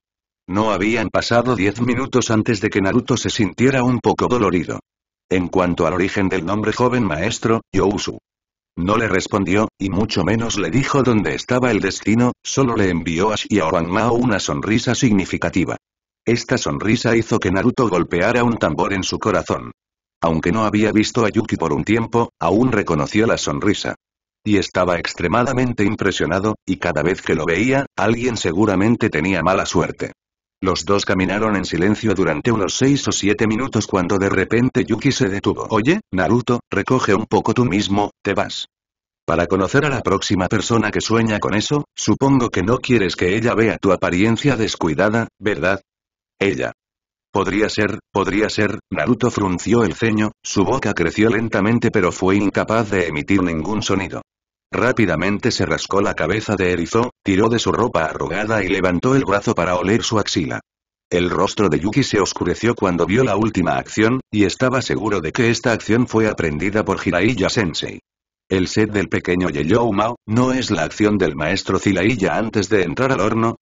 No habían pasado diez minutos antes de que Naruto se sintiera un poco dolorido. En cuanto al origen del nombre joven maestro, Yousu, no le respondió, y mucho menos le dijo dónde estaba el destino, solo le envió a Xiaoban Mao una sonrisa significativa. Esta sonrisa hizo que Naruto golpeara un tambor en su corazón. Aunque no había visto a Yuki por un tiempo, aún reconoció la sonrisa. Y estaba extremadamente impresionado, y cada vez que lo veía, alguien seguramente tenía mala suerte. Los dos caminaron en silencio durante unos seis o siete minutos cuando de repente Yuki se detuvo. Oye, Naruto, recoge un poco tú mismo, te vas. Para conocer a la próxima persona que sueña con eso, supongo que no quieres que ella vea tu apariencia descuidada, ¿verdad? Ella. Podría ser, podría ser, Naruto frunció el ceño, su boca creció lentamente pero fue incapaz de emitir ningún sonido. Rápidamente se rascó la cabeza de Erizo, tiró de su ropa arrugada y levantó el brazo para oler su axila. El rostro de Yuki se oscureció cuando vio la última acción, y estaba seguro de que esta acción fue aprendida por hiraiya Sensei. El set del pequeño Yeyou Mao, ¿no es la acción del maestro Zilaiya antes de entrar al horno?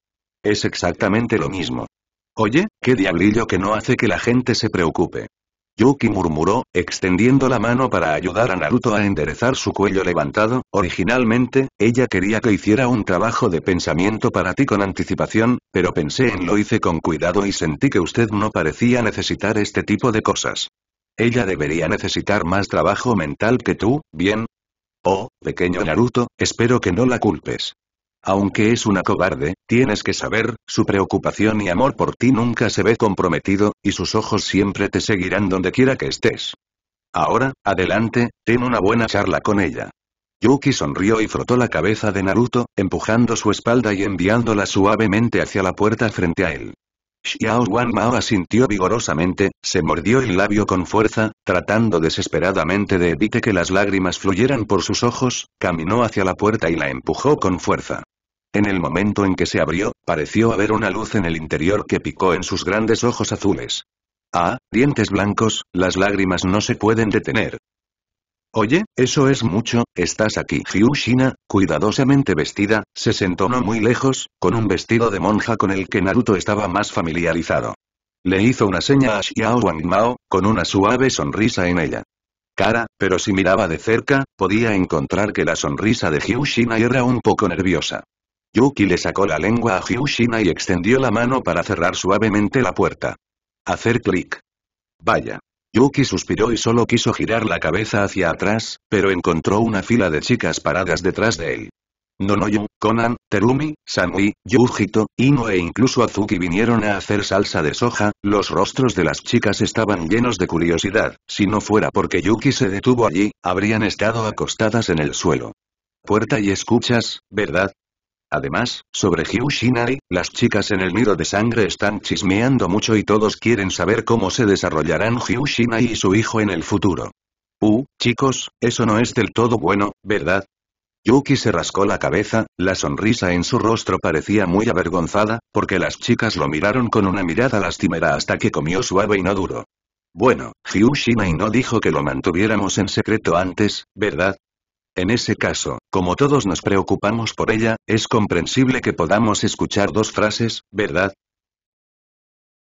Es exactamente lo mismo. Oye, qué diablillo que no hace que la gente se preocupe. Yuki murmuró, extendiendo la mano para ayudar a Naruto a enderezar su cuello levantado, originalmente, ella quería que hiciera un trabajo de pensamiento para ti con anticipación, pero pensé en lo hice con cuidado y sentí que usted no parecía necesitar este tipo de cosas. Ella debería necesitar más trabajo mental que tú, ¿bien? Oh, pequeño Naruto, espero que no la culpes. Aunque es una cobarde, tienes que saber, su preocupación y amor por ti nunca se ve comprometido, y sus ojos siempre te seguirán donde quiera que estés. Ahora, adelante, ten una buena charla con ella. Yuki sonrió y frotó la cabeza de Naruto, empujando su espalda y enviándola suavemente hacia la puerta frente a él. Xiao Wan Mao asintió vigorosamente, se mordió el labio con fuerza, tratando desesperadamente de evite que las lágrimas fluyeran por sus ojos, caminó hacia la puerta y la empujó con fuerza. En el momento en que se abrió, pareció haber una luz en el interior que picó en sus grandes ojos azules. Ah, dientes blancos, las lágrimas no se pueden detener. Oye, eso es mucho, estás aquí. Hyushina, cuidadosamente vestida, se sentó no muy lejos, con un vestido de monja con el que Naruto estaba más familiarizado. Le hizo una seña a Xiao Mao, con una suave sonrisa en ella. Cara, pero si miraba de cerca, podía encontrar que la sonrisa de Hyushina era un poco nerviosa. Yuki le sacó la lengua a Hyushina y extendió la mano para cerrar suavemente la puerta. Hacer clic. Vaya. Yuki suspiró y solo quiso girar la cabeza hacia atrás, pero encontró una fila de chicas paradas detrás de él. Nonoyu, Conan, Terumi, Sanui, Yujito, Ino e incluso Azuki vinieron a hacer salsa de soja, los rostros de las chicas estaban llenos de curiosidad, si no fuera porque Yuki se detuvo allí, habrían estado acostadas en el suelo. Puerta y escuchas, ¿verdad? Además, sobre Hyushinai, las chicas en el nido de sangre están chismeando mucho y todos quieren saber cómo se desarrollarán Hyushinai y su hijo en el futuro. Uh, chicos, eso no es del todo bueno, ¿verdad? Yuki se rascó la cabeza, la sonrisa en su rostro parecía muy avergonzada, porque las chicas lo miraron con una mirada lastimera hasta que comió suave y no duro. Bueno, Hyushinai y no dijo que lo mantuviéramos en secreto antes, ¿verdad? En ese caso, como todos nos preocupamos por ella, es comprensible que podamos escuchar dos frases, ¿verdad?